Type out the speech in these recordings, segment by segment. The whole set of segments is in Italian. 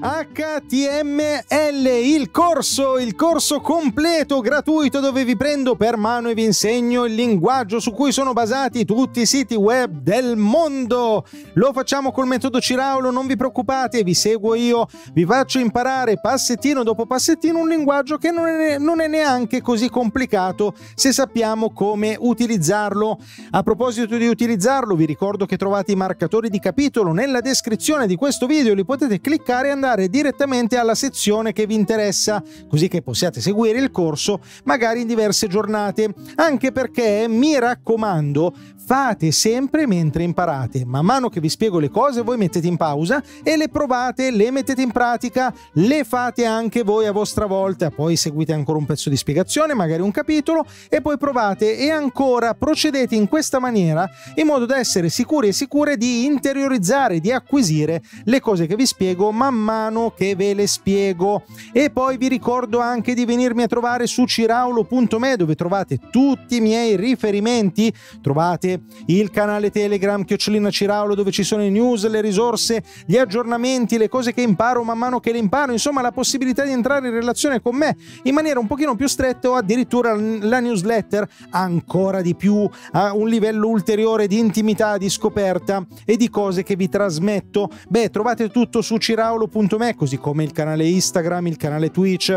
HTML, il corso, il corso completo gratuito dove vi prendo per mano e vi insegno il linguaggio su cui sono basati tutti i siti web del mondo. Lo facciamo col metodo Ciraulo, non vi preoccupate, vi seguo io, vi faccio imparare passettino dopo passettino un linguaggio che non è, non è neanche così complicato se sappiamo come utilizzarlo. A proposito di utilizzarlo, vi ricordo che trovate i marcatori di capitolo nella descrizione di questo video, li potete cliccare e andare andare direttamente alla sezione che vi interessa, così che possiate seguire il corso magari in diverse giornate, anche perché mi raccomando, fate sempre mentre imparate. Man mano che vi spiego le cose, voi mettete in pausa e le provate, le mettete in pratica, le fate anche voi a vostra volta, poi seguite ancora un pezzo di spiegazione, magari un capitolo e poi provate e ancora procedete in questa maniera in modo da essere sicuri e sicure di interiorizzare, di acquisire le cose che vi spiego man mano mano che ve le spiego. E poi vi ricordo anche di venirmi a trovare su ciraulo.me dove trovate tutti i miei riferimenti, trovate il canale Telegram Chiocciolina Ciraulo dove ci sono i news, le risorse, gli aggiornamenti, le cose che imparo man mano che le imparo, insomma la possibilità di entrare in relazione con me in maniera un pochino più stretta o addirittura la newsletter ancora di più a un livello ulteriore di intimità, di scoperta e di cose che vi trasmetto. Beh, trovate tutto su ciraulo.me Twitch.me, così come il canale Instagram, il canale Twitch,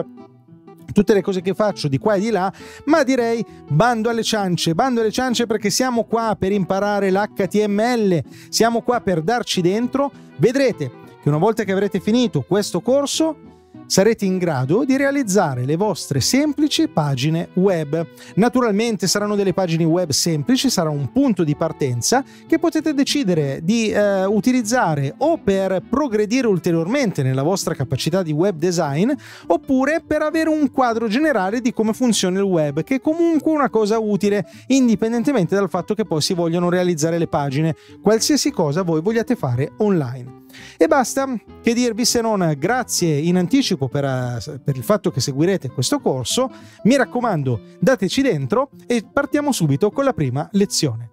tutte le cose che faccio di qua e di là, ma direi bando alle ciance, bando alle ciance perché siamo qua per imparare l'HTML, siamo qua per darci dentro, vedrete che una volta che avrete finito questo corso sarete in grado di realizzare le vostre semplici pagine web. Naturalmente saranno delle pagine web semplici, sarà un punto di partenza che potete decidere di eh, utilizzare o per progredire ulteriormente nella vostra capacità di web design oppure per avere un quadro generale di come funziona il web, che è comunque una cosa utile indipendentemente dal fatto che poi si vogliano realizzare le pagine, qualsiasi cosa voi vogliate fare online. E basta che dirvi se non grazie in anticipo per, eh, per il fatto che seguirete questo corso. Mi raccomando, dateci dentro e partiamo subito con la prima lezione.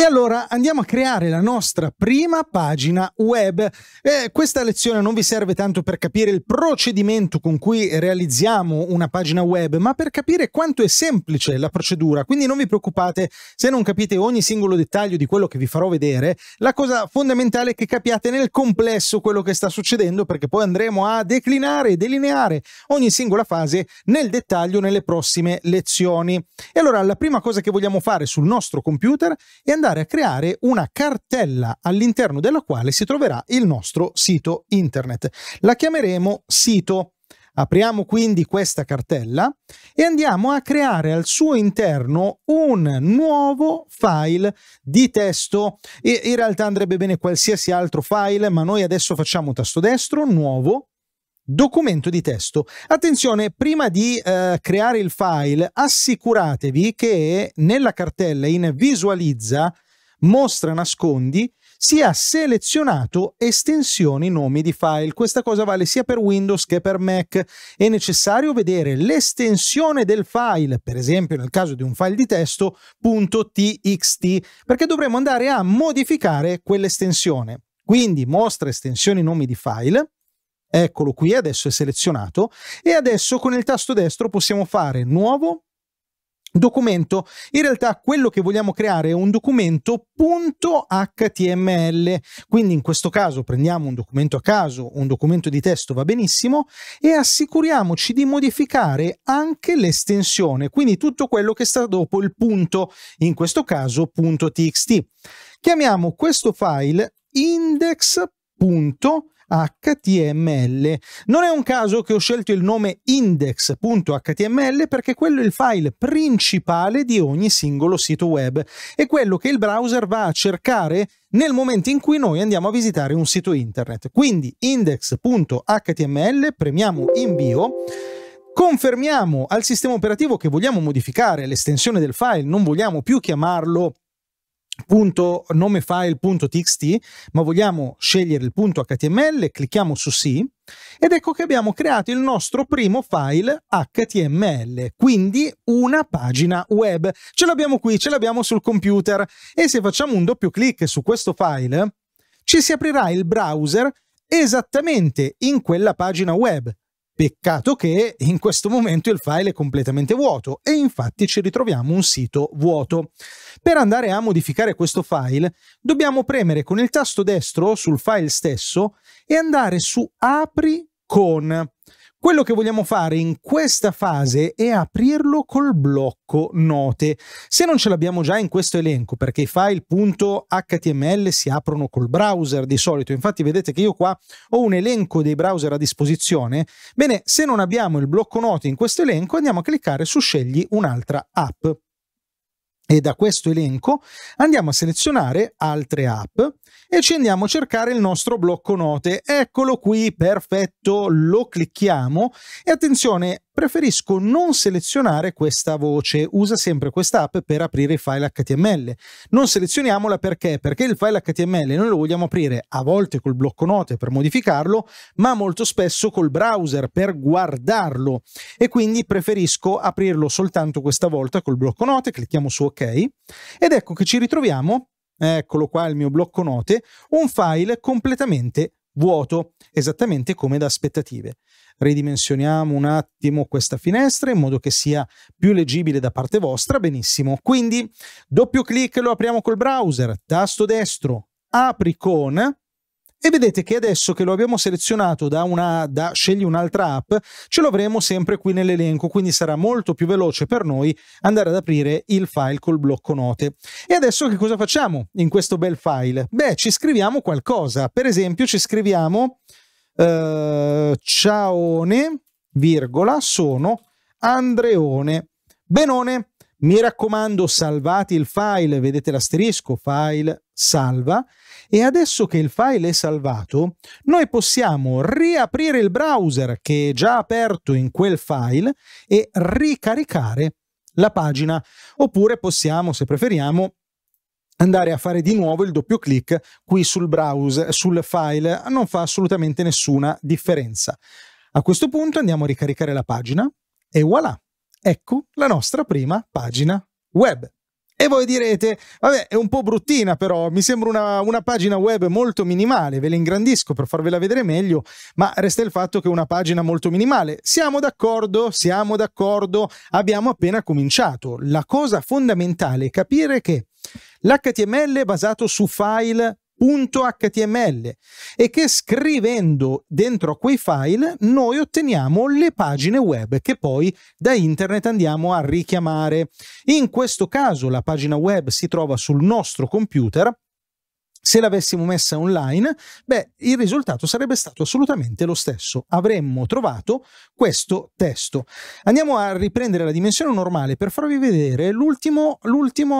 E allora andiamo a creare la nostra prima pagina web. Eh, questa lezione non vi serve tanto per capire il procedimento con cui realizziamo una pagina web, ma per capire quanto è semplice la procedura. Quindi non vi preoccupate se non capite ogni singolo dettaglio di quello che vi farò vedere. La cosa fondamentale è che capiate nel complesso quello che sta succedendo, perché poi andremo a declinare e delineare ogni singola fase nel dettaglio nelle prossime lezioni. E allora la prima cosa che vogliamo fare sul nostro computer è andare andare a creare una cartella all'interno della quale si troverà il nostro sito internet. La chiameremo sito. Apriamo quindi questa cartella e andiamo a creare al suo interno un nuovo file di testo. E in realtà andrebbe bene qualsiasi altro file, ma noi adesso facciamo tasto destro, nuovo, documento di testo. Attenzione, prima di eh, creare il file, assicuratevi che nella cartella in visualizza, mostra, nascondi, sia selezionato estensioni nomi di file. Questa cosa vale sia per Windows che per Mac. È necessario vedere l'estensione del file, per esempio nel caso di un file di testo, .txt, perché dovremo andare a modificare quell'estensione. Quindi mostra estensioni nomi di file, Eccolo qui, adesso è selezionato e adesso con il tasto destro possiamo fare nuovo documento. In realtà quello che vogliamo creare è un documento .html, quindi in questo caso prendiamo un documento a caso, un documento di testo va benissimo e assicuriamoci di modificare anche l'estensione, quindi tutto quello che sta dopo il punto, in questo caso .txt. Chiamiamo questo file index.txt HTML. Non è un caso che ho scelto il nome index.html perché quello è il file principale di ogni singolo sito web, è quello che il browser va a cercare nel momento in cui noi andiamo a visitare un sito internet. Quindi index.html, premiamo invio. Confermiamo al sistema operativo che vogliamo modificare l'estensione del file, non vogliamo più chiamarlo punto nome file punto txt, ma vogliamo scegliere il punto html, clicchiamo su sì ed ecco che abbiamo creato il nostro primo file HTML, quindi una pagina web. Ce l'abbiamo qui, ce l'abbiamo sul computer e se facciamo un doppio clic su questo file ci si aprirà il browser esattamente in quella pagina web. Peccato che in questo momento il file è completamente vuoto e infatti ci ritroviamo un sito vuoto. Per andare a modificare questo file dobbiamo premere con il tasto destro sul file stesso e andare su Apri con. Quello che vogliamo fare in questa fase è aprirlo col blocco note. Se non ce l'abbiamo già in questo elenco, perché i file.html si aprono col browser di solito, infatti vedete che io qua ho un elenco dei browser a disposizione, bene, se non abbiamo il blocco note in questo elenco andiamo a cliccare su scegli un'altra app e da questo elenco andiamo a selezionare altre app e ci andiamo a cercare il nostro blocco note. Eccolo qui, perfetto, lo clicchiamo e attenzione, preferisco non selezionare questa voce, usa sempre questa app per aprire il file HTML. Non selezioniamola perché? Perché il file HTML noi lo vogliamo aprire a volte col blocco note per modificarlo, ma molto spesso col browser per guardarlo e quindi preferisco aprirlo soltanto questa volta col blocco note, clicchiamo su ok ed ecco che ci ritroviamo eccolo qua il mio blocco note, un file completamente vuoto, esattamente come da aspettative. Ridimensioniamo un attimo questa finestra in modo che sia più leggibile da parte vostra, benissimo. Quindi doppio clic lo apriamo col browser, tasto destro, apri con e vedete che adesso che lo abbiamo selezionato da una da scegli un'altra app, ce lo avremo sempre qui nell'elenco, quindi sarà molto più veloce per noi andare ad aprire il file col blocco note. E adesso che cosa facciamo in questo bel file? Beh, ci scriviamo qualcosa. Per esempio, ci scriviamo eh, ciaone, virgola, sono Andreone. Benone, mi raccomando, salvati il file, vedete l'asterisco, file, salva e adesso che il file è salvato, noi possiamo riaprire il browser che è già aperto in quel file e ricaricare la pagina, oppure possiamo, se preferiamo, andare a fare di nuovo il doppio clic qui sul browser, sul file, non fa assolutamente nessuna differenza. A questo punto andiamo a ricaricare la pagina e voilà, ecco la nostra prima pagina web. E voi direte, vabbè, è un po' bruttina però, mi sembra una, una pagina web molto minimale, ve la ingrandisco per farvela vedere meglio, ma resta il fatto che è una pagina molto minimale. Siamo d'accordo, siamo d'accordo, abbiamo appena cominciato. La cosa fondamentale è capire che l'HTML è basato su file .html e che scrivendo dentro quei file noi otteniamo le pagine web che poi da internet andiamo a richiamare. In questo caso la pagina web si trova sul nostro computer se l'avessimo messa online, beh, il risultato sarebbe stato assolutamente lo stesso. Avremmo trovato questo testo. Andiamo a riprendere la dimensione normale per farvi vedere l'ultimo,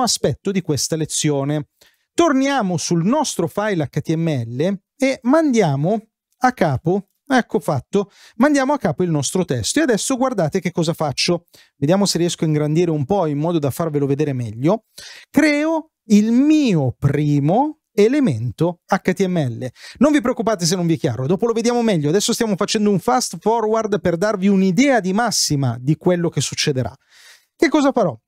aspetto di questa lezione torniamo sul nostro file HTML e mandiamo a capo, ecco fatto, mandiamo a capo il nostro testo. E adesso guardate che cosa faccio. Vediamo se riesco a ingrandire un po' in modo da farvelo vedere meglio. Creo il mio primo elemento HTML. Non vi preoccupate se non vi è chiaro, dopo lo vediamo meglio. Adesso stiamo facendo un fast forward per darvi un'idea di massima di quello che succederà. Che cosa farò?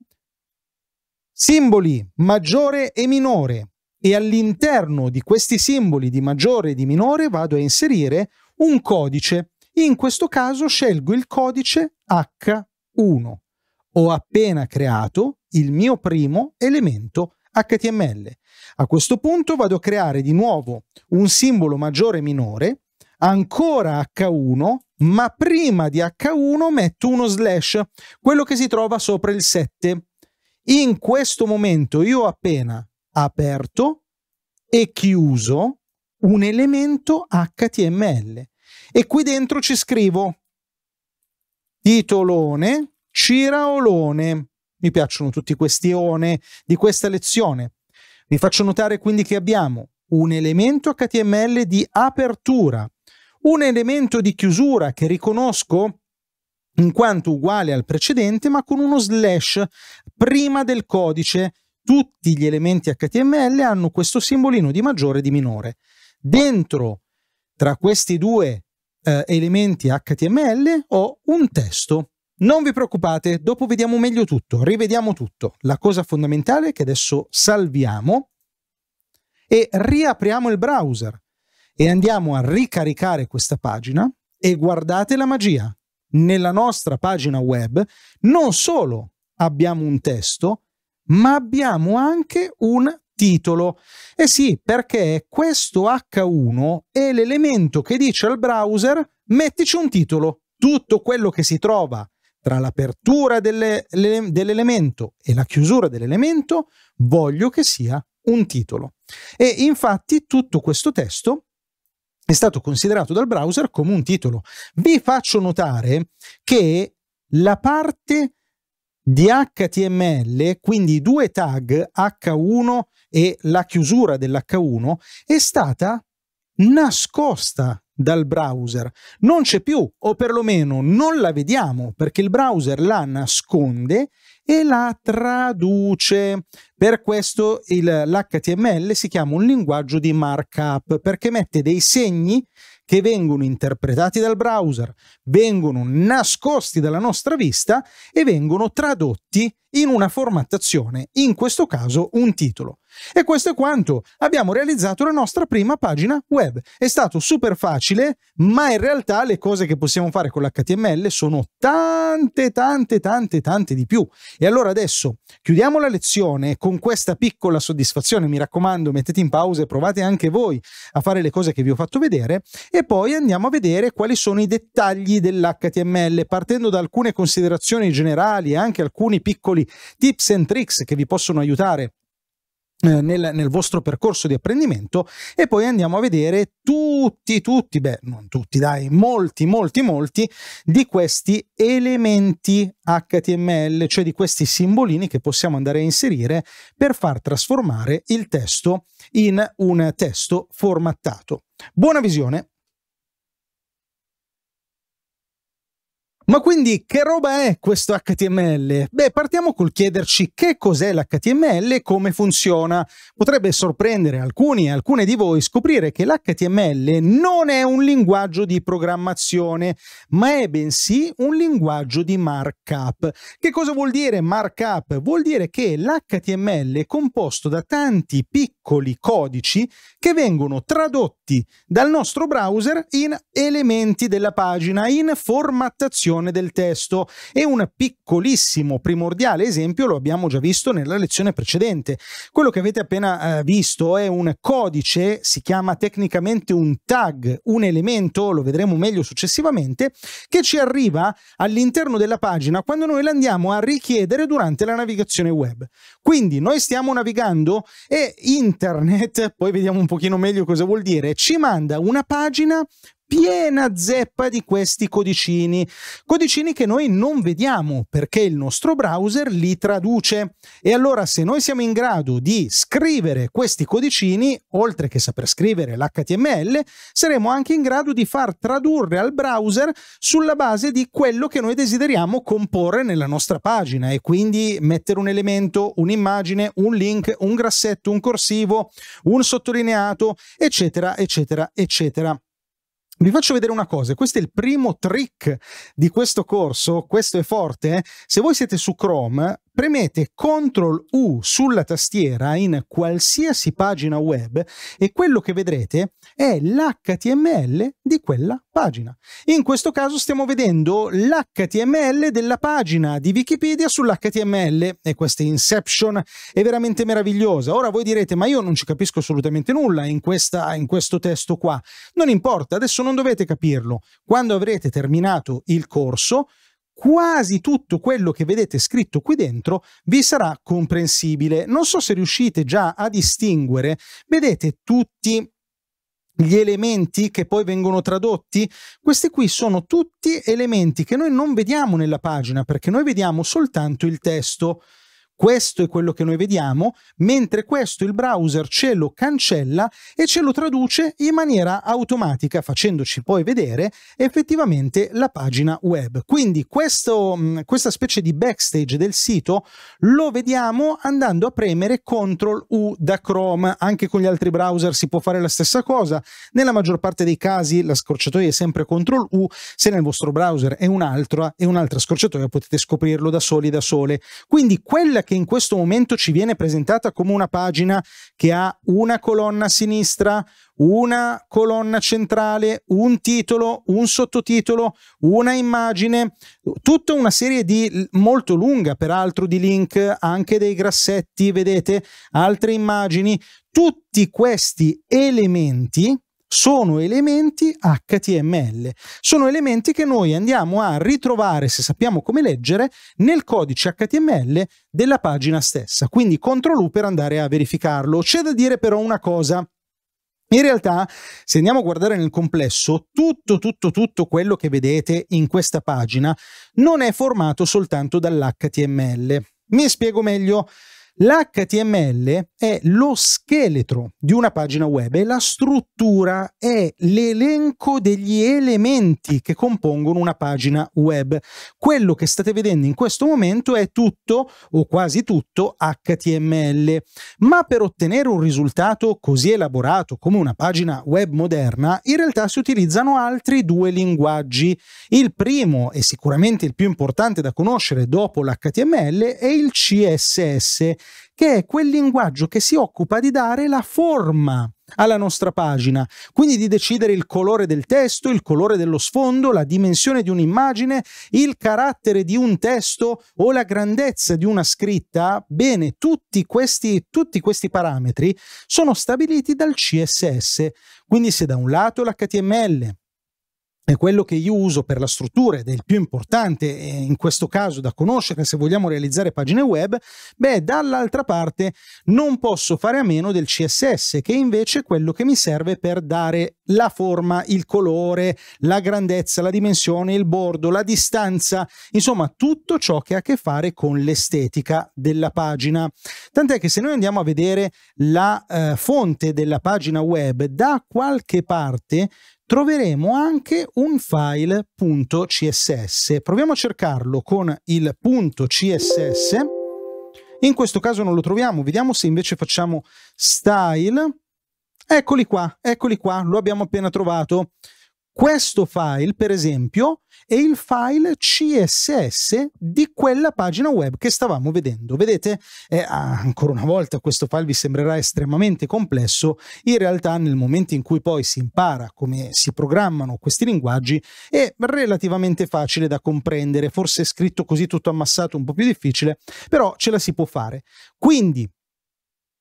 Simboli maggiore e minore, e all'interno di questi simboli di maggiore e di minore vado a inserire un codice. In questo caso scelgo il codice H1. Ho appena creato il mio primo elemento HTML. A questo punto vado a creare di nuovo un simbolo maggiore e minore, ancora H1, ma prima di H1 metto uno slash, quello che si trova sopra il 7. In questo momento io ho appena aperto e chiuso un elemento HTML. E qui dentro ci scrivo titolone Ciraolone. Mi piacciono tutti questi one di questa lezione. Vi faccio notare quindi che abbiamo un elemento HTML di apertura, un elemento di chiusura che riconosco in quanto uguale al precedente ma con uno slash prima del codice tutti gli elementi HTML hanno questo simbolino di maggiore e di minore. Dentro, tra questi due eh, elementi HTML, ho un testo. Non vi preoccupate, dopo vediamo meglio tutto, rivediamo tutto. La cosa fondamentale è che adesso salviamo e riapriamo il browser e andiamo a ricaricare questa pagina e guardate la magia. Nella nostra pagina web non solo abbiamo un testo, ma abbiamo anche un titolo. E eh sì, perché questo H1 è l'elemento che dice al browser mettici un titolo. Tutto quello che si trova tra l'apertura delle, le, dell'elemento e la chiusura dell'elemento voglio che sia un titolo. E infatti tutto questo testo è stato considerato dal browser come un titolo. Vi faccio notare che la parte di HTML, quindi due tag H1 e la chiusura dell'H1, è stata nascosta dal browser. Non c'è più, o perlomeno non la vediamo, perché il browser la nasconde e la traduce. Per questo l'HTML si chiama un linguaggio di markup, perché mette dei segni che vengono interpretati dal browser, vengono nascosti dalla nostra vista e vengono tradotti in una formattazione, in questo caso un titolo. E questo è quanto. Abbiamo realizzato la nostra prima pagina web. È stato super facile, ma in realtà le cose che possiamo fare con l'HTML sono tante, tante, tante, tante di più. E allora adesso chiudiamo la lezione con questa piccola soddisfazione. Mi raccomando, mettete in pausa e provate anche voi a fare le cose che vi ho fatto vedere. E poi andiamo a vedere quali sono i dettagli dell'HTML, partendo da alcune considerazioni generali e anche alcuni piccoli tips and tricks che vi possono aiutare eh, nel, nel, vostro percorso di apprendimento e poi andiamo a vedere tutti, tutti, beh, non tutti, dai, molti, molti, molti di questi elementi HTML, cioè di questi simbolini che possiamo andare a inserire per far trasformare il testo in un testo formattato. Buona visione Ma quindi che roba è questo HTML? Beh, partiamo col chiederci che cos'è l'HTML e come funziona. Potrebbe sorprendere alcuni e alcune di voi scoprire che l'HTML non è un linguaggio di programmazione, ma è bensì un linguaggio di markup. Che cosa vuol dire markup? Vuol dire che l'HTML è composto da tanti piccoli piccoli codici che vengono tradotti dal nostro browser in elementi della pagina, in formattazione del testo. E un piccolissimo primordiale esempio lo abbiamo già visto nella lezione precedente. Quello che avete appena eh, visto è un codice, si chiama tecnicamente un tag, un elemento, lo vedremo meglio successivamente, che ci arriva all'interno della pagina quando noi l'andiamo a richiedere durante la navigazione web. Quindi noi stiamo navigando e in internet, poi vediamo un pochino meglio cosa vuol dire, ci manda una pagina piena zeppa di questi codicini, codicini che noi non vediamo perché il nostro browser li traduce. E allora se noi siamo in grado di scrivere questi codicini, oltre che saper scrivere l'HTML, saremo anche in grado di far tradurre al browser sulla base di quello che noi desideriamo comporre nella nostra pagina e quindi mettere un elemento, un'immagine, un link, un grassetto, un corsivo, un sottolineato, eccetera, eccetera, eccetera. Vi faccio vedere una cosa, questo è il primo trick di questo corso, questo è forte. Eh. Se voi siete su Chrome, Premete CTRL U sulla tastiera in qualsiasi pagina web e quello che vedrete è l'HTML di quella pagina. In questo caso stiamo vedendo l'HTML della pagina di Wikipedia sull'HTML e questa inception è veramente meravigliosa. Ora voi direte ma io non ci capisco assolutamente nulla in, questa, in questo testo qua. Non importa, adesso non dovete capirlo. Quando avrete terminato il corso quasi tutto quello che vedete scritto qui dentro vi sarà comprensibile. Non so se riuscite già a distinguere, vedete tutti gli elementi che poi vengono tradotti, questi qui sono tutti elementi che noi non vediamo nella pagina perché noi vediamo soltanto il testo. Questo è quello che noi vediamo, mentre questo il browser ce lo cancella e ce lo traduce in maniera automatica, facendoci poi vedere effettivamente la pagina web. Quindi questo, mm, questa specie di backstage del sito lo vediamo andando a premere CTRL U da Chrome. Anche con gli altri browser si può fare la stessa cosa. Nella maggior parte dei casi la scorciatoia è sempre CTRL U, se nel vostro browser è un'altra, è un'altra scorciatoia potete scoprirlo da soli da sole. Quindi quella che in questo momento ci viene presentata come una pagina che ha una colonna sinistra, una colonna centrale, un titolo, un sottotitolo, una immagine, tutta una serie di molto lunga peraltro di link, anche dei grassetti, vedete, altre immagini, tutti questi elementi sono elementi HTML, sono elementi che noi andiamo a ritrovare, se sappiamo come leggere, nel codice HTML della pagina stessa. Quindi CTRL U per andare a verificarlo. C'è da dire però una cosa. In realtà, se andiamo a guardare nel complesso, tutto, tutto, tutto quello che vedete in questa pagina non è formato soltanto dall'HTML. Mi spiego meglio. L'HTML è lo scheletro di una pagina web, e la struttura, è l'elenco degli elementi che compongono una pagina web. Quello che state vedendo in questo momento è tutto o quasi tutto HTML, ma per ottenere un risultato così elaborato come una pagina web moderna, in realtà si utilizzano altri due linguaggi. Il primo e sicuramente il più importante da conoscere dopo l'HTML è il CSS che è quel linguaggio che si occupa di dare la forma alla nostra pagina, quindi di decidere il colore del testo, il colore dello sfondo, la dimensione di un'immagine, il carattere di un testo o la grandezza di una scritta, bene, tutti questi, tutti questi parametri sono stabiliti dal CSS. Quindi se da un lato l'HTML, è quello che io uso per la struttura ed è il più importante eh, in questo caso da conoscere se vogliamo realizzare pagine web, beh dall'altra parte non posso fare a meno del CSS che invece è quello che mi serve per dare la forma, il colore, la grandezza, la dimensione, il bordo, la distanza, insomma tutto ciò che ha a che fare con l'estetica della pagina. Tant'è che se noi andiamo a vedere la eh, fonte della pagina web, da qualche parte troveremo anche un file .css. Proviamo a cercarlo con il .css. In questo caso non lo troviamo, vediamo se invece facciamo style. Eccoli qua, eccoli qua, lo abbiamo appena trovato. Questo file, per esempio, è il file CSS di quella pagina web che stavamo vedendo. Vedete, eh, ancora una volta questo file vi sembrerà estremamente complesso, in realtà nel momento in cui poi si impara come si programmano questi linguaggi è relativamente facile da comprendere, forse è scritto così tutto ammassato un po' più difficile, però ce la si può fare. Quindi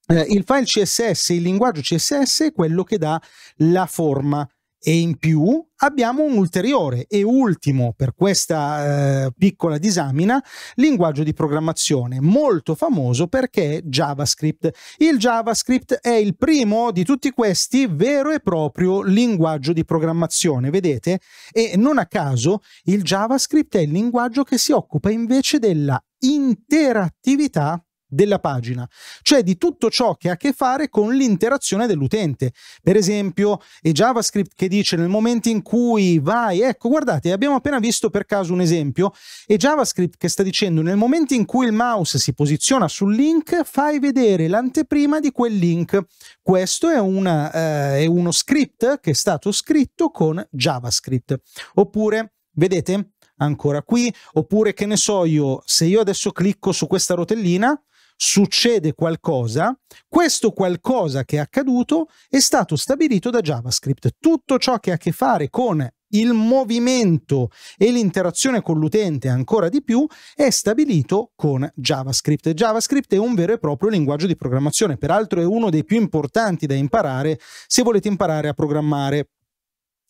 eh, il file CSS, il linguaggio CSS è quello che dà la forma e in più abbiamo un ulteriore e ultimo per questa eh, piccola disamina linguaggio di programmazione molto famoso perché è JavaScript. Il JavaScript è il primo di tutti questi vero e proprio linguaggio di programmazione, vedete? E non a caso il JavaScript è il linguaggio che si occupa invece della interattività della pagina, cioè di tutto ciò che ha a che fare con l'interazione dell'utente. Per esempio, è JavaScript che dice nel momento in cui vai, ecco, guardate, abbiamo appena visto per caso un esempio, è JavaScript che sta dicendo nel momento in cui il mouse si posiziona sul link, fai vedere l'anteprima di quel link. Questo è, una, eh, è uno script che è stato scritto con JavaScript. Oppure, vedete? Ancora qui, oppure che ne so io, se io adesso clicco su questa rotellina, succede qualcosa, questo qualcosa che è accaduto è stato stabilito da JavaScript. Tutto ciò che ha a che fare con il movimento e l'interazione con l'utente ancora di più è stabilito con JavaScript. JavaScript è un vero e proprio linguaggio di programmazione, peraltro è uno dei più importanti da imparare se volete imparare a programmare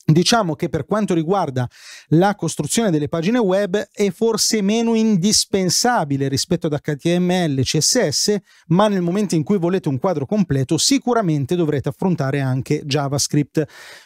Diciamo che per quanto riguarda la costruzione delle pagine web è forse meno indispensabile rispetto ad HTML, e CSS, ma nel momento in cui volete un quadro completo sicuramente dovrete affrontare anche JavaScript.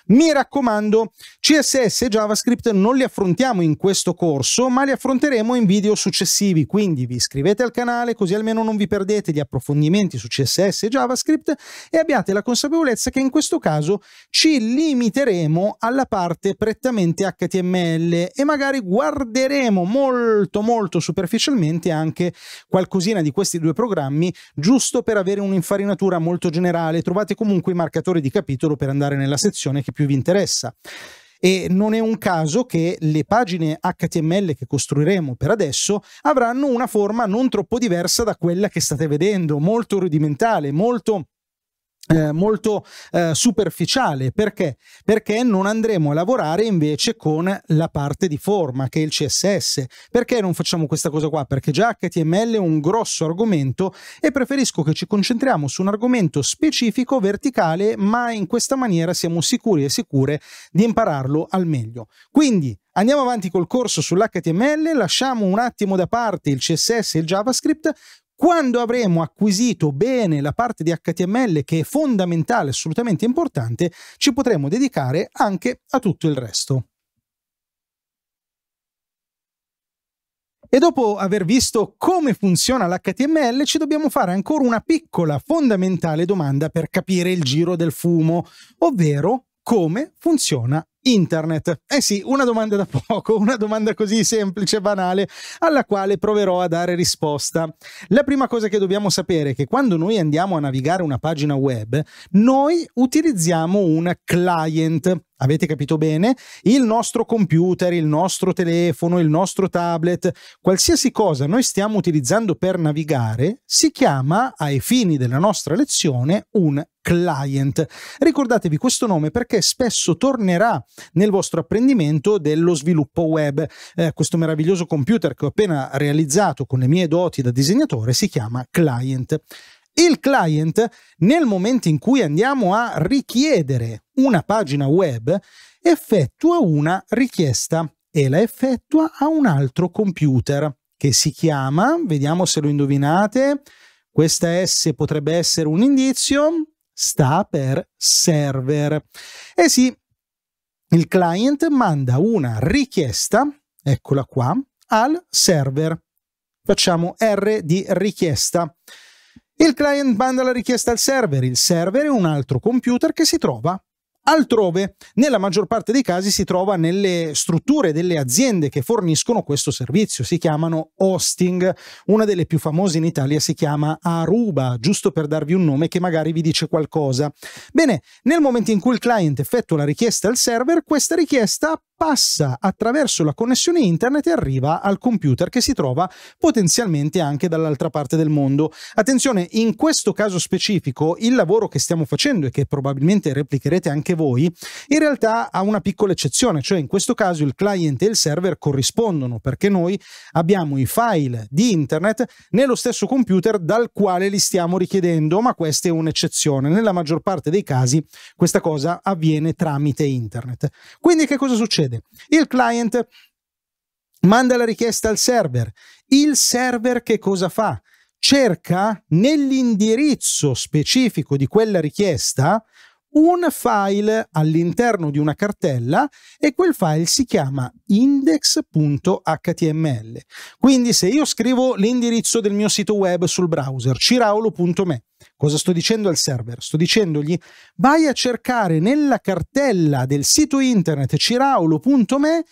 Mi raccomando, CSS e JavaScript non li affrontiamo in questo corso, ma li affronteremo in video successivi, quindi vi iscrivete al canale così almeno non vi perdete gli approfondimenti su CSS e JavaScript e abbiate la consapevolezza che in questo caso ci limiteremo a alla parte prettamente HTML e magari guarderemo molto molto superficialmente anche qualcosina di questi due programmi giusto per avere un'infarinatura molto generale. Trovate comunque i marcatori di capitolo per andare nella sezione che più vi interessa. E non è un caso che le pagine HTML che costruiremo per adesso avranno una forma non troppo diversa da quella che state vedendo, molto rudimentale, molto eh, molto eh, superficiale perché? perché non andremo a lavorare invece con la parte di forma che è il CSS perché non facciamo questa cosa qua perché già HTML è un grosso argomento e preferisco che ci concentriamo su un argomento specifico verticale ma in questa maniera siamo sicuri e sicure di impararlo al meglio quindi Andiamo avanti col corso sull'HTML, lasciamo un attimo da parte il CSS e il JavaScript, quando avremo acquisito bene la parte di HTML che è fondamentale, assolutamente importante, ci potremo dedicare anche a tutto il resto. E dopo aver visto come funziona l'HTML, ci dobbiamo fare ancora una piccola fondamentale domanda per capire il giro del fumo, ovvero come funziona internet? Eh sì, una domanda da poco, una domanda così semplice, e banale, alla quale proverò a dare risposta. La prima cosa che dobbiamo sapere è che quando noi andiamo a navigare una pagina web, noi utilizziamo un client. Avete capito bene? Il nostro computer, il nostro telefono, il nostro tablet, qualsiasi cosa noi stiamo utilizzando per navigare si chiama, ai fini della nostra lezione, un client. Ricordatevi questo nome perché spesso tornerà nel vostro apprendimento dello sviluppo web. Eh, questo meraviglioso computer che ho appena realizzato con le mie doti da disegnatore si chiama client. Il client, nel momento in cui andiamo a richiedere una pagina web, effettua una richiesta e la effettua a un altro computer che si chiama, vediamo se lo indovinate, questa S potrebbe essere un indizio, sta per server. Eh sì, il client manda una richiesta, eccola qua, al server. Facciamo R di richiesta. Il client manda la richiesta al server, il server è un altro computer che si trova Altrove, nella maggior parte dei casi si trova nelle strutture delle aziende che forniscono questo servizio, si chiamano hosting, una delle più famose in Italia si chiama Aruba, giusto per darvi un nome che magari vi dice qualcosa. Bene, nel momento in cui il client effettua la richiesta al server, questa richiesta passa attraverso la connessione internet e arriva al computer che si trova potenzialmente anche dall'altra parte del mondo. Attenzione, in questo caso specifico il lavoro che stiamo facendo e che probabilmente replicherete anche voi, in realtà ha una piccola eccezione, cioè in questo caso il client e il server corrispondono perché noi abbiamo i file di internet nello stesso computer dal quale li stiamo richiedendo, ma questa è un'eccezione. Nella maggior parte dei casi questa cosa avviene tramite internet. Quindi che cosa succede? succede? Il client manda la richiesta al server. Il server che cosa fa? Cerca nell'indirizzo specifico di quella richiesta un file all'interno di una cartella e quel file si chiama index.html. Quindi se io scrivo l'indirizzo del mio sito web sul browser, ciraolo.me, cosa sto dicendo al server? Sto dicendogli vai a cercare nella cartella del sito internet ciraolo.me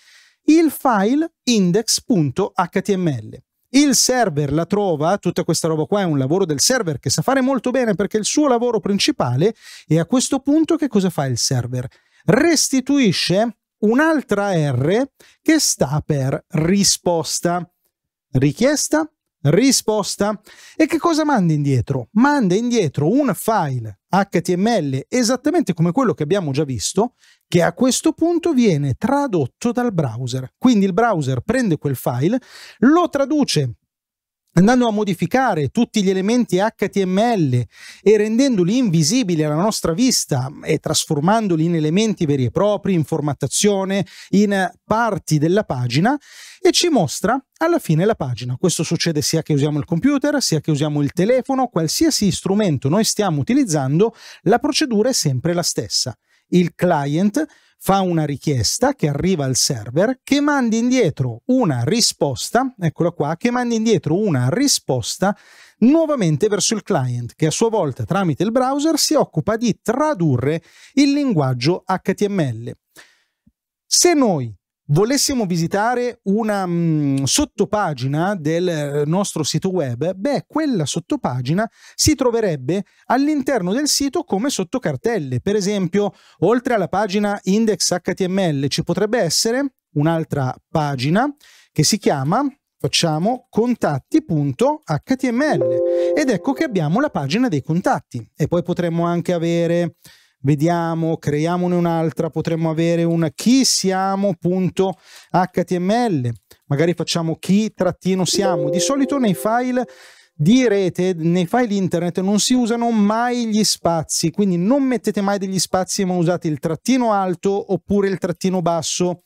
il file index.html. Il server la trova, tutta questa roba qua è un lavoro del server che sa fare molto bene perché è il suo lavoro principale e a questo punto che cosa fa il server? Restituisce un'altra R che sta per risposta. Richiesta risposta. E che cosa manda indietro? Manda indietro un file HTML esattamente come quello che abbiamo già visto, che a questo punto viene tradotto dal browser. Quindi il browser prende quel file, lo traduce andando a modificare tutti gli elementi HTML e rendendoli invisibili alla nostra vista e trasformandoli in elementi veri e propri, in formattazione, in parti della pagina e ci mostra alla fine la pagina. Questo succede sia che usiamo il computer, sia che usiamo il telefono, qualsiasi strumento noi stiamo utilizzando, la procedura è sempre la stessa. Il client fa una richiesta che arriva al server che mandi indietro una risposta, eccola qua, che mandi indietro una risposta nuovamente verso il client che a sua volta tramite il browser si occupa di tradurre il linguaggio HTML. Se noi volessimo visitare una mh, mm, sottopagina del eh, nostro sito web, beh, quella sottopagina si troverebbe all'interno del sito come sottocartelle. Per esempio, oltre alla pagina index.html ci potrebbe essere un'altra pagina che si chiama facciamo contatti.html ed ecco che abbiamo la pagina dei contatti e poi potremmo anche avere vediamo, creiamone un'altra, potremmo avere un chi siamo.html, magari facciamo chi trattino siamo. Di solito nei file di rete, nei file internet non si usano mai gli spazi, quindi non mettete mai degli spazi ma usate il trattino alto oppure il trattino basso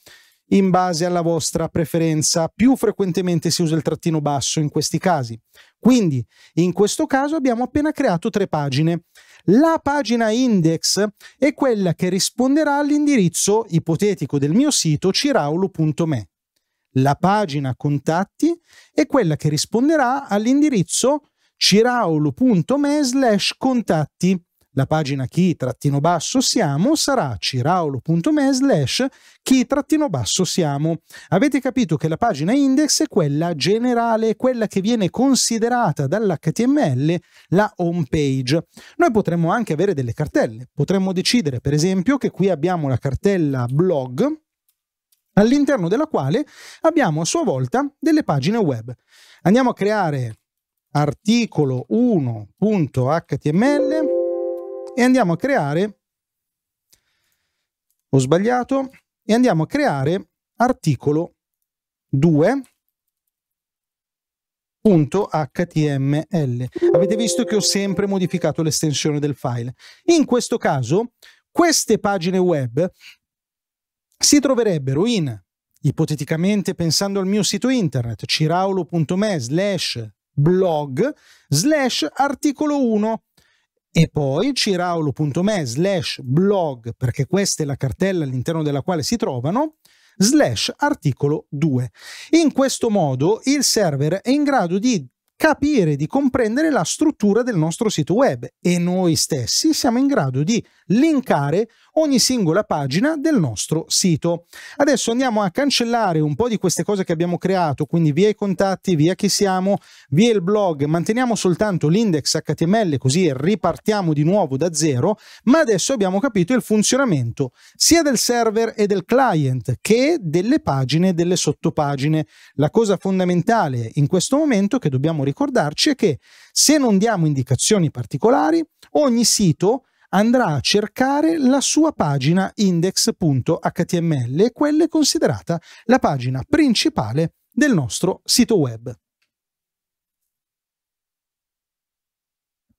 in base alla vostra preferenza. Più frequentemente si usa il trattino basso in questi casi. Quindi, in questo caso abbiamo appena creato tre pagine. La pagina index è quella che risponderà all'indirizzo ipotetico del mio sito ciraulo.me. La pagina contatti è quella che risponderà all'indirizzo ciraulo.me slash contatti la pagina chi-siamo basso sarà ciraolo.me slash chi-siamo. basso Avete capito che la pagina index è quella generale, quella che viene considerata dall'HTML la home page. Noi potremmo anche avere delle cartelle, potremmo decidere per esempio che qui abbiamo la cartella blog all'interno della quale abbiamo a sua volta delle pagine web. Andiamo a creare articolo 1.html e andiamo a creare, ho sbagliato, e andiamo a creare articolo 2.html. Avete visto che ho sempre modificato l'estensione del file. In questo caso, queste pagine web si troverebbero in, ipoteticamente pensando al mio sito internet, ciraulo.me slash blog slash articolo 1 e poi ciraulo.me slash blog, perché questa è la cartella all'interno della quale si trovano, slash articolo 2. In questo modo il server è in grado di capire, di comprendere la struttura del nostro sito web e noi stessi siamo in grado di linkare ogni singola pagina del nostro sito. Adesso andiamo a cancellare un po' di queste cose che abbiamo creato, quindi via i contatti, via chi siamo, via il blog, manteniamo soltanto l'index HTML così ripartiamo di nuovo da zero, ma adesso abbiamo capito il funzionamento sia del server e del client che delle pagine e delle sottopagine. La cosa fondamentale in questo momento che dobbiamo ricordarci è che se non diamo indicazioni particolari, ogni sito andrà a cercare la sua pagina index.html e quella è considerata la pagina principale del nostro sito web.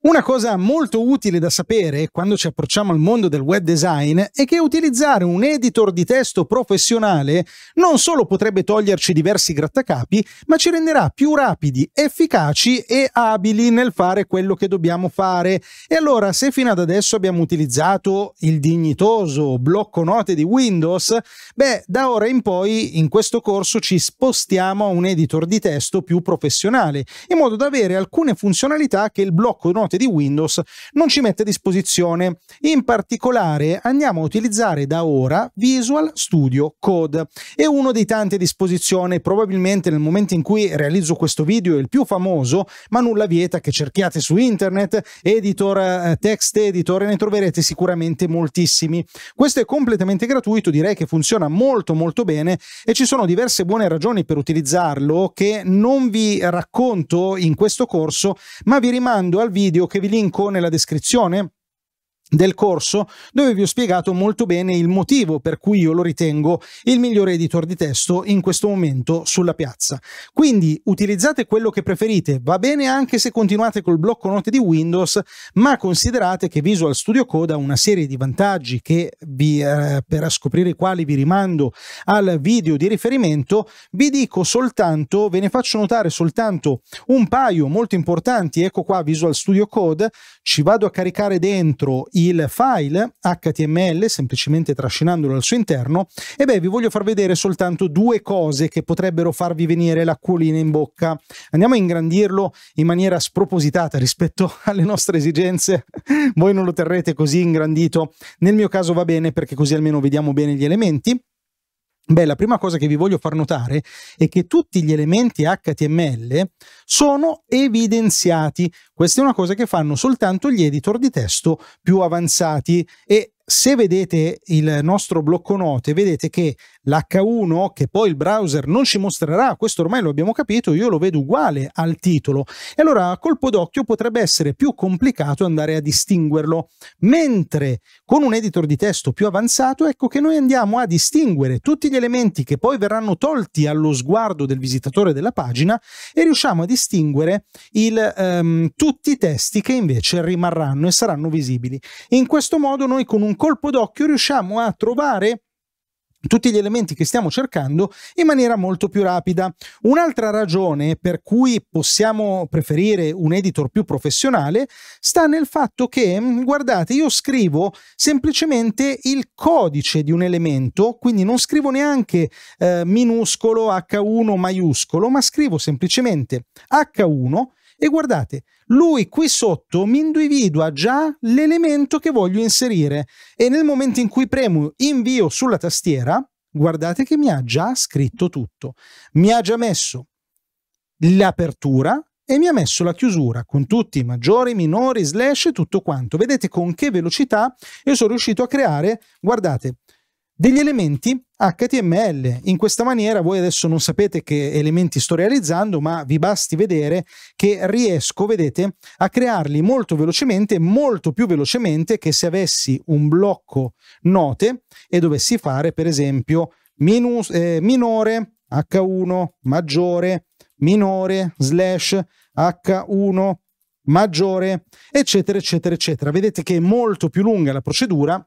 Una cosa molto utile da sapere quando ci approcciamo al mondo del web design è che utilizzare un editor di testo professionale non solo potrebbe toglierci diversi grattacapi, ma ci renderà più rapidi, efficaci e abili nel fare quello che dobbiamo fare. E allora, se fino ad adesso abbiamo utilizzato il dignitoso blocco note di Windows, beh, da ora in poi in questo corso ci spostiamo a un editor di testo più professionale, in modo da avere alcune funzionalità che il blocco note di Windows non ci mette a disposizione. In particolare andiamo a utilizzare da ora Visual Studio Code. È uno dei tanti a disposizione, probabilmente nel momento in cui realizzo questo video è il più famoso, ma nulla vieta che cerchiate su internet editor, eh, text editor e ne troverete sicuramente moltissimi. Questo è completamente gratuito, direi che funziona molto molto bene e ci sono diverse buone ragioni per utilizzarlo che non vi racconto in questo corso, ma vi rimando al video video che vi linko nella descrizione del corso dove vi ho spiegato molto bene il motivo per cui io lo ritengo il migliore editor di testo in questo momento sulla piazza. Quindi utilizzate quello che preferite, va bene anche se continuate col blocco note di Windows, ma considerate che Visual Studio Code ha una serie di vantaggi che vi, eh, per scoprire i quali vi rimando al video di riferimento, vi dico soltanto, ve ne faccio notare soltanto un paio molto importanti, ecco qua Visual Studio Code, ci vado a caricare dentro il file HTML semplicemente trascinandolo al suo interno e beh vi voglio far vedere soltanto due cose che potrebbero farvi venire l'acquolina in bocca. Andiamo a ingrandirlo in maniera spropositata rispetto alle nostre esigenze. Voi non lo terrete così ingrandito. Nel mio caso va bene perché così almeno vediamo bene gli elementi. Beh, la prima cosa che vi voglio far notare è che tutti gli elementi HTML sono evidenziati. Questa è una cosa che fanno soltanto gli editor di testo più avanzati e se vedete il nostro blocco note, vedete che l'H1 che poi il browser non ci mostrerà, questo ormai lo abbiamo capito, io lo vedo uguale al titolo. E allora a colpo d'occhio potrebbe essere più complicato andare a distinguerlo, mentre con un editor di testo più avanzato ecco che noi andiamo a distinguere tutti gli elementi che poi verranno tolti allo sguardo del visitatore della pagina e riusciamo a distinguere il, um, tutti i testi che invece rimarranno e saranno visibili. In questo modo noi con un colpo d'occhio riusciamo a trovare tutti gli elementi che stiamo cercando in maniera molto più rapida. Un'altra ragione per cui possiamo preferire un editor più professionale sta nel fatto che, mm, guardate, io scrivo semplicemente il codice di un elemento, quindi non scrivo neanche eh, minuscolo H1 maiuscolo, ma scrivo semplicemente H1 e guardate, lui qui sotto mi individua già l'elemento che voglio inserire e nel momento in cui premo invio sulla tastiera, guardate che mi ha già scritto tutto. Mi ha già messo l'apertura e mi ha messo la chiusura con tutti i maggiori, minori, slash e tutto quanto. Vedete con che velocità io sono riuscito a creare, guardate, degli elementi HTML. In questa maniera voi adesso non sapete che elementi sto realizzando, ma vi basti vedere che riesco, vedete, a crearli molto velocemente, molto più velocemente che se avessi un blocco note e dovessi fare per esempio minus, eh, minore H1 maggiore minore slash H1 maggiore eccetera eccetera eccetera. Vedete che è molto più lunga la procedura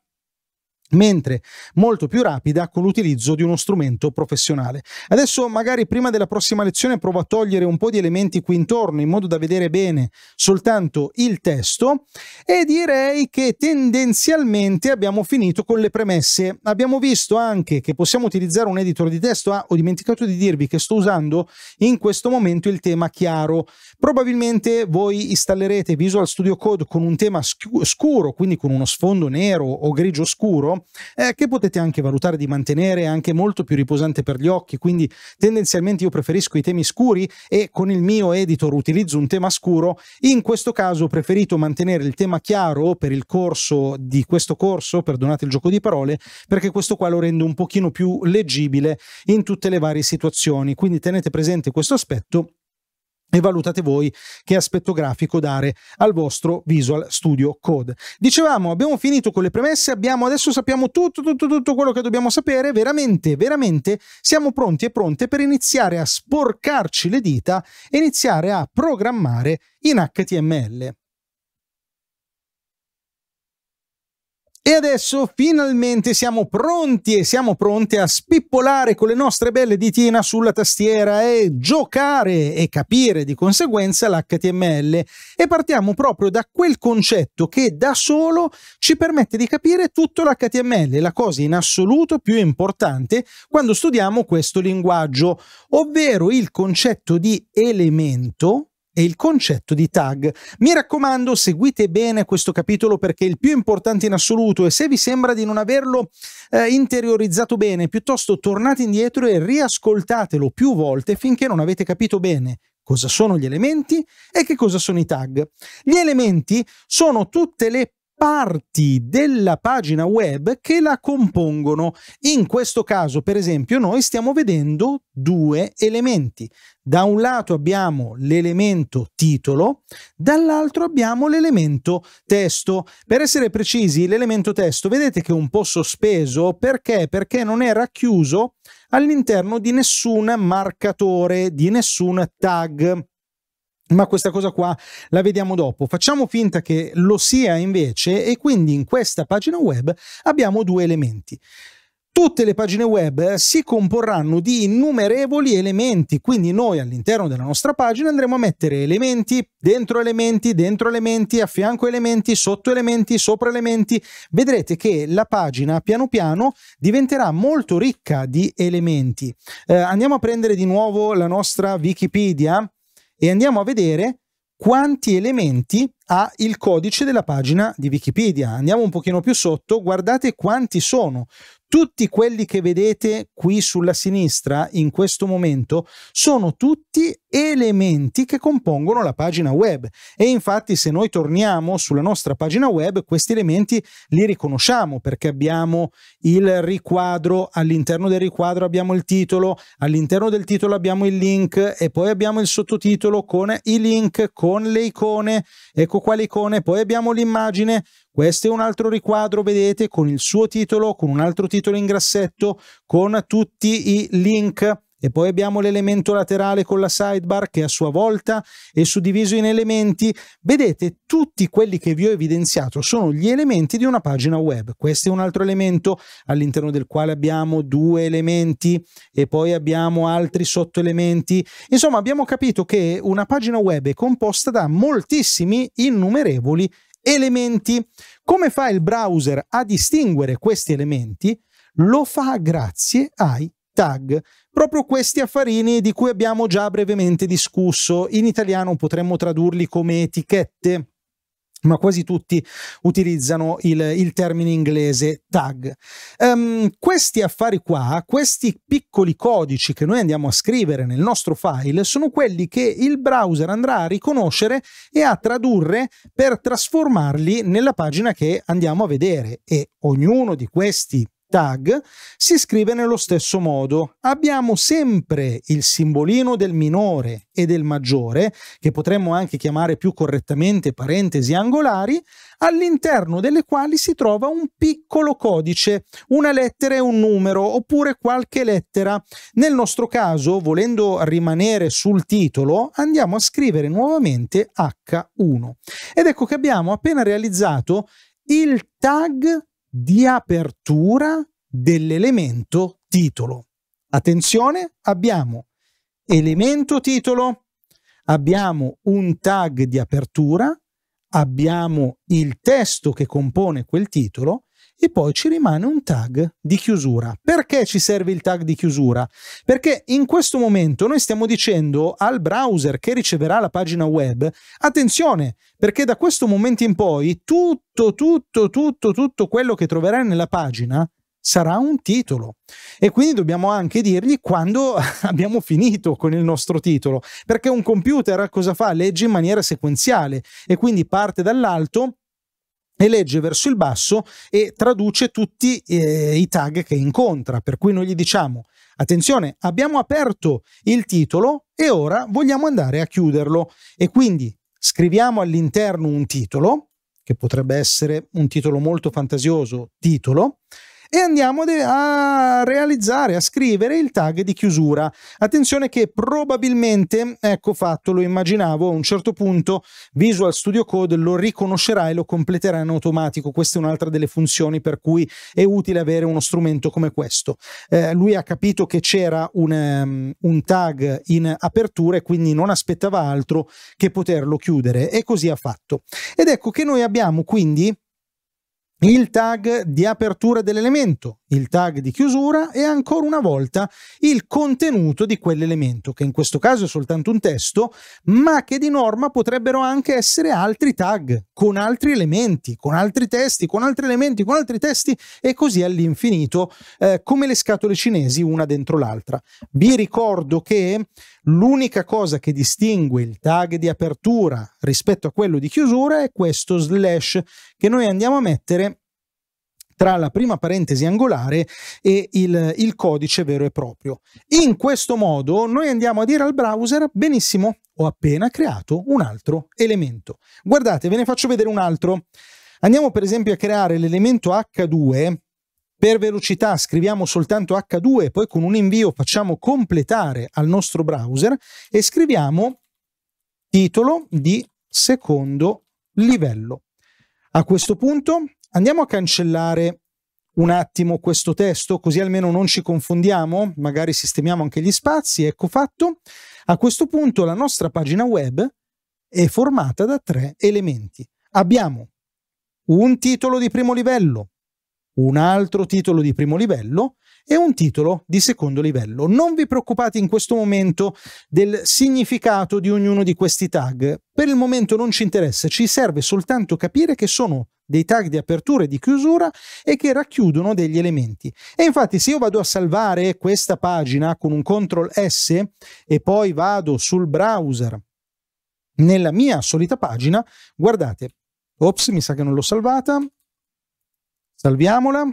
mentre molto più rapida con l'utilizzo di uno strumento professionale. Adesso magari prima della prossima lezione provo a togliere un po' di elementi qui intorno in modo da vedere bene soltanto il testo e direi che tendenzialmente abbiamo finito con le premesse. Abbiamo visto anche che possiamo utilizzare un editor di testo. Ah, ho dimenticato di dirvi che sto usando in questo momento il tema chiaro. Probabilmente voi installerete Visual Studio Code con un tema scuro, quindi con uno sfondo nero o grigio scuro eh, che potete anche valutare di mantenere, è anche molto più riposante per gli occhi, quindi tendenzialmente io preferisco i temi scuri e con il mio editor utilizzo un tema scuro, in questo caso ho preferito mantenere il tema chiaro per il corso di questo corso, perdonate il gioco di parole, perché questo qua lo rendo un pochino più leggibile in tutte le varie situazioni, quindi tenete presente questo aspetto e valutate voi che aspetto grafico dare al vostro Visual Studio Code. Dicevamo, abbiamo finito con le premesse, abbiamo, adesso sappiamo tutto, tutto, tutto quello che dobbiamo sapere, veramente, veramente siamo pronti e pronte per iniziare a sporcarci le dita e iniziare a programmare in HTML. E adesso finalmente siamo pronti e siamo pronti a spippolare con le nostre belle ditina sulla tastiera e giocare e capire di conseguenza l'HTML e partiamo proprio da quel concetto che da solo ci permette di capire tutto l'HTML, la cosa in assoluto più importante quando studiamo questo linguaggio, ovvero il concetto di elemento e il concetto di tag. Mi raccomando, seguite bene questo capitolo perché è il più importante in assoluto e se vi sembra di non averlo eh, interiorizzato bene, piuttosto tornate indietro e riascoltatelo più volte finché non avete capito bene cosa sono gli elementi e che cosa sono i tag. Gli elementi sono tutte le parti della pagina web che la compongono. In questo caso, per esempio, noi stiamo vedendo due elementi. Da un lato abbiamo l'elemento titolo, dall'altro abbiamo l'elemento testo. Per essere precisi, l'elemento testo vedete che è un po' sospeso perché? Perché non è racchiuso all'interno di nessun marcatore, di nessun tag ma questa cosa qua la vediamo dopo. Facciamo finta che lo sia invece e quindi in questa pagina web abbiamo due elementi. Tutte le pagine web eh, si comporranno di innumerevoli elementi, quindi noi all'interno della nostra pagina andremo a mettere elementi, dentro elementi, dentro elementi, a fianco elementi, sotto elementi, sopra elementi. Vedrete che la pagina piano piano diventerà molto ricca di elementi. Eh, andiamo a prendere di nuovo la nostra Wikipedia e andiamo a vedere quanti elementi ha il codice della pagina di Wikipedia. Andiamo un pochino più sotto, guardate quanti sono. Tutti quelli che vedete qui sulla sinistra in questo momento sono tutti elementi che compongono la pagina web e infatti se noi torniamo sulla nostra pagina web questi elementi li riconosciamo perché abbiamo il riquadro, all'interno del riquadro abbiamo il titolo, all'interno del titolo abbiamo il link e poi abbiamo il sottotitolo con i link, con le icone Ecco qua l'icone, poi abbiamo l'immagine, questo è un altro riquadro, vedete, con il suo titolo, con un altro titolo in grassetto, con tutti i link e poi abbiamo l'elemento laterale con la sidebar che a sua volta è suddiviso in elementi. Vedete, tutti quelli che vi ho evidenziato sono gli elementi di una pagina web. Questo è un altro elemento all'interno del quale abbiamo due elementi e poi abbiamo altri sottoelementi. Insomma, abbiamo capito che una pagina web è composta da moltissimi innumerevoli elementi. Come fa il browser a distinguere questi elementi? Lo fa grazie ai tag, proprio questi affarini di cui abbiamo già brevemente discusso. In italiano potremmo tradurli come etichette ma quasi tutti utilizzano il, il termine inglese tag. Um, questi affari qua, questi piccoli codici che noi andiamo a scrivere nel nostro file, sono quelli che il browser andrà a riconoscere e a tradurre per trasformarli nella pagina che andiamo a vedere e ognuno di questi tag si scrive nello stesso modo. Abbiamo sempre il simbolino del minore e del maggiore, che potremmo anche chiamare più correttamente parentesi angolari, all'interno delle quali si trova un piccolo codice, una lettera e un numero, oppure qualche lettera. Nel nostro caso, volendo rimanere sul titolo, andiamo a scrivere nuovamente H1. Ed ecco che abbiamo appena realizzato il tag di apertura dell'elemento titolo. Attenzione, abbiamo elemento titolo, abbiamo un tag di apertura, abbiamo il testo che compone quel titolo e poi ci rimane un tag di chiusura. Perché ci serve il tag di chiusura? Perché in questo momento noi stiamo dicendo al browser che riceverà la pagina web, attenzione, perché da questo momento in poi tutto, tutto, tutto, tutto quello che troverai nella pagina sarà un titolo e quindi dobbiamo anche dirgli quando abbiamo finito con il nostro titolo perché un computer cosa fa? Legge in maniera sequenziale e quindi parte dall'alto e legge verso il basso e traduce tutti eh, i tag che incontra, per cui noi gli diciamo attenzione, abbiamo aperto il titolo e ora vogliamo andare a chiuderlo e quindi scriviamo all'interno un titolo, che potrebbe essere un titolo molto fantasioso, titolo, e andiamo a realizzare, a scrivere il tag di chiusura. Attenzione che probabilmente, ecco fatto, lo immaginavo, a un certo punto Visual Studio Code lo riconoscerà e lo completerà in automatico. Questa è un'altra delle funzioni per cui è utile avere uno strumento come questo. Eh, lui ha capito che c'era un, um, un tag in apertura e quindi non aspettava altro che poterlo chiudere e così ha fatto. Ed ecco che noi abbiamo quindi il tag di apertura dell'elemento, il tag di chiusura e ancora una volta il contenuto di quell'elemento, che in questo caso è soltanto un testo, ma che di norma potrebbero anche essere altri tag, con altri elementi, con altri testi, con altri elementi, con altri testi e così all'infinito, eh, come le scatole cinesi una dentro l'altra. Vi ricordo che L'unica cosa che distingue il tag di apertura rispetto a quello di chiusura è questo slash che noi andiamo a mettere tra la prima parentesi angolare e il, il, codice vero e proprio. In questo modo noi andiamo a dire al browser, benissimo, ho appena creato un altro elemento. Guardate, ve ne faccio vedere un altro. Andiamo per esempio a creare l'elemento H2 per velocità scriviamo soltanto H2 poi con un invio facciamo completare al nostro browser e scriviamo titolo di secondo livello. A questo punto andiamo a cancellare un attimo questo testo, così almeno non ci confondiamo, magari sistemiamo anche gli spazi, ecco fatto. A questo punto la nostra pagina web è formata da tre elementi. Abbiamo un titolo di primo livello, un altro titolo di primo livello e un titolo di secondo livello. Non vi preoccupate in questo momento del significato di ognuno di questi tag, per il momento non ci interessa, ci serve soltanto capire che sono dei tag di apertura e di chiusura e che racchiudono degli elementi. E infatti se io vado a salvare questa pagina con un CTRL S e poi vado sul browser nella mia solita pagina, guardate, ops mi sa che non l'ho salvata, Salviamola,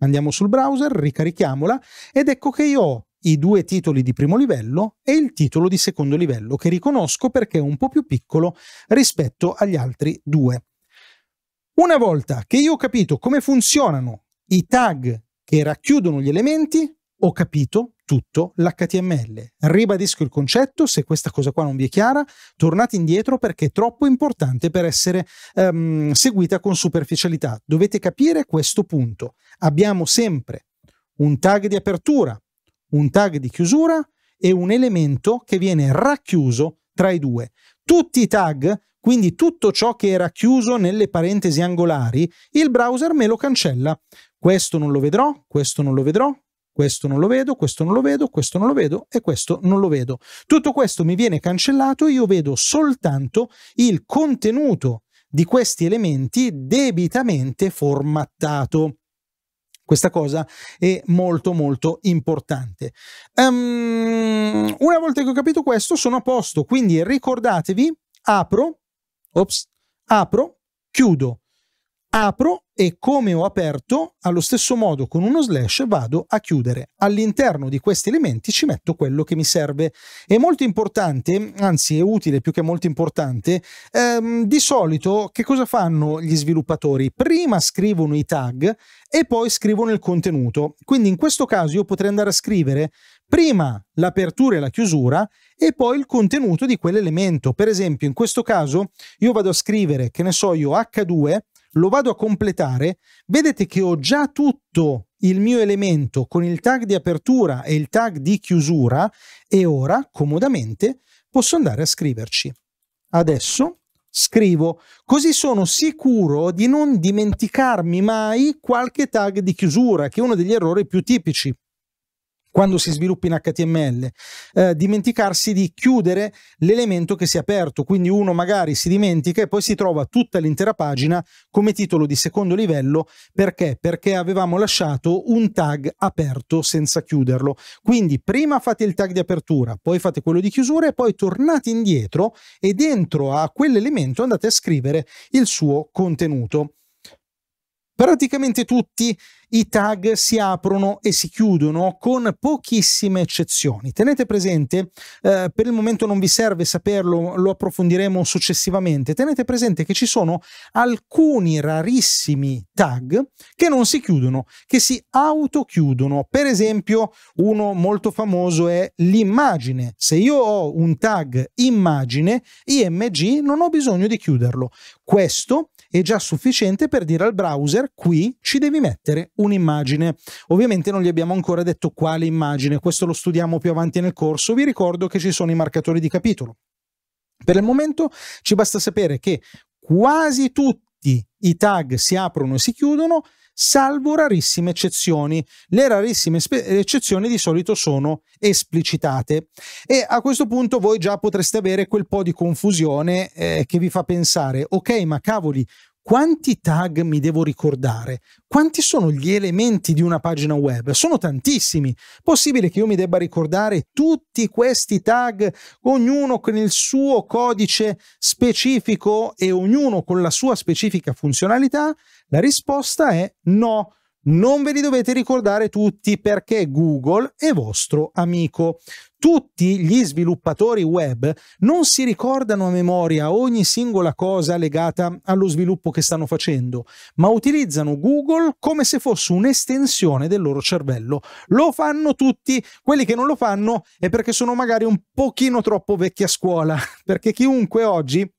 andiamo sul browser, ricarichiamola ed ecco che io ho i due titoli di primo livello e il titolo di secondo livello che riconosco perché è un po' più piccolo rispetto agli altri due. Una volta che io ho capito come funzionano i tag che racchiudono gli elementi, ho capito tutto l'HTML. Ribadisco il concetto, se questa cosa qua non vi è chiara, tornate indietro perché è troppo importante per essere um, seguita con superficialità. Dovete capire questo punto. Abbiamo sempre un tag di apertura, un tag di chiusura e un elemento che viene racchiuso tra i due. Tutti i tag, quindi tutto ciò che era chiuso nelle parentesi angolari, il browser me lo cancella. Questo non lo vedrò, questo non lo vedrò, questo non lo vedo, questo non lo vedo, questo non lo vedo e questo non lo vedo. Tutto questo mi viene cancellato, io vedo soltanto il contenuto di questi elementi debitamente formattato. Questa cosa è molto molto importante. Um, una volta che ho capito questo sono a posto, quindi ricordatevi, apro, ops, apro, chiudo, apro e come ho aperto, allo stesso modo con uno slash vado a chiudere. All'interno di questi elementi ci metto quello che mi serve. È molto importante, anzi è utile più che molto importante, ehm, di solito che cosa fanno gli sviluppatori? Prima scrivono i tag e poi scrivono il contenuto. Quindi in questo caso io potrei andare a scrivere prima l'apertura e la chiusura e poi il contenuto di quell'elemento. Per esempio in questo caso io vado a scrivere, che ne so io, H2 lo vado a completare, vedete che ho già tutto il mio elemento con il tag di apertura e il tag di chiusura e ora, comodamente, posso andare a scriverci. Adesso scrivo, così sono sicuro di non dimenticarmi mai qualche tag di chiusura, che è uno degli errori più tipici quando si sviluppa in HTML, eh, dimenticarsi di chiudere l'elemento che si è aperto, quindi uno magari si dimentica e poi si trova tutta l'intera pagina come titolo di secondo livello perché? Perché avevamo lasciato un tag aperto senza chiuderlo. Quindi prima fate il tag di apertura, poi fate quello di chiusura e poi tornate indietro e dentro a quell'elemento andate a scrivere il suo contenuto. Praticamente tutti i tag si aprono e si chiudono con pochissime eccezioni. Tenete presente, eh, per il momento non vi serve saperlo, lo approfondiremo successivamente, tenete presente che ci sono alcuni rarissimi tag che non si chiudono, che si autochiudono. Per esempio uno molto famoso è l'immagine. Se io ho un tag immagine, IMG, non ho bisogno di chiuderlo. Questo è già sufficiente per dire al browser qui ci devi mettere un un'immagine. Ovviamente non gli abbiamo ancora detto quale immagine, questo lo studiamo più avanti nel corso. Vi ricordo che ci sono i marcatori di capitolo. Per il momento ci basta sapere che quasi tutti i tag si aprono e si chiudono, salvo rarissime eccezioni. Le rarissime eccezioni di solito sono esplicitate e a questo punto voi già potreste avere quel po' di confusione eh, che vi fa pensare, ok, ma cavoli, quanti tag mi devo ricordare? Quanti sono gli elementi di una pagina web? Sono tantissimi. Possibile che io mi debba ricordare tutti questi tag, ognuno con il suo codice specifico e ognuno con la sua specifica funzionalità? La risposta è no. Non ve li dovete ricordare tutti perché Google è vostro amico. Tutti gli sviluppatori web non si ricordano a memoria ogni singola cosa legata allo sviluppo che stanno facendo, ma utilizzano Google come se fosse un'estensione del loro cervello. Lo fanno tutti, quelli che non lo fanno è perché sono magari un pochino troppo vecchia scuola, perché chiunque oggi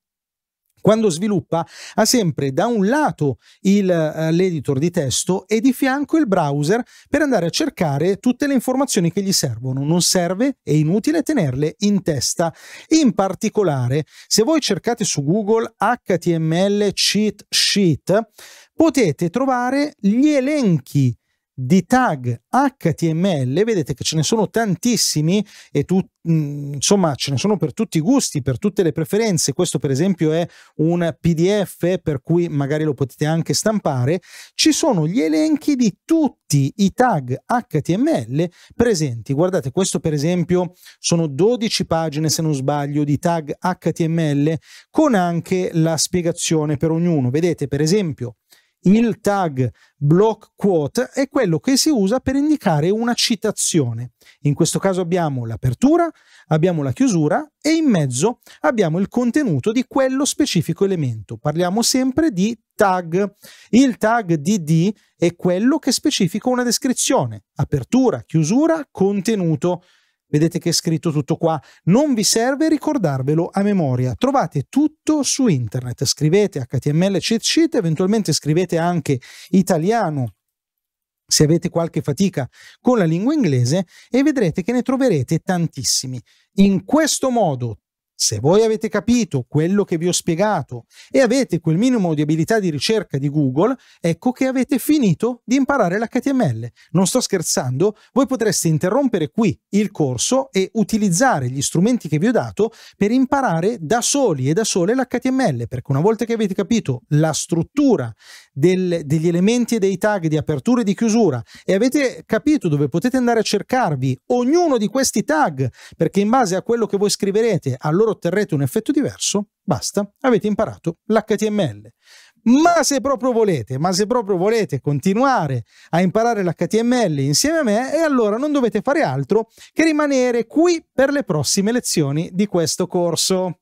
quando sviluppa ha sempre da un lato il, uh, l'editor di testo e di fianco il browser per andare a cercare tutte le informazioni che gli servono. Non serve, è inutile tenerle in testa. In particolare, se voi cercate su Google HTML cheat sheet, potete trovare gli elenchi di tag HTML, vedete che ce ne sono tantissimi e tu, mm, insomma ce ne sono per tutti i gusti, per tutte le preferenze. Questo per esempio è un PDF per cui magari lo potete anche stampare. Ci sono gli elenchi di tutti i tag HTML presenti. Guardate, questo per esempio sono 12 pagine se non sbaglio di tag HTML con anche la spiegazione per ognuno. Vedete per esempio il tag block quote è quello che si usa per indicare una citazione. In questo caso abbiamo l'apertura, abbiamo la chiusura e in mezzo abbiamo il contenuto di quello specifico elemento. Parliamo sempre di tag. Il tag DD è quello che specifica una descrizione, apertura, chiusura, contenuto. Vedete che è scritto tutto qua. Non vi serve ricordarvelo a memoria. Trovate tutto su internet. Scrivete HTML, cheat eventualmente scrivete anche italiano se avete qualche fatica con la lingua inglese e vedrete che ne troverete tantissimi. In questo modo se voi avete capito quello che vi ho spiegato e avete quel minimo di abilità di ricerca di Google, ecco che avete finito di imparare l'HTML. Non sto scherzando, voi potreste interrompere qui il corso e utilizzare gli strumenti che vi ho dato per imparare da soli e da sole l'HTML, perché una volta che avete capito la struttura del, degli elementi e dei tag di apertura e di chiusura e avete capito dove potete andare a cercarvi ognuno di questi tag, perché in base a quello che voi scriverete, allora allora otterrete un effetto diverso, basta, avete imparato l'HTML. Ma se proprio volete, ma se proprio volete continuare a imparare l'HTML insieme a me, e allora non dovete fare altro che rimanere qui per le prossime lezioni di questo corso.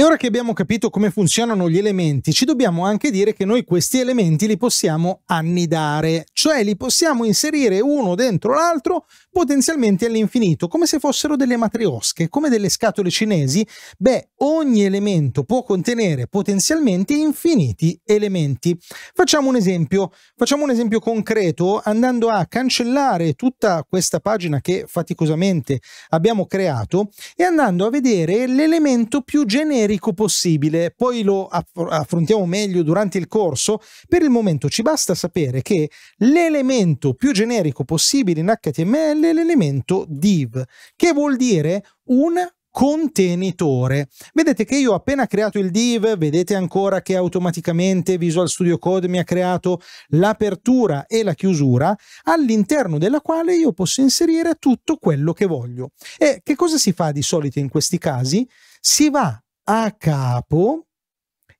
E ora che abbiamo capito come funzionano gli elementi, ci dobbiamo anche dire che noi questi elementi li possiamo annidare, cioè li possiamo inserire uno dentro l'altro potenzialmente all'infinito, come se fossero delle matriosche, come delle scatole cinesi. Beh, ogni elemento può contenere potenzialmente infiniti elementi. Facciamo un esempio, facciamo un esempio concreto andando a cancellare tutta questa pagina che faticosamente abbiamo creato e andando a vedere l'elemento più generico numerico possibile, poi lo affrontiamo meglio durante il corso, per il momento ci basta sapere che l'elemento più generico possibile in HTML è l'elemento div, che vuol dire un contenitore. Vedete che io ho appena creato il div, vedete ancora che automaticamente Visual Studio Code mi ha creato l'apertura e la chiusura, all'interno della quale io posso inserire tutto quello che voglio. E che cosa si fa di solito in questi casi? Si va a capo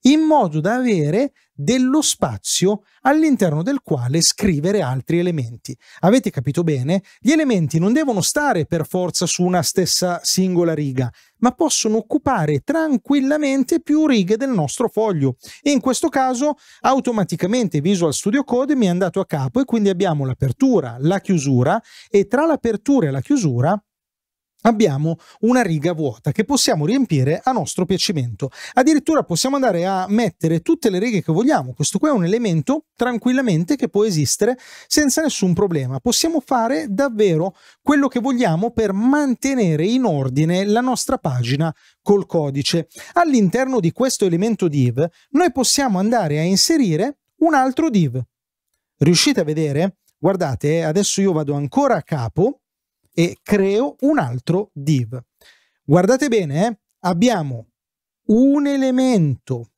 in modo da avere dello spazio all'interno del quale scrivere altri elementi. Avete capito bene? Gli elementi non devono stare per forza su una stessa singola riga, ma possono occupare tranquillamente più righe del nostro foglio. E in questo caso automaticamente Visual Studio Code mi è andato a capo e quindi abbiamo l'apertura, la chiusura e tra l'apertura e la chiusura abbiamo una riga vuota che possiamo riempire a nostro piacimento. Addirittura possiamo andare a mettere tutte le righe che vogliamo. Questo qua è un elemento tranquillamente che può esistere senza nessun problema. Possiamo fare davvero quello che vogliamo per mantenere in ordine la nostra pagina col codice. All'interno di questo elemento div noi possiamo andare a inserire un altro div. Riuscite a vedere? Guardate, eh, adesso io vado ancora a capo e creo un altro div. Guardate bene, eh? abbiamo un elemento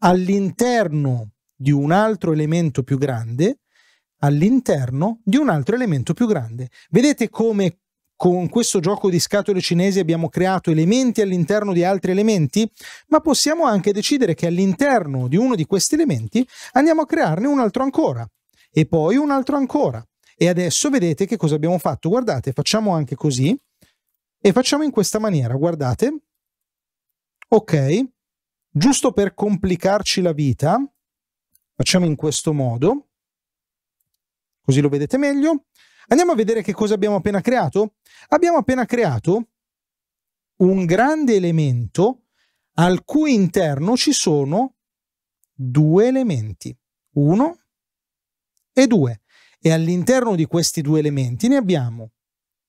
all'interno di un altro elemento più grande, all'interno di un altro elemento più grande. Vedete come con questo gioco di scatole cinesi abbiamo creato elementi all'interno di altri elementi, ma possiamo anche decidere che all'interno di uno di questi elementi andiamo a crearne un altro ancora, e poi un altro ancora, e adesso vedete che cosa abbiamo fatto. Guardate, facciamo anche così e facciamo in questa maniera. Guardate. Ok. Giusto per complicarci la vita, facciamo in questo modo. Così lo vedete meglio. Andiamo a vedere che cosa abbiamo appena creato. Abbiamo appena creato un grande elemento al cui interno ci sono due elementi, uno e due e all'interno di questi due elementi ne abbiamo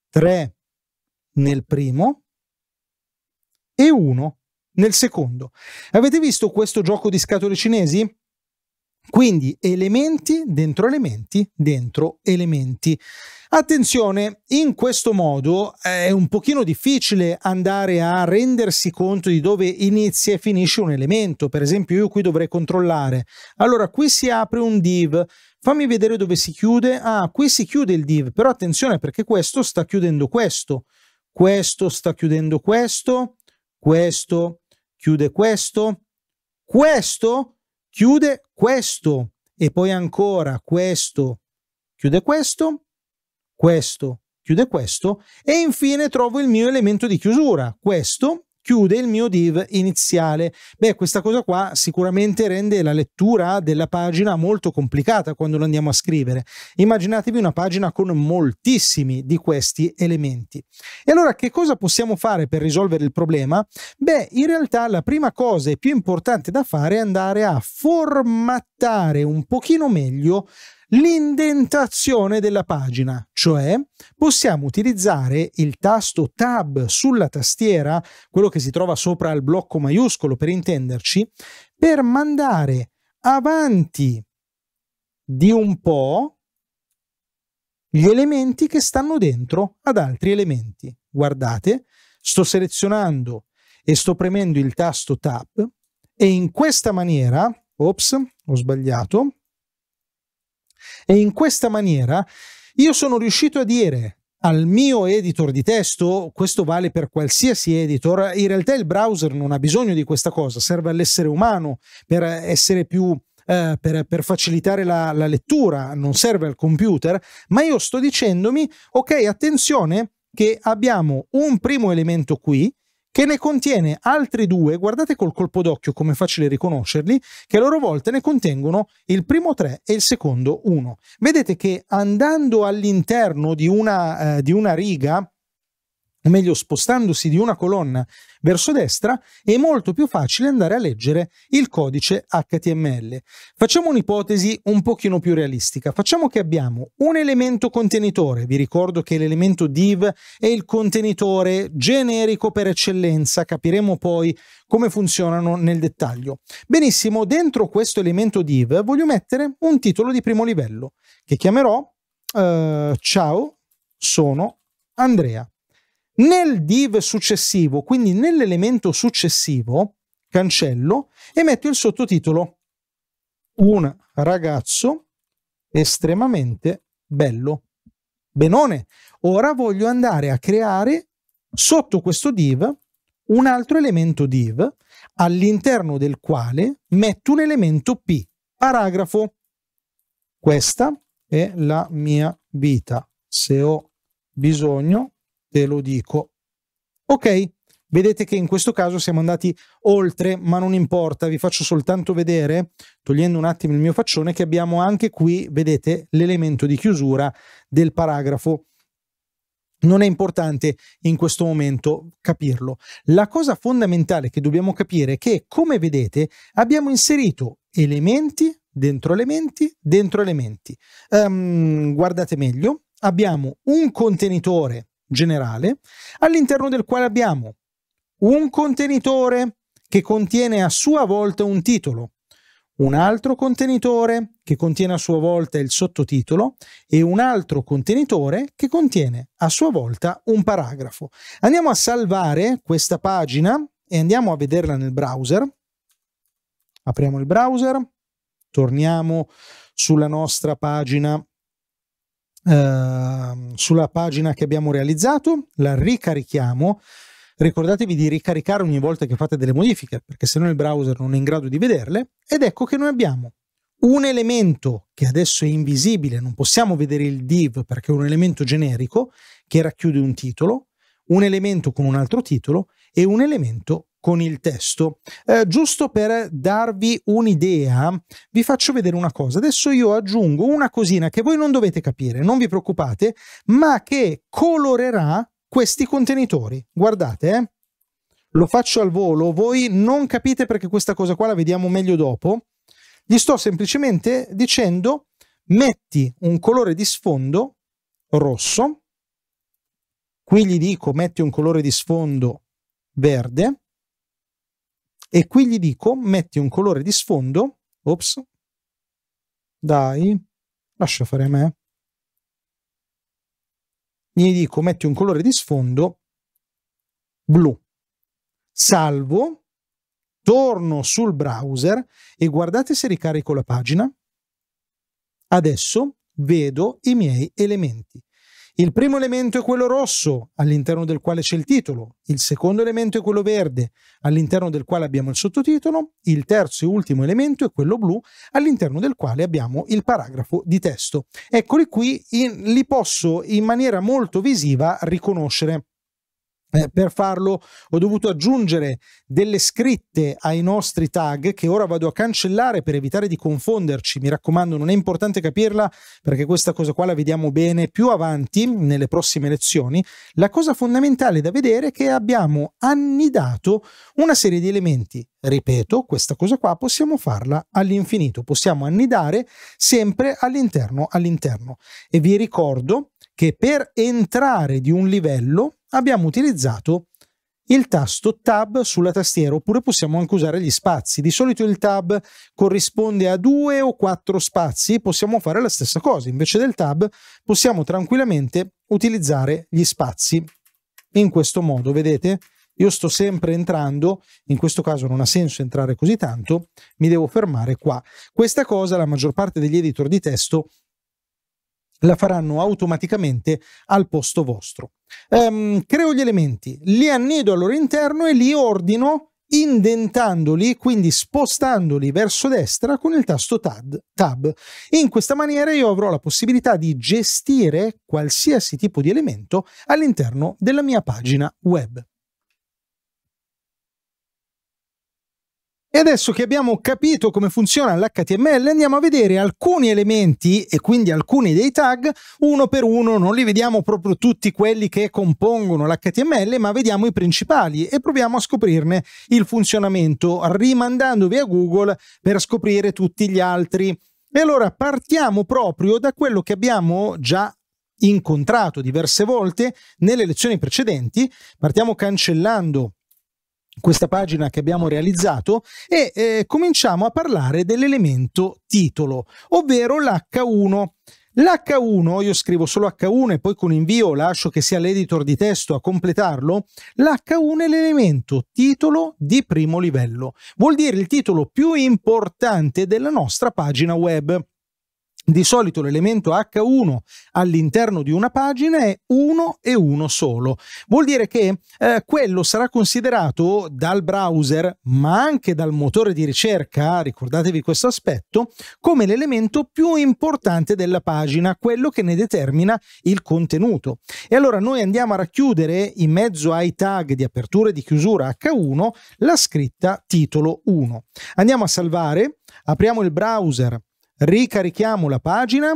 tre nel primo e uno nel secondo. Avete visto questo gioco di scatole cinesi? Quindi elementi dentro elementi dentro elementi. Attenzione, in questo modo eh, è un pochino difficile andare a rendersi conto di dove inizia e finisce un elemento. Per esempio io qui dovrei controllare. Allora qui si apre un div, Fammi vedere dove si chiude. Ah, qui si chiude il div, però attenzione perché questo sta chiudendo questo, questo sta chiudendo questo, questo chiude questo, questo chiude questo e poi ancora questo chiude questo, questo chiude questo e infine trovo il mio elemento di chiusura, questo chiude il mio div iniziale. Beh, questa cosa qua sicuramente rende la lettura della pagina molto complicata quando lo andiamo a scrivere. Immaginatevi una pagina con moltissimi di questi elementi. E allora che cosa possiamo fare per risolvere il problema? Beh, in realtà la prima cosa e più importante da fare è andare a formattare un pochino meglio l'indentazione della pagina, cioè possiamo utilizzare il tasto Tab sulla tastiera, quello che si trova sopra al blocco maiuscolo per intenderci, per mandare avanti di un po' gli elementi che stanno dentro ad altri elementi. Guardate, sto selezionando e sto premendo il tasto Tab e in questa maniera, ops, ho sbagliato, e in questa maniera io sono riuscito a dire al mio editor di testo, questo vale per qualsiasi editor, in realtà il browser non ha bisogno di questa cosa, serve all'essere umano per essere più... Eh, per, per, facilitare la, la lettura, non serve al computer, ma io sto dicendomi, ok, attenzione che abbiamo un primo elemento qui che ne contiene altri due, guardate col colpo d'occhio come è facile riconoscerli, che a loro volta ne contengono il primo 3 e il secondo 1. Vedete che andando all'interno di, eh, di una riga, o meglio spostandosi di una colonna verso destra, è molto più facile andare a leggere il codice HTML. Facciamo un'ipotesi un pochino più realistica. Facciamo che abbiamo un elemento contenitore, vi ricordo che l'elemento div è il contenitore generico per eccellenza, capiremo poi come funzionano nel dettaglio. Benissimo, dentro questo elemento div voglio mettere un titolo di primo livello, che chiamerò uh, Ciao, sono Andrea. Nel div successivo, quindi nell'elemento successivo, cancello e metto il sottotitolo Un ragazzo estremamente bello. Benone, ora voglio andare a creare sotto questo div un altro elemento div all'interno del quale metto un elemento p, paragrafo. Questa è la mia vita. Se ho bisogno te lo dico. Ok, vedete che in questo caso siamo andati oltre, ma non importa, vi faccio soltanto vedere, togliendo un attimo il mio faccione, che abbiamo anche qui, vedete, l'elemento di chiusura del paragrafo. Non è importante in questo momento capirlo. La cosa fondamentale che dobbiamo capire è che, come vedete, abbiamo inserito elementi dentro elementi dentro elementi. Um, guardate meglio, abbiamo un contenitore generale, all'interno del quale abbiamo un contenitore che contiene a sua volta un titolo, un altro contenitore che contiene a sua volta il sottotitolo e un altro contenitore che contiene a sua volta un paragrafo. Andiamo a salvare questa pagina e andiamo a vederla nel browser. Apriamo il browser, torniamo sulla nostra pagina Ehm, sulla pagina che abbiamo realizzato, la ricarichiamo. Ricordatevi di ricaricare ogni volta che fate delle modifiche, perché se no il browser non è in grado di vederle. Ed ecco che noi abbiamo un elemento che adesso è invisibile, non possiamo vedere il div perché è un elemento generico che racchiude un titolo, un elemento con un altro titolo e un elemento con il testo. Eh, giusto per darvi un'idea, vi faccio vedere una cosa. Adesso io aggiungo una cosina che voi non dovete capire, non vi preoccupate, ma che colorerà questi contenitori. Guardate, eh. lo faccio al volo, voi non capite perché questa cosa qua la vediamo meglio dopo. Gli sto semplicemente dicendo metti un colore di sfondo rosso, qui gli dico metti un colore di sfondo verde, e qui gli dico metti un colore di sfondo ops dai lascia fare a me gli dico metti un colore di sfondo blu salvo torno sul browser e guardate se ricarico la pagina adesso vedo i miei elementi il primo elemento è quello rosso, all'interno del quale c'è il titolo, il secondo elemento è quello verde, all'interno del quale abbiamo il sottotitolo, il terzo e ultimo elemento è quello blu, all'interno del quale abbiamo il paragrafo di testo. Eccoli qui, in, li posso in maniera molto visiva riconoscere. Eh, per farlo ho dovuto aggiungere delle scritte ai nostri tag che ora vado a cancellare per evitare di confonderci. Mi raccomando, non è importante capirla perché questa cosa qua la vediamo bene più avanti nelle prossime lezioni. La cosa fondamentale da vedere è che abbiamo annidato una serie di elementi. Ripeto, questa cosa qua possiamo farla all'infinito, possiamo annidare sempre all'interno all'interno. E vi ricordo che per entrare di un livello abbiamo utilizzato il tasto tab sulla tastiera oppure possiamo anche usare gli spazi. Di solito il tab corrisponde a due o quattro spazi, possiamo fare la stessa cosa, invece del tab possiamo tranquillamente utilizzare gli spazi in questo modo, vedete? Io sto sempre entrando, in questo caso non ha senso entrare così tanto, mi devo fermare qua. Questa cosa la maggior parte degli editor di testo la faranno automaticamente al posto vostro. Um, creo gli elementi, li annido al loro interno e li ordino indentandoli, quindi spostandoli verso destra con il tasto tab, tab. In questa maniera io avrò la possibilità di gestire qualsiasi tipo di elemento all'interno della mia pagina web. E adesso che abbiamo capito come funziona l'HTML andiamo a vedere alcuni elementi e quindi alcuni dei tag uno per uno, non li vediamo proprio tutti quelli che compongono l'HTML ma vediamo i principali e proviamo a scoprirne il funzionamento rimandandovi a Google per scoprire tutti gli altri. E allora partiamo proprio da quello che abbiamo già incontrato diverse volte nelle lezioni precedenti, partiamo cancellando questa pagina che abbiamo realizzato e eh, cominciamo a parlare dell'elemento titolo, ovvero l'H1. L'H1, io scrivo solo H1 e poi con invio lascio che sia l'editor di testo a completarlo, l'H1 è l'elemento titolo di primo livello, vuol dire il titolo più importante della nostra pagina web. Di solito l'elemento H1 all'interno di una pagina è uno e uno solo. Vuol dire che eh, quello sarà considerato dal browser, ma anche dal motore di ricerca, ricordatevi questo aspetto, come l'elemento più importante della pagina, quello che ne determina il contenuto. E allora noi andiamo a racchiudere in mezzo ai tag di apertura e di chiusura H1 la scritta titolo 1. Andiamo a salvare, apriamo il browser ricarichiamo la pagina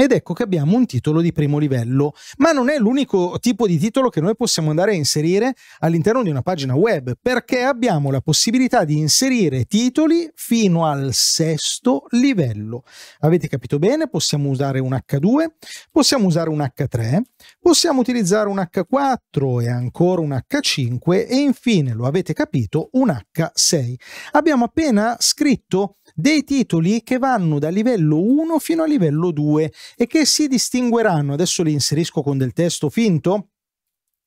ed ecco che abbiamo un titolo di primo livello, ma non è l'unico tipo di titolo che noi possiamo andare a inserire all'interno di una pagina web, perché abbiamo la possibilità di inserire titoli fino al sesto livello. Avete capito bene? Possiamo usare un H2, possiamo usare un H3, possiamo utilizzare un H4 e ancora un H5 e infine, lo avete capito, un H6. Abbiamo appena scritto dei titoli che vanno da livello 1 fino a livello 2 e che si distingueranno, adesso li inserisco con del testo finto,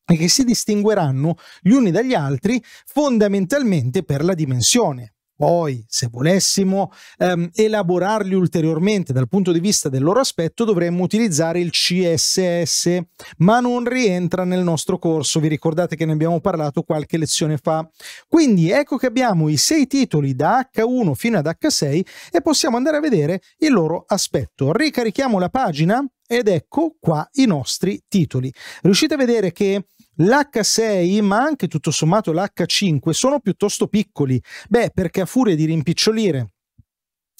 e che si distingueranno gli uni dagli altri fondamentalmente per la dimensione. Poi, se volessimo ehm, elaborarli ulteriormente dal punto di vista del loro aspetto, dovremmo utilizzare il CSS, ma non rientra nel nostro corso. Vi ricordate che ne abbiamo parlato qualche lezione fa. Quindi ecco che abbiamo i sei titoli da H1 fino ad H6 e possiamo andare a vedere il loro aspetto. Ricarichiamo la pagina ed ecco qua i nostri titoli. Riuscite a vedere che L'H6, ma anche tutto sommato l'H5, sono piuttosto piccoli. Beh, perché a furia di rimpicciolire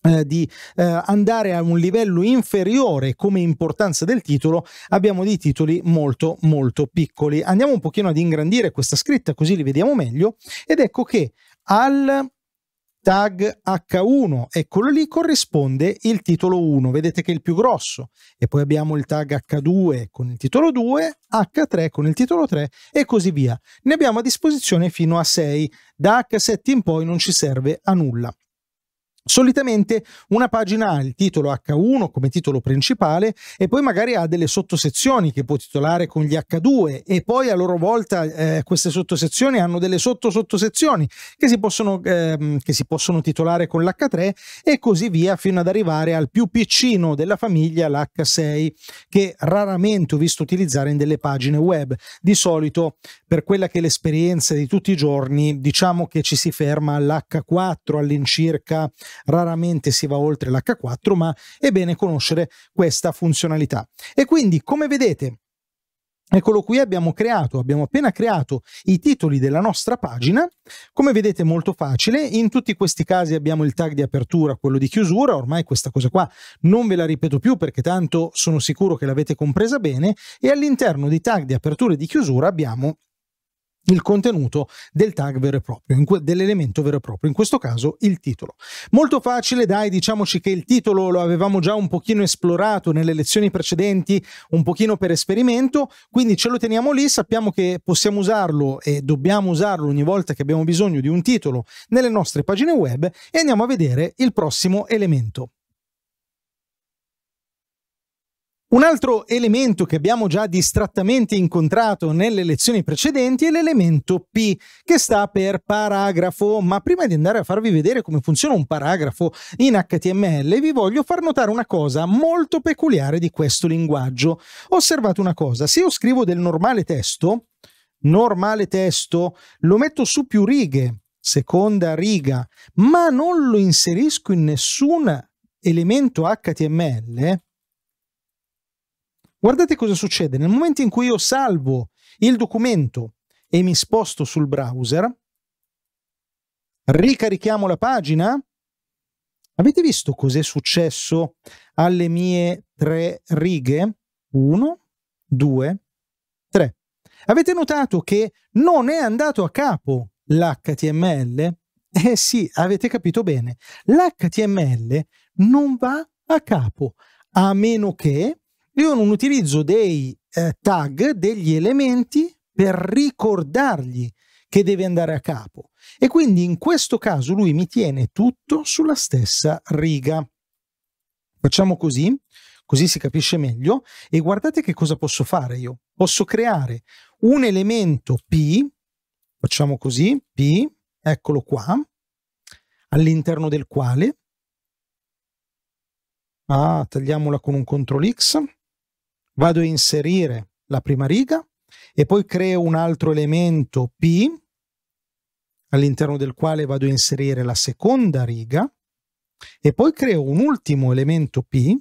eh, di eh, andare a un livello inferiore come importanza del titolo abbiamo dei titoli molto molto piccoli andiamo un pochino ad ingrandire questa scritta così li vediamo meglio ed ecco che al tag H1, eccolo lì, corrisponde il titolo 1, vedete che è il più grosso, e poi abbiamo il tag H2 con il titolo 2, H3 con il titolo 3 e così via. Ne abbiamo a disposizione fino a 6, da H7 in poi non ci serve a nulla. Solitamente una pagina ha il titolo H1 come titolo principale e poi magari ha delle sottosezioni che può titolare con gli H2 e poi a loro volta eh, queste sottosezioni hanno delle sottosottosezioni che, si possono, eh, che si possono titolare con l'H3 e così via fino ad arrivare al più piccino della famiglia, l'H6, che raramente ho visto utilizzare in delle pagine web. Di solito per quella che è l'esperienza di tutti i giorni diciamo che ci si ferma all'H4 all'incirca raramente si va oltre l'H4, ma è bene conoscere questa funzionalità. E quindi, come vedete, Eccolo qui, abbiamo creato, abbiamo appena creato i titoli della nostra pagina. Come vedete molto facile, in tutti questi casi abbiamo il tag di apertura, quello di chiusura, ormai questa cosa qua non ve la ripeto più perché tanto sono sicuro che l'avete compresa bene e all'interno di tag di apertura e di chiusura abbiamo il contenuto del tag vero e proprio, dell'elemento vero e proprio, in questo caso il titolo. Molto facile, dai, diciamoci che il titolo lo avevamo già un pochino esplorato nelle lezioni precedenti, un pochino per esperimento, quindi ce lo teniamo lì, sappiamo che possiamo usarlo e dobbiamo usarlo ogni volta che abbiamo bisogno di un titolo nelle nostre pagine web e andiamo a vedere il prossimo elemento. Un altro elemento che abbiamo già distrattamente incontrato nelle lezioni precedenti è l'elemento P, che sta per paragrafo, ma prima di andare a farvi vedere come funziona un paragrafo in HTML, vi voglio far notare una cosa molto peculiare di questo linguaggio. Osservate una cosa, se io scrivo del normale testo, normale testo, lo metto su più righe, seconda riga, ma non lo inserisco in nessun elemento HTML, Guardate cosa succede. Nel momento in cui io salvo il documento e mi sposto sul browser, ricarichiamo la pagina. Avete visto cos'è successo alle mie tre righe? 1, due, tre. Avete notato che non è andato a capo l'HTML? Eh sì, avete capito bene. L'HTML non va a capo, a meno che io non utilizzo dei eh, tag, degli elementi per ricordargli che deve andare a capo. E quindi in questo caso lui mi tiene tutto sulla stessa riga. Facciamo così, così si capisce meglio. E guardate che cosa posso fare io. Posso creare un elemento P, facciamo così, P, eccolo qua, all'interno del quale, ah, tagliamola con un CTRL X, vado a inserire la prima riga e poi creo un altro elemento P all'interno del quale vado a inserire la seconda riga e poi creo un ultimo elemento P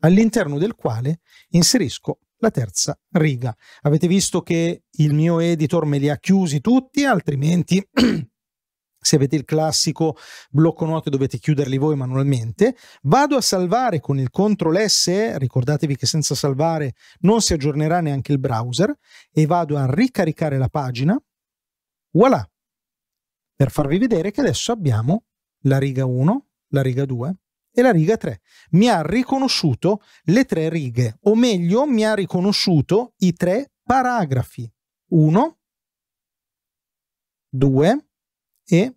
all'interno del quale inserisco la terza riga. Avete visto che il mio editor me li ha chiusi tutti, altrimenti se avete il classico blocco note dovete chiuderli voi manualmente, vado a salvare con il CTRL S, ricordatevi che senza salvare non si aggiornerà neanche il browser, e vado a ricaricare la pagina, voilà, per farvi vedere che adesso abbiamo la riga 1, la riga 2 e la riga 3. Mi ha riconosciuto le tre righe, o meglio mi ha riconosciuto i tre paragrafi, 1, 2, 3 e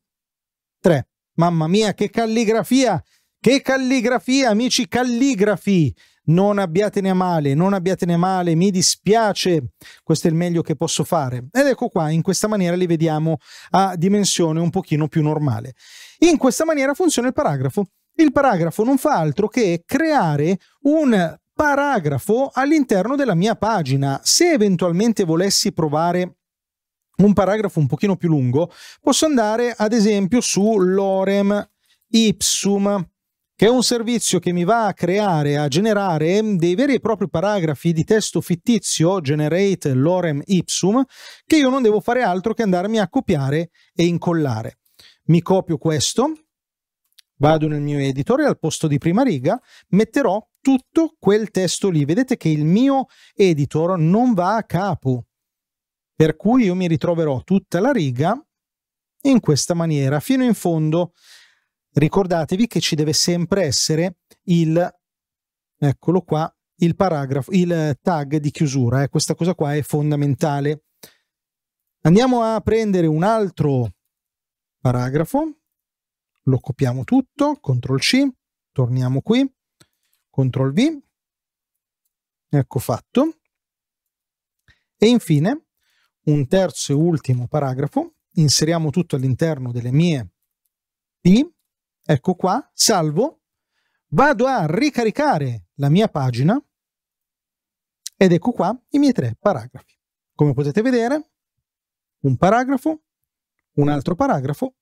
3. Mamma mia, che calligrafia! Che calligrafia, amici calligrafi! Non abbiatene a male, non abbiatene a male, mi dispiace, questo è il meglio che posso fare. Ed ecco qua, in questa maniera li vediamo a dimensione un pochino più normale. In questa maniera funziona il paragrafo. Il paragrafo non fa altro che creare un paragrafo all'interno della mia pagina. Se eventualmente volessi provare un paragrafo un pochino più lungo, posso andare ad esempio su Lorem Ipsum, che è un servizio che mi va a creare, a generare dei veri e propri paragrafi di testo fittizio, generate lorem ipsum, che io non devo fare altro che andarmi a copiare e incollare. Mi copio questo, vado nel mio editor e al posto di prima riga, metterò tutto quel testo lì. Vedete che il mio editor non va a capo, per cui io mi ritroverò tutta la riga in questa maniera fino in fondo. Ricordatevi che ci deve sempre essere il, eccolo qua, il paragrafo, il tag di chiusura. Eh. Questa cosa qua è fondamentale. Andiamo a prendere un altro paragrafo, lo copiamo tutto, CTRL C, torniamo qui, CTRL V, ecco fatto. E infine un terzo e ultimo paragrafo, inseriamo tutto all'interno delle mie P, ecco qua, salvo, vado a ricaricare la mia pagina ed ecco qua i miei tre paragrafi. Come potete vedere, un paragrafo, un altro paragrafo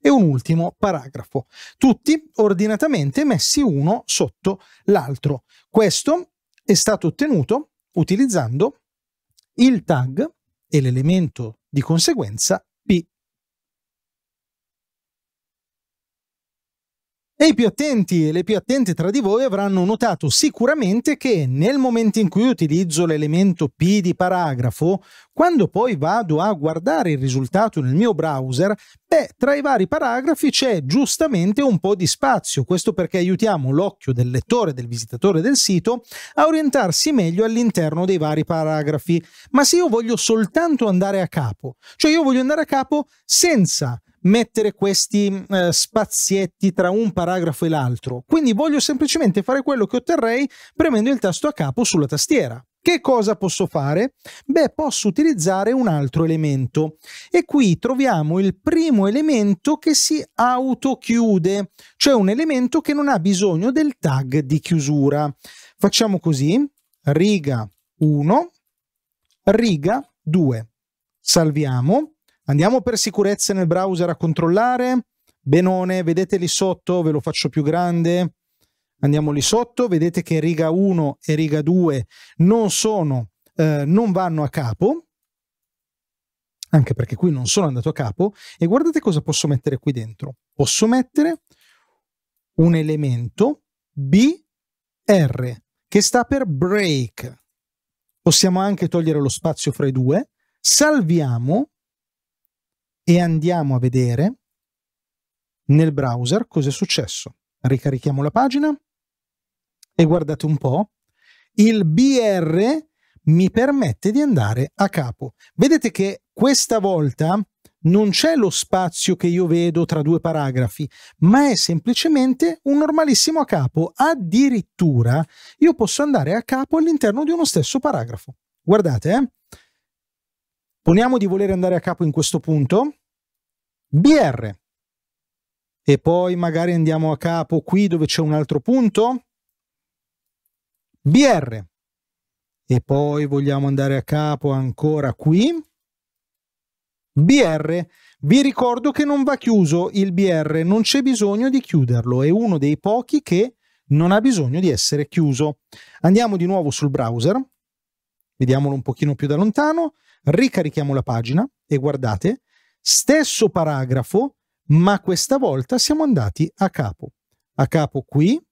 e un ultimo paragrafo, tutti ordinatamente messi uno sotto l'altro. Questo è stato ottenuto utilizzando il tag e l'elemento di conseguenza E i più attenti e le più attente tra di voi avranno notato sicuramente che nel momento in cui utilizzo l'elemento P di paragrafo, quando poi vado a guardare il risultato nel mio browser, beh, tra i vari paragrafi c'è giustamente un po' di spazio. Questo perché aiutiamo l'occhio del lettore, del visitatore del sito, a orientarsi meglio all'interno dei vari paragrafi. Ma se io voglio soltanto andare a capo, cioè io voglio andare a capo senza mettere questi eh, spazietti tra un paragrafo e l'altro. Quindi voglio semplicemente fare quello che otterrei premendo il tasto a capo sulla tastiera. Che cosa posso fare? Beh, posso utilizzare un altro elemento e qui troviamo il primo elemento che si autochiude, cioè un elemento che non ha bisogno del tag di chiusura. Facciamo così, riga 1, riga 2. Salviamo Andiamo per sicurezza nel browser a controllare. Benone, vedete lì sotto, ve lo faccio più grande. Andiamo lì sotto, vedete che riga 1 e riga 2 non sono, eh, non vanno a capo, anche perché qui non sono andato a capo, e guardate cosa posso mettere qui dentro. Posso mettere un elemento BR, che sta per break. Possiamo anche togliere lo spazio fra i due, salviamo e andiamo a vedere nel browser cosa è successo. Ricarichiamo la pagina e guardate un po', il BR mi permette di andare a capo. Vedete che questa volta non c'è lo spazio che io vedo tra due paragrafi, ma è semplicemente un normalissimo a capo. Addirittura io posso andare a capo all'interno di uno stesso paragrafo. Guardate, eh? poniamo di voler andare a capo in questo punto, BR. E poi magari andiamo a capo qui dove c'è un altro punto. BR. E poi vogliamo andare a capo ancora qui. BR. Vi ricordo che non va chiuso il BR, non c'è bisogno di chiuderlo, è uno dei pochi che non ha bisogno di essere chiuso. Andiamo di nuovo sul browser, vediamolo un pochino più da lontano, ricarichiamo la pagina e guardate, Stesso paragrafo, ma questa volta siamo andati a capo. A capo qui,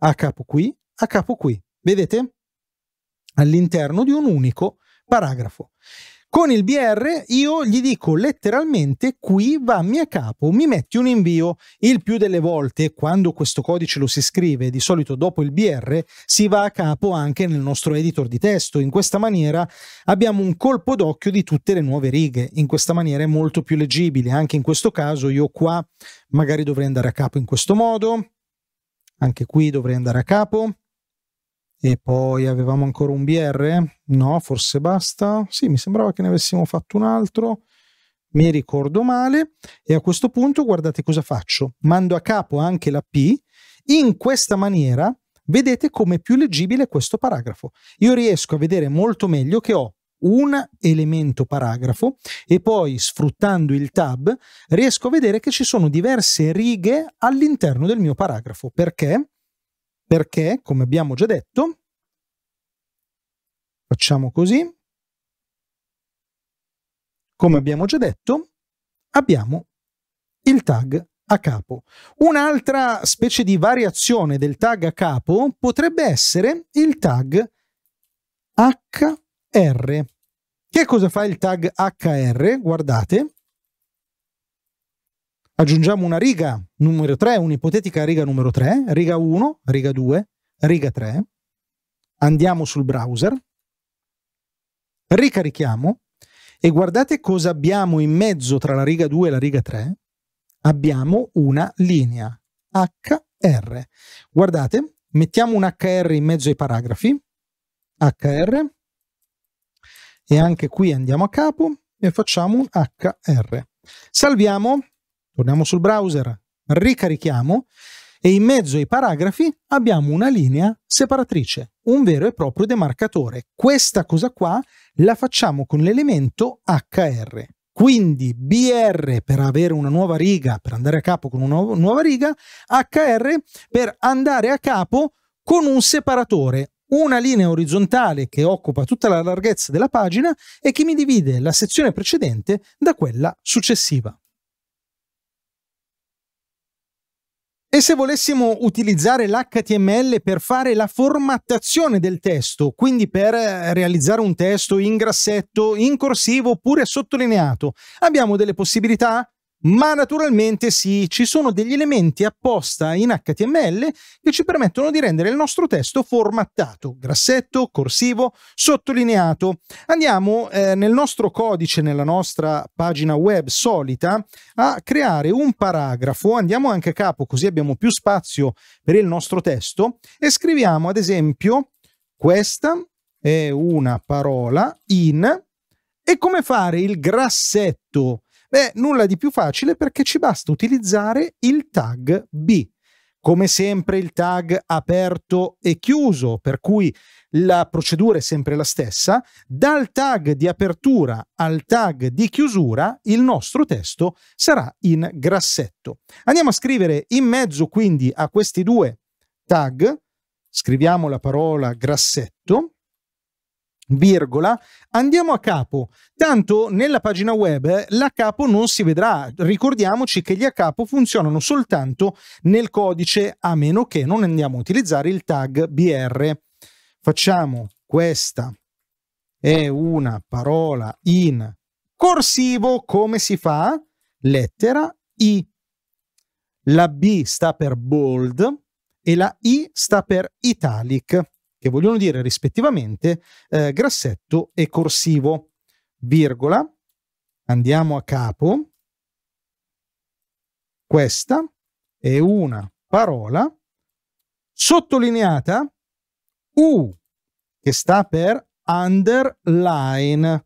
a capo qui, a capo qui. Vedete? All'interno di un unico paragrafo. Con il BR io gli dico letteralmente qui va a capo, mi metti un invio. Il più delle volte, quando questo codice lo si scrive, di solito dopo il BR, si va a capo anche nel nostro editor di testo. In questa maniera abbiamo un colpo d'occhio di tutte le nuove righe. In questa maniera è molto più leggibile. Anche in questo caso io qua magari dovrei andare a capo in questo modo. Anche qui dovrei andare a capo e poi avevamo ancora un BR? No, forse basta. Sì, mi sembrava che ne avessimo fatto un altro. Mi ricordo male. E a questo punto, guardate cosa faccio. Mando a capo anche la P. In questa maniera vedete come è più leggibile questo paragrafo. Io riesco a vedere molto meglio che ho un elemento paragrafo e poi sfruttando il tab riesco a vedere che ci sono diverse righe all'interno del mio paragrafo perché perché, come abbiamo già detto, facciamo così, come abbiamo già detto, abbiamo il tag a capo. Un'altra specie di variazione del tag a capo potrebbe essere il tag HR. Che cosa fa il tag HR? Guardate, aggiungiamo una riga numero 3, un'ipotetica riga numero 3, riga 1, riga 2, riga 3, andiamo sul browser, ricarichiamo e guardate cosa abbiamo in mezzo tra la riga 2 e la riga 3. Abbiamo una linea HR. Guardate, mettiamo un HR in mezzo ai paragrafi, HR, e anche qui andiamo a capo e facciamo un HR. Salviamo, Torniamo sul browser, ricarichiamo e in mezzo ai paragrafi abbiamo una linea separatrice, un vero e proprio demarcatore. Questa cosa qua la facciamo con l'elemento HR. Quindi BR per avere una nuova riga, per andare a capo con una nuova riga, HR per andare a capo con un separatore, una linea orizzontale che occupa tutta la larghezza della pagina e che mi divide la sezione precedente da quella successiva. E se volessimo utilizzare l'HTML per fare la formattazione del testo, quindi per eh, realizzare un testo in grassetto, in corsivo oppure sottolineato, abbiamo delle possibilità? ma naturalmente sì, ci sono degli elementi apposta in HTML che ci permettono di rendere il nostro testo formattato, grassetto, corsivo, sottolineato. Andiamo eh, nel nostro codice, nella nostra pagina web solita, a creare un paragrafo, andiamo anche a capo così abbiamo più spazio per il nostro testo e scriviamo ad esempio questa è una parola in e come fare il grassetto Beh, nulla di più facile perché ci basta utilizzare il tag B. Come sempre il tag aperto e chiuso, per cui la procedura è sempre la stessa. Dal tag di apertura al tag di chiusura il nostro testo sarà in grassetto. Andiamo a scrivere in mezzo quindi a questi due tag, scriviamo la parola grassetto virgola, andiamo a capo. Tanto nella pagina web la capo non si vedrà. Ricordiamoci che gli a capo funzionano soltanto nel codice a meno che non andiamo a utilizzare il tag br. Facciamo questa è una parola in corsivo come si fa? Lettera i. La B sta per bold e la I sta per italic che vogliono dire rispettivamente eh, grassetto e corsivo, virgola, andiamo a capo, questa è una parola sottolineata U, che sta per underline,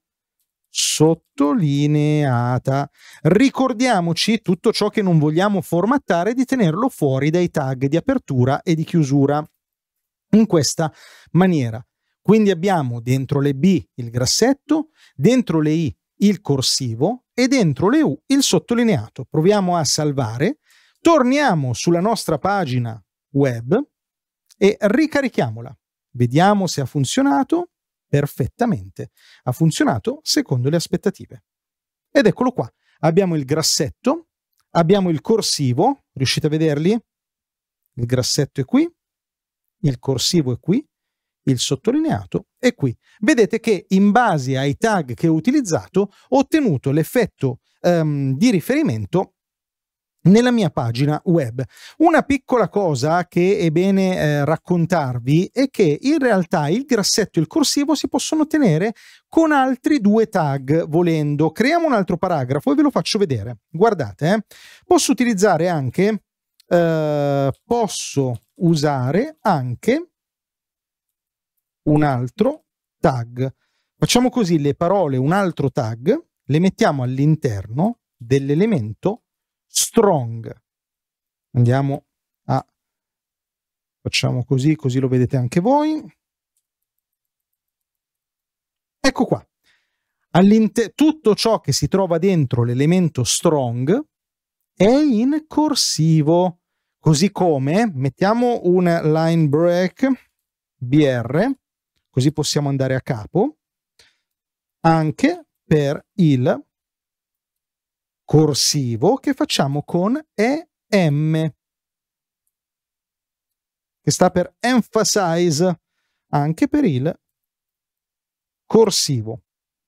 sottolineata. Ricordiamoci tutto ciò che non vogliamo formattare di tenerlo fuori dai tag di apertura e di chiusura in questa maniera. Quindi abbiamo dentro le B il grassetto, dentro le I il corsivo e dentro le U il sottolineato. Proviamo a salvare, torniamo sulla nostra pagina web e ricarichiamola. Vediamo se ha funzionato perfettamente. Ha funzionato secondo le aspettative. Ed eccolo qua. Abbiamo il grassetto, abbiamo il corsivo, riuscite a vederli? Il grassetto è qui, il corsivo è qui, il sottolineato è qui. Vedete che in base ai tag che ho utilizzato ho ottenuto l'effetto um, di riferimento nella mia pagina web. Una piccola cosa che è bene eh, raccontarvi è che in realtà il grassetto e il corsivo si possono ottenere con altri due tag volendo. Creiamo un altro paragrafo e ve lo faccio vedere. Guardate, eh. posso utilizzare anche eh, posso usare anche un altro tag. Facciamo così le parole, un altro tag, le mettiamo all'interno dell'elemento strong. Andiamo a... Facciamo così, così lo vedete anche voi. Ecco qua. tutto ciò che si trova dentro l'elemento strong è in corsivo. Così come mettiamo un line break BR, così possiamo andare a capo, anche per il corsivo che facciamo con EM, che sta per emphasize, anche per il corsivo.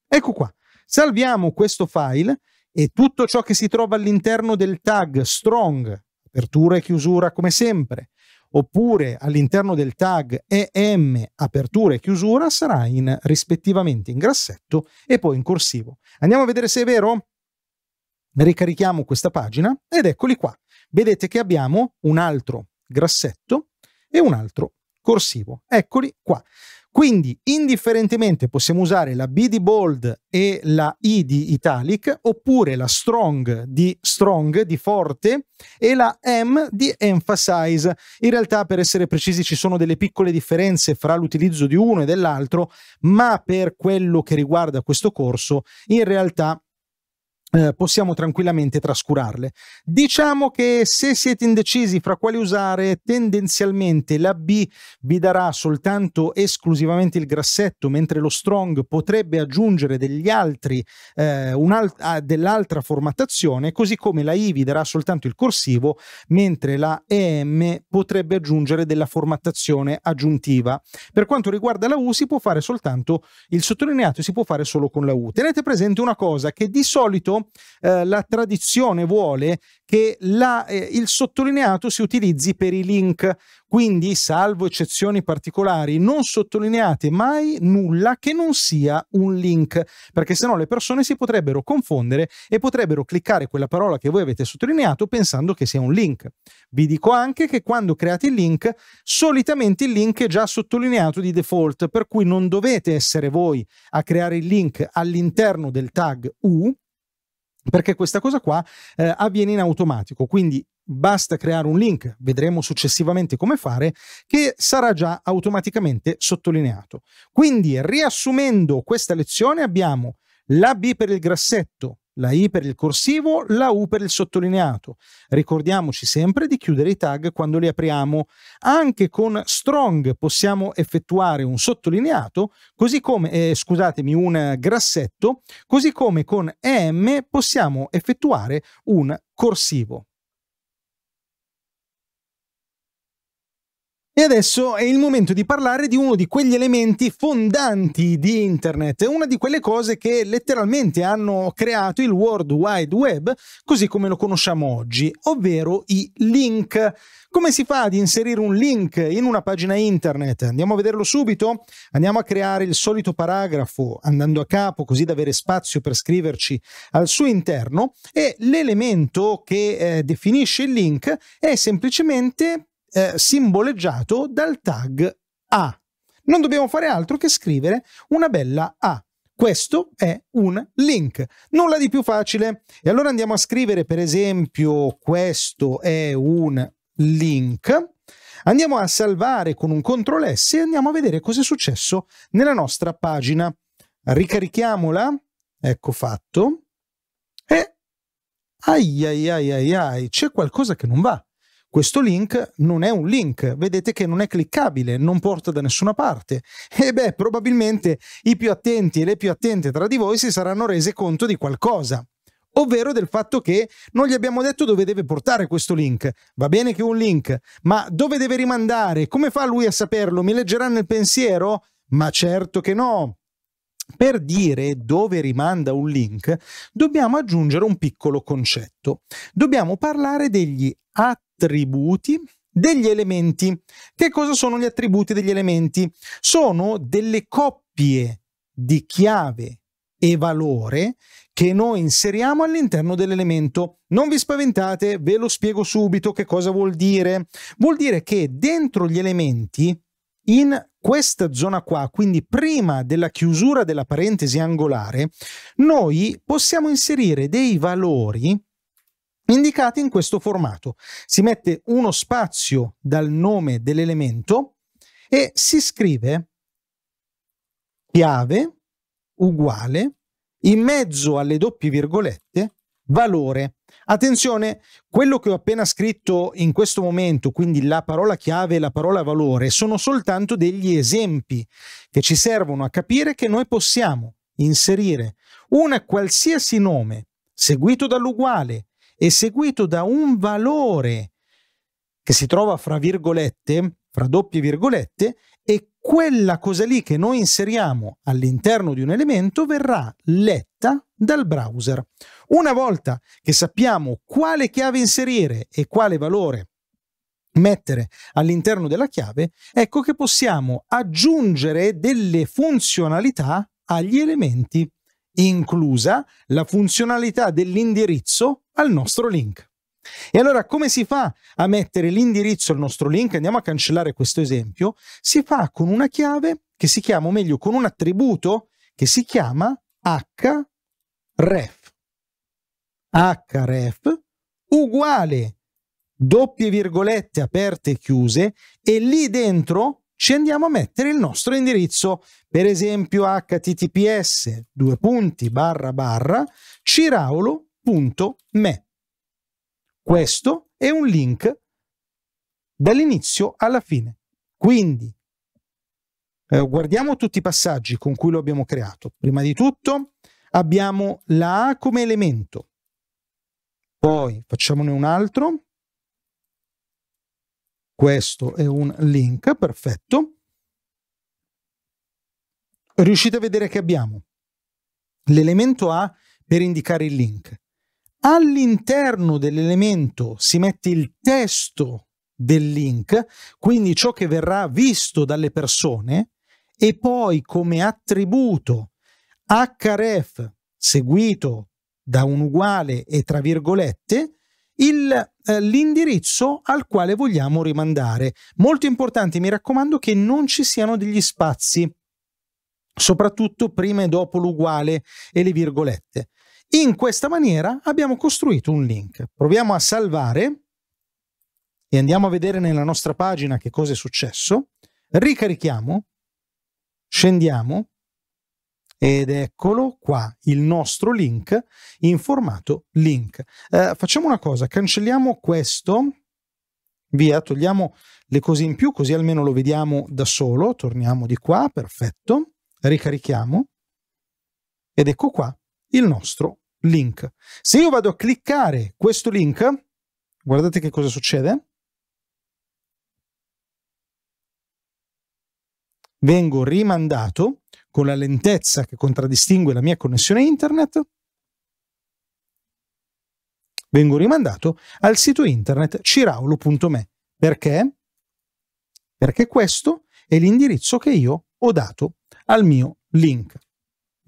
Ecco qua. Salviamo questo file e tutto ciò che si trova all'interno del tag strong apertura e chiusura come sempre, oppure all'interno del tag EM apertura e chiusura sarà in, rispettivamente in grassetto e poi in corsivo. Andiamo a vedere se è vero? Ricarichiamo questa pagina ed eccoli qua. Vedete che abbiamo un altro grassetto e un altro corsivo. Eccoli qua. Quindi indifferentemente possiamo usare la B di bold e la I di italic oppure la strong di strong, di forte e la M di emphasize. In realtà per essere precisi ci sono delle piccole differenze fra l'utilizzo di uno e dell'altro, ma per quello che riguarda questo corso in realtà eh, possiamo tranquillamente trascurarle. Diciamo che se siete indecisi fra quali usare, tendenzialmente la B vi darà soltanto esclusivamente il grassetto, mentre lo strong potrebbe aggiungere degli altri, eh, un'alt- ah, dell'altra formattazione, così come la I vi darà soltanto il corsivo, mentre la EM potrebbe aggiungere della formattazione aggiuntiva. Per quanto riguarda la U si può fare soltanto il sottolineato si può fare solo con la U. Tenete presente una cosa che di solito eh, la tradizione vuole che la, eh, il sottolineato si utilizzi per i link, quindi salvo eccezioni particolari non sottolineate mai nulla che non sia un link, perché sennò le persone si potrebbero confondere e potrebbero cliccare quella parola che voi avete sottolineato pensando che sia un link. Vi dico anche che quando create il link, solitamente il link è già sottolineato di default, per cui non dovete essere voi a creare il link all'interno del tag U, perché questa cosa qua eh, avviene in automatico, quindi basta creare un link, vedremo successivamente come fare, che sarà già automaticamente sottolineato. Quindi riassumendo questa lezione abbiamo la B per il grassetto, la I per il corsivo, la U per il sottolineato. Ricordiamoci sempre di chiudere i tag quando li apriamo. Anche con strong possiamo effettuare un sottolineato, così come, eh, scusatemi, un grassetto, così come con EM possiamo effettuare un corsivo. E adesso è il momento di parlare di uno di quegli elementi fondanti di Internet, una di quelle cose che letteralmente hanno creato il World Wide Web così come lo conosciamo oggi, ovvero i link. Come si fa ad inserire un link in una pagina internet? Andiamo a vederlo subito? Andiamo a creare il solito paragrafo andando a capo così da avere spazio per scriverci al suo interno e l'elemento che eh, definisce il link è semplicemente eh, simboleggiato dal tag A. Non dobbiamo fare altro che scrivere una bella A. Questo è un link, nulla di più facile. E allora andiamo a scrivere per esempio questo è un link. Andiamo a salvare con un CTRL S e andiamo a vedere cosa è successo nella nostra pagina. Ricarichiamola, ecco fatto. E ai ai ai ai ai, c'è qualcosa che non va. Questo link non è un link, vedete che non è cliccabile, non porta da nessuna parte. E beh, probabilmente i più attenti e le più attente tra di voi si saranno rese conto di qualcosa ovvero del fatto che non gli abbiamo detto dove deve portare questo link. Va bene che è un link, ma dove deve rimandare? Come fa lui a saperlo? Mi leggerà nel pensiero? Ma certo che no. Per dire dove rimanda un link, dobbiamo aggiungere un piccolo concetto. Dobbiamo parlare degli atti attributi degli elementi. Che cosa sono gli attributi degli elementi? Sono delle coppie di chiave e valore che noi inseriamo all'interno dell'elemento. Non vi spaventate, ve lo spiego subito che cosa vuol dire. Vuol dire che dentro gli elementi, in questa zona qua, quindi prima della chiusura della parentesi angolare, noi possiamo inserire dei valori indicate in questo formato. Si mette uno spazio dal nome dell'elemento e si scrive chiave uguale in mezzo alle doppie virgolette valore. Attenzione, quello che ho appena scritto in questo momento, quindi la parola chiave e la parola valore, sono soltanto degli esempi che ci servono a capire che noi possiamo inserire un qualsiasi nome seguito dall'uguale è seguito da un valore che si trova fra virgolette, fra doppie virgolette, e quella cosa lì che noi inseriamo all'interno di un elemento verrà letta dal browser. Una volta che sappiamo quale chiave inserire e quale valore mettere all'interno della chiave, ecco che possiamo aggiungere delle funzionalità agli elementi, inclusa la funzionalità dell'indirizzo al nostro link. E allora come si fa a mettere l'indirizzo al nostro link? Andiamo a cancellare questo esempio. Si fa con una chiave che si chiama, o meglio, con un attributo che si chiama href. href uguale doppie virgolette aperte e chiuse e lì dentro ci andiamo a mettere il nostro indirizzo, per esempio https due punti barra barra ciraulo bit.me. Questo è un link dall'inizio alla fine. Quindi eh, guardiamo tutti i passaggi con cui lo abbiamo creato. Prima di tutto abbiamo la A come elemento. Poi facciamone un altro. Questo è un link, perfetto. Riuscite a vedere che abbiamo l'elemento A per indicare il link, all'interno dell'elemento si mette il testo del link, quindi ciò che verrà visto dalle persone, e poi come attributo href seguito da un uguale e tra virgolette eh, l'indirizzo eh, al quale vogliamo rimandare. Molto importante, mi raccomando, che non ci siano degli spazi, soprattutto prima e dopo l'uguale e le virgolette. In questa maniera abbiamo costruito un link. Proviamo a salvare e andiamo a vedere nella nostra pagina che cosa è successo. Ricarichiamo, scendiamo ed eccolo qua il nostro link in formato link. Eh, facciamo una cosa, cancelliamo questo, via, togliamo le cose in più così almeno lo vediamo da solo, torniamo di qua, perfetto, ricarichiamo ed ecco qua il nostro link. Se io vado a cliccare questo link, guardate che cosa succede. Vengo rimandato con la lentezza che contraddistingue la mia connessione internet. Vengo rimandato al sito internet ciraulo.me. Perché? Perché questo è l'indirizzo che io ho dato al mio link.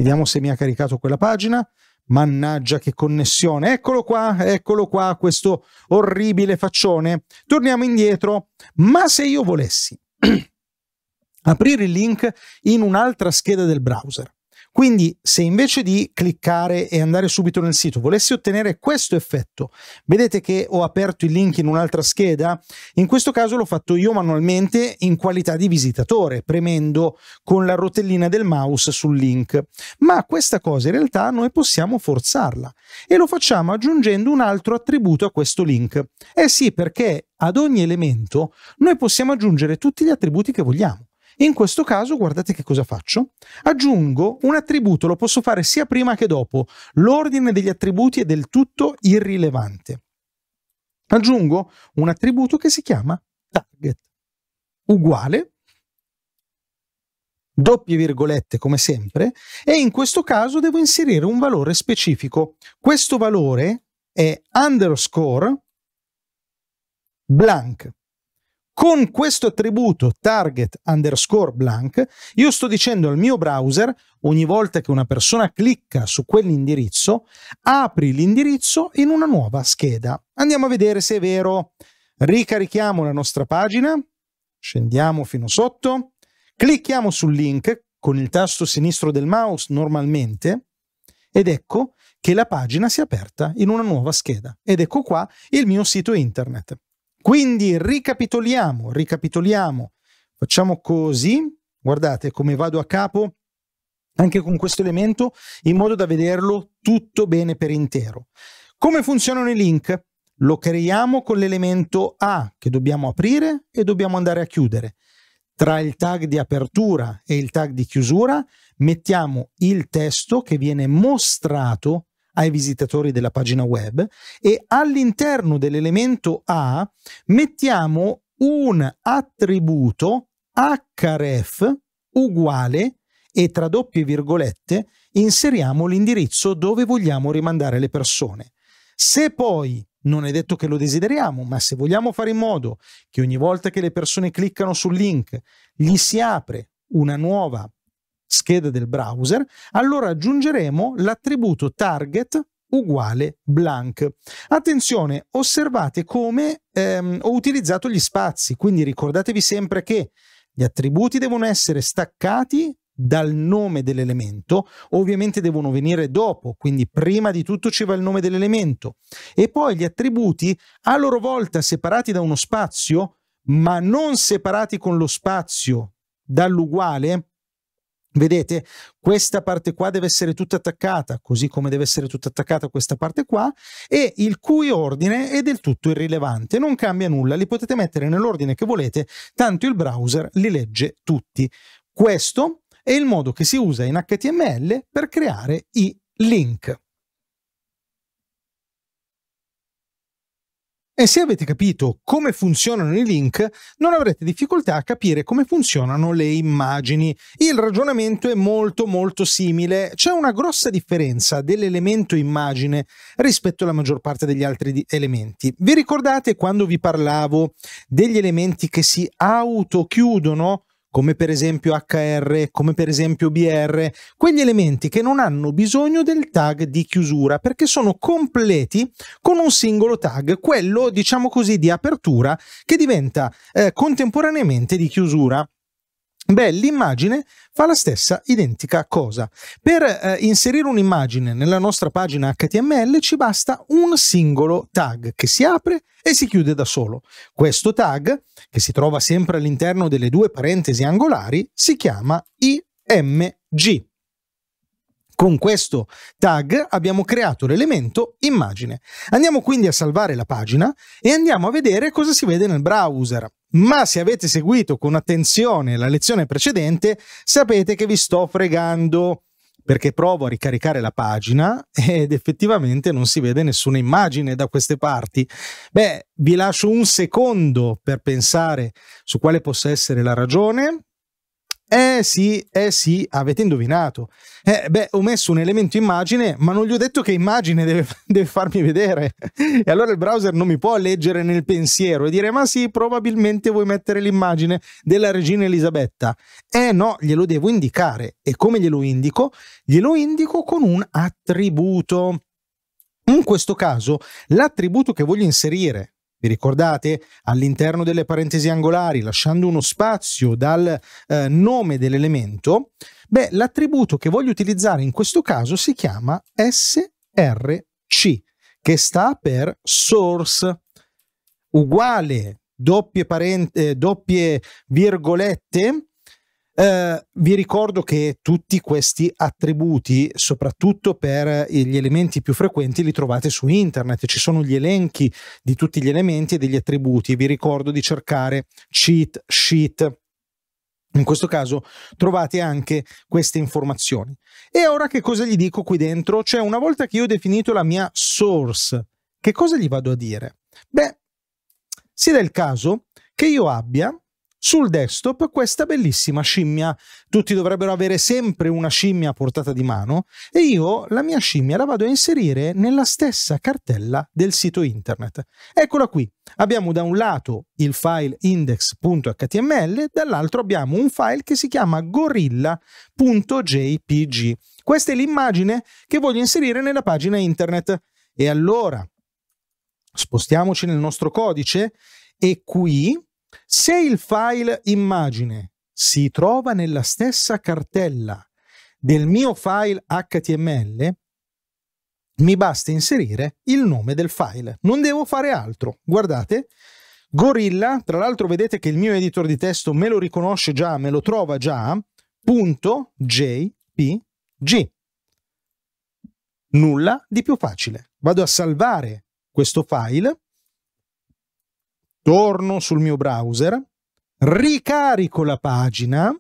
Vediamo se mi ha caricato quella pagina. Mannaggia che connessione. Eccolo qua, eccolo qua, questo orribile faccione. Torniamo indietro. Ma se io volessi aprire il link in un'altra scheda del browser, quindi se invece di cliccare e andare subito nel sito volessi ottenere questo effetto, vedete che ho aperto il link in un'altra scheda? In questo caso l'ho fatto io manualmente in qualità di visitatore, premendo con la rotellina del mouse sul link. Ma questa cosa in realtà noi possiamo forzarla e lo facciamo aggiungendo un altro attributo a questo link. Eh sì, perché ad ogni elemento noi possiamo aggiungere tutti gli attributi che vogliamo. In questo caso guardate che cosa faccio. Aggiungo un attributo, lo posso fare sia prima che dopo. L'ordine degli attributi è del tutto irrilevante. Aggiungo un attributo che si chiama target, uguale, doppie virgolette come sempre, e in questo caso devo inserire un valore specifico. Questo valore è underscore blank. Con questo attributo target underscore blank, io sto dicendo al mio browser, ogni volta che una persona clicca su quell'indirizzo, apri l'indirizzo in una nuova scheda. Andiamo a vedere se è vero. Ricarichiamo la nostra pagina, scendiamo fino sotto, clicchiamo sul link con il tasto sinistro del mouse normalmente, ed ecco che la pagina si è aperta in una nuova scheda. Ed ecco qua il mio sito internet. Quindi ricapitoliamo, ricapitoliamo, facciamo così, guardate come vado a capo anche con questo elemento in modo da vederlo tutto bene per intero. Come funzionano i link? Lo creiamo con l'elemento A che dobbiamo aprire e dobbiamo andare a chiudere. Tra il tag di apertura e il tag di chiusura mettiamo il testo che viene mostrato ai visitatori della pagina web e all'interno dell'elemento A mettiamo un attributo href uguale e tra doppie virgolette inseriamo l'indirizzo dove vogliamo rimandare le persone. Se poi non è detto che lo desideriamo, ma se vogliamo fare in modo che ogni volta che le persone cliccano sul link gli si apre una nuova scheda del browser, allora aggiungeremo l'attributo target uguale blank. Attenzione, osservate come ehm, ho utilizzato gli spazi, quindi ricordatevi sempre che gli attributi devono essere staccati dal nome dell'elemento, ovviamente devono venire dopo, quindi prima di tutto ci va il nome dell'elemento e poi gli attributi a loro volta separati da uno spazio, ma non separati con lo spazio dall'uguale, Vedete, questa parte qua deve essere tutta attaccata, così come deve essere tutta attaccata questa parte qua, e il cui ordine è del tutto irrilevante, non cambia nulla, li potete mettere nell'ordine che volete, tanto il browser li legge tutti. Questo è il modo che si usa in HTML per creare i link. E se avete capito come funzionano i link, non avrete difficoltà a capire come funzionano le immagini. Il ragionamento è molto molto simile, c'è una grossa differenza dell'elemento immagine rispetto alla maggior parte degli altri elementi. Vi ricordate quando vi parlavo degli elementi che si autochiudono? come per esempio HR, come per esempio BR, quegli elementi che non hanno bisogno del tag di chiusura perché sono completi con un singolo tag, quello diciamo così di apertura che diventa eh, contemporaneamente di chiusura. Beh, l'immagine fa la stessa identica cosa. Per eh, inserire un'immagine nella nostra pagina HTML ci basta un singolo tag che si apre e si chiude da solo. Questo tag, che si trova sempre all'interno delle due parentesi angolari, si chiama IMG. Con questo tag abbiamo creato l'elemento immagine. Andiamo quindi a salvare la pagina e andiamo a vedere cosa si vede nel browser. Ma se avete seguito con attenzione la lezione precedente, sapete che vi sto fregando perché provo a ricaricare la pagina ed effettivamente non si vede nessuna immagine da queste parti. Beh, vi lascio un secondo per pensare su quale possa essere la ragione. Eh sì, eh sì, avete indovinato. Eh, beh, ho messo un elemento immagine, ma non gli ho detto che immagine deve, deve farmi vedere. E allora il browser non mi può leggere nel pensiero e dire: Ma sì, probabilmente vuoi mettere l'immagine della regina Elisabetta. Eh no, glielo devo indicare. E come glielo indico? Glielo indico con un attributo. In questo caso, l'attributo che voglio inserire vi ricordate? All'interno delle parentesi angolari, lasciando uno spazio dal eh, nome dell'elemento, beh, l'attributo che voglio utilizzare in questo caso si chiama src, che sta per source, uguale doppie, parent- eh, doppie virgolette, eh, vi ricordo che tutti questi attributi, soprattutto per eh, gli elementi più frequenti, li trovate su internet. Ci sono gli elenchi di tutti gli elementi e degli attributi. Vi ricordo di cercare cheat sheet. In questo caso trovate anche queste informazioni. E ora che cosa gli dico qui dentro? Cioè, una volta che io ho definito la mia source, che cosa gli vado a dire? Beh, si dà il caso che io abbia sul desktop questa bellissima scimmia. Tutti dovrebbero avere sempre una scimmia a portata di mano e io la mia scimmia la vado a inserire nella stessa cartella del sito internet. Eccola qui. Abbiamo da un lato il file index.html, dall'altro abbiamo un file che si chiama gorilla.jpg. Questa è l'immagine che voglio inserire nella pagina internet. E allora spostiamoci nel nostro codice e qui se il file immagine si trova nella stessa cartella del mio file HTML, mi basta inserire il nome del file. Non devo fare altro. Guardate, Gorilla, tra l'altro vedete che il mio editor di testo me lo riconosce già, me lo trova già, punto .jpg. Nulla di più facile. Vado a salvare questo file torno sul mio browser, ricarico la pagina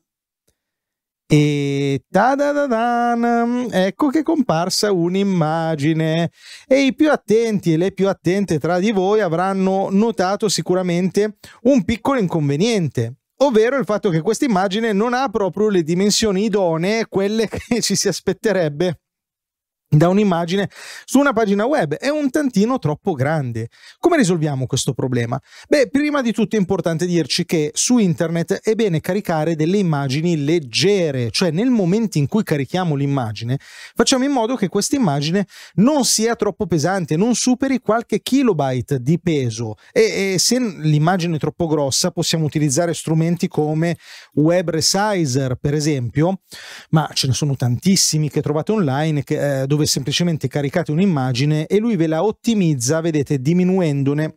e ta da da tadadadan, ecco che è comparsa un'immagine e i più attenti e le più attente tra di voi avranno notato sicuramente un piccolo inconveniente ovvero il fatto che questa immagine non ha proprio le dimensioni idonee, quelle che ci si aspetterebbe da un'immagine su una pagina web è un tantino troppo grande. Come risolviamo questo problema? Beh, prima di tutto è importante dirci che su internet è bene caricare delle immagini leggere, cioè nel momento in cui carichiamo l'immagine, facciamo in modo che questa immagine non sia troppo pesante, non superi qualche kilobyte di peso e, e se l'immagine è troppo grossa possiamo utilizzare strumenti come Web Resizer, per esempio, ma ce ne sono tantissimi che trovate online che, eh, dove dove semplicemente caricate un'immagine e lui ve la ottimizza, vedete, diminuendone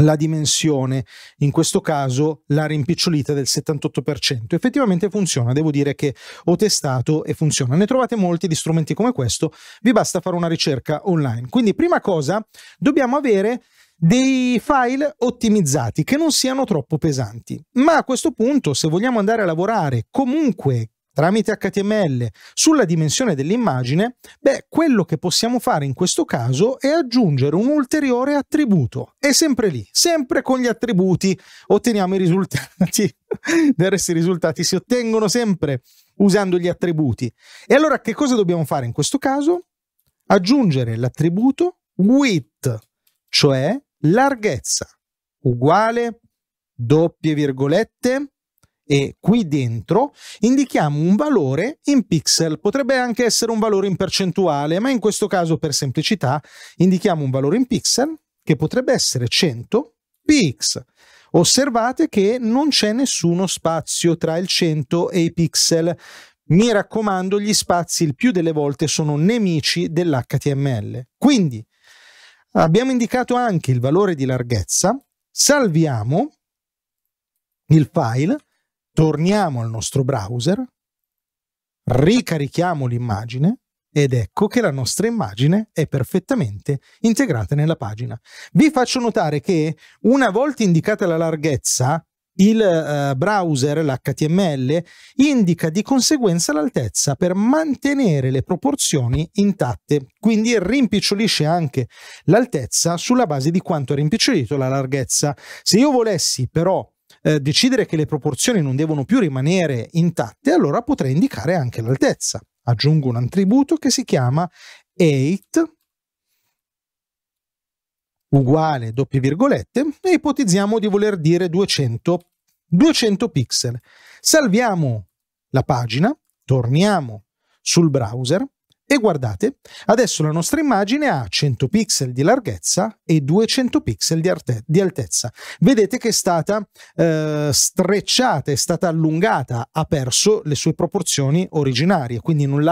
la dimensione, in questo caso la rimpicciolita del 78%. Effettivamente funziona, devo dire che ho testato e funziona. Ne trovate molti di strumenti come questo, vi basta fare una ricerca online. Quindi prima cosa, dobbiamo avere dei file ottimizzati che non siano troppo pesanti. Ma a questo punto, se vogliamo andare a lavorare comunque tramite HTML sulla dimensione dell'immagine, beh, quello che possiamo fare in questo caso è aggiungere un ulteriore attributo. È sempre lì, sempre con gli attributi otteniamo i risultati. Del resto i risultati si ottengono sempre usando gli attributi. E allora che cosa dobbiamo fare in questo caso? Aggiungere l'attributo width, cioè larghezza, uguale doppie virgolette e qui dentro indichiamo un valore in pixel, potrebbe anche essere un valore in percentuale, ma in questo caso per semplicità indichiamo un valore in pixel che potrebbe essere 100 px. Osservate che non c'è nessuno spazio tra il 100 e i pixel. Mi raccomando, gli spazi il più delle volte sono nemici dell'HTML. Quindi abbiamo indicato anche il valore di larghezza, salviamo il file torniamo al nostro browser, ricarichiamo l'immagine ed ecco che la nostra immagine è perfettamente integrata nella pagina. Vi faccio notare che una volta indicata la larghezza, il eh, browser, l'HTML, indica di conseguenza l'altezza per mantenere le proporzioni intatte, quindi rimpicciolisce anche l'altezza sulla base di quanto è rimpicciolito la larghezza. Se io volessi però eh, decidere che le proporzioni non devono più rimanere intatte, allora potrei indicare anche l'altezza. Aggiungo un attributo che si chiama 8 uguale doppie virgolette e ipotizziamo di voler dire 200, 200 pixel. Salviamo la pagina, torniamo sul browser e guardate, adesso la nostra immagine ha 100 pixel di larghezza e 200 pixel di, di altezza. Vedete che è stata eh, strecciata, è stata allungata, ha perso le sue proporzioni originarie, quindi non,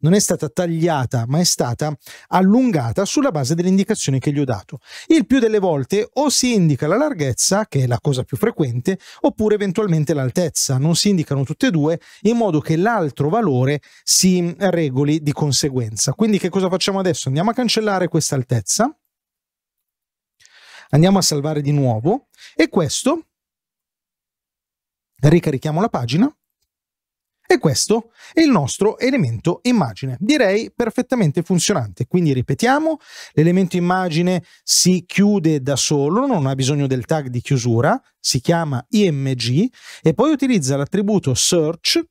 non è stata tagliata, ma è stata allungata sulla base delle indicazioni che gli ho dato. Il più delle volte o si indica la larghezza, che è la cosa più frequente, oppure eventualmente l'altezza. Non si indicano tutte e due, in modo che l'altro valore si regoli di conseguenza conseguenza. Quindi che cosa facciamo adesso? Andiamo a cancellare questa altezza, andiamo a salvare di nuovo e questo, ricarichiamo la pagina e questo è il nostro elemento immagine, direi perfettamente funzionante. Quindi ripetiamo, l'elemento immagine si chiude da solo, non ha bisogno del tag di chiusura, si chiama img e poi utilizza l'attributo search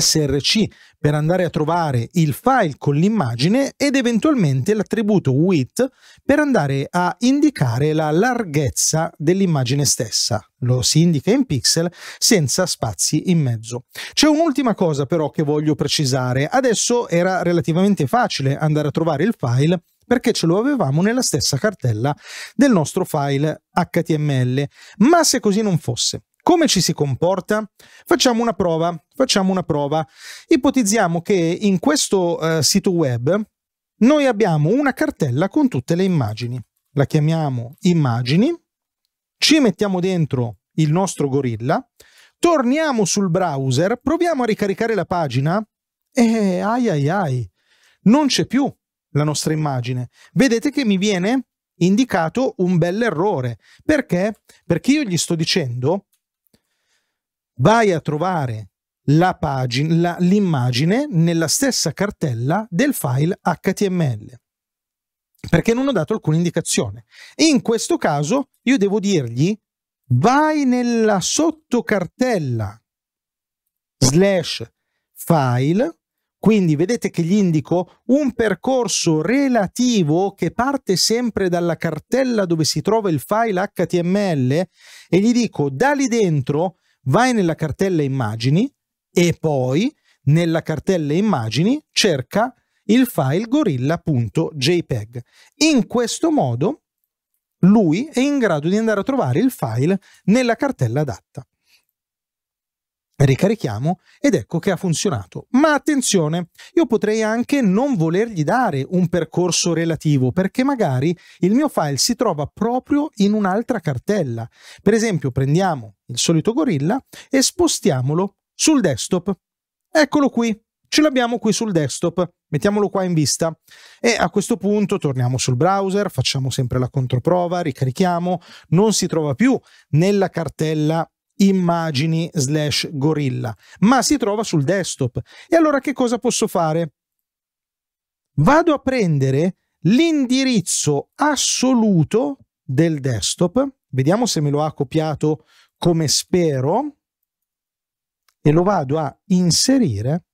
src per andare a trovare il file con l'immagine ed eventualmente l'attributo width per andare a indicare la larghezza dell'immagine stessa. Lo si indica in pixel senza spazi in mezzo. C'è un'ultima cosa però che voglio precisare. Adesso era relativamente facile andare a trovare il file perché ce lo avevamo nella stessa cartella del nostro file HTML, ma se così non fosse, come ci si comporta? Facciamo una prova, facciamo una prova. Ipotizziamo che in questo eh, sito web noi abbiamo una cartella con tutte le immagini. La chiamiamo immagini, ci mettiamo dentro il nostro gorilla, torniamo sul browser, proviamo a ricaricare la pagina e ai ai ai, non c'è più la nostra immagine. Vedete che mi viene indicato un bel errore. Perché? Perché io gli sto dicendo vai a trovare la pagina, l'immagine nella stessa cartella del file HTML perché non ho dato alcuna indicazione. In questo caso io devo dirgli vai nella sottocartella slash file, quindi vedete che gli indico un percorso relativo che parte sempre dalla cartella dove si trova il file HTML e gli dico da lì dentro vai nella cartella immagini e poi nella cartella immagini cerca il file gorilla.jpg. In questo modo lui è in grado di andare a trovare il file nella cartella adatta. Ricarichiamo ed ecco che ha funzionato. Ma attenzione, io potrei anche non volergli dare un percorso relativo perché magari il mio file si trova proprio in un'altra cartella. Per esempio prendiamo il solito gorilla e spostiamolo sul desktop. Eccolo qui, ce l'abbiamo qui sul desktop, mettiamolo qua in vista e a questo punto torniamo sul browser, facciamo sempre la controprova, ricarichiamo, non si trova più nella cartella immagini slash gorilla, ma si trova sul desktop. E allora che cosa posso fare? Vado a prendere l'indirizzo assoluto del desktop, vediamo se me lo ha copiato come spero, e lo vado a inserire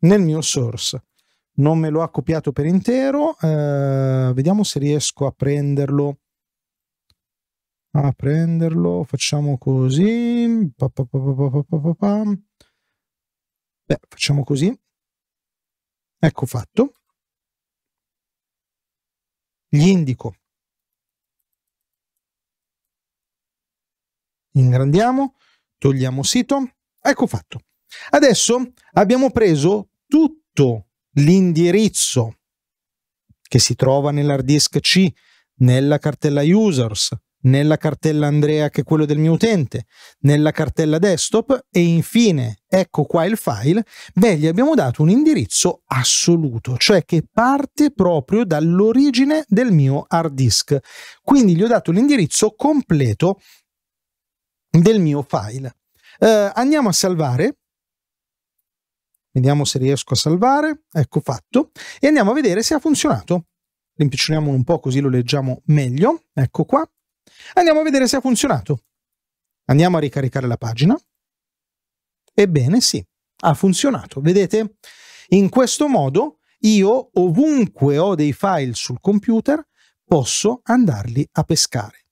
nel mio source. Non me lo ha copiato per intero, eh, vediamo se riesco a prenderlo a prenderlo. Facciamo così. Pa, pa, pa, Beh, facciamo così. Ecco fatto. Gli indico. Ingrandiamo, togliamo sito. Ecco fatto. Adesso abbiamo preso tutto l'indirizzo che si trova nell'hard disk C, nella cartella users, nella cartella Andrea che è quello del mio utente, nella cartella desktop e infine, ecco qua il file, beh gli abbiamo dato un indirizzo assoluto, cioè che parte proprio dall'origine del mio hard disk. Quindi gli ho dato l'indirizzo completo del mio file. Eh, andiamo a salvare. Vediamo se riesco a salvare. Ecco fatto. E andiamo a vedere se ha funzionato. Rimpiccioniamolo un po' così lo leggiamo meglio. Ecco qua. Andiamo a vedere se ha funzionato. Andiamo a ricaricare la pagina. Ebbene sì, ha funzionato. Vedete? In questo modo io ovunque ho dei file sul computer posso andarli a pescare.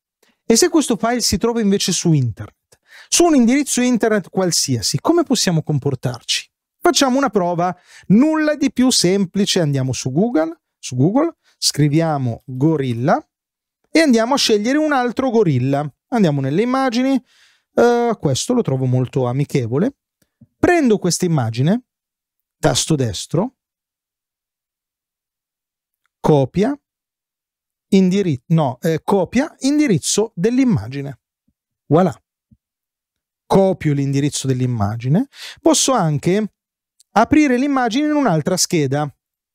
E se questo file si trova invece su internet, su un indirizzo internet qualsiasi, come possiamo comportarci? Facciamo una prova, nulla di più semplice, andiamo su Google, su Google scriviamo Gorilla e andiamo a scegliere un altro gorilla. Andiamo nelle immagini, uh, questo lo trovo molto amichevole. Prendo questa immagine, tasto destro, copia, indirizzo, no, eh, copia indirizzo dell'immagine. Voilà. Copio l'indirizzo dell'immagine. Posso anche aprire l'immagine in un'altra scheda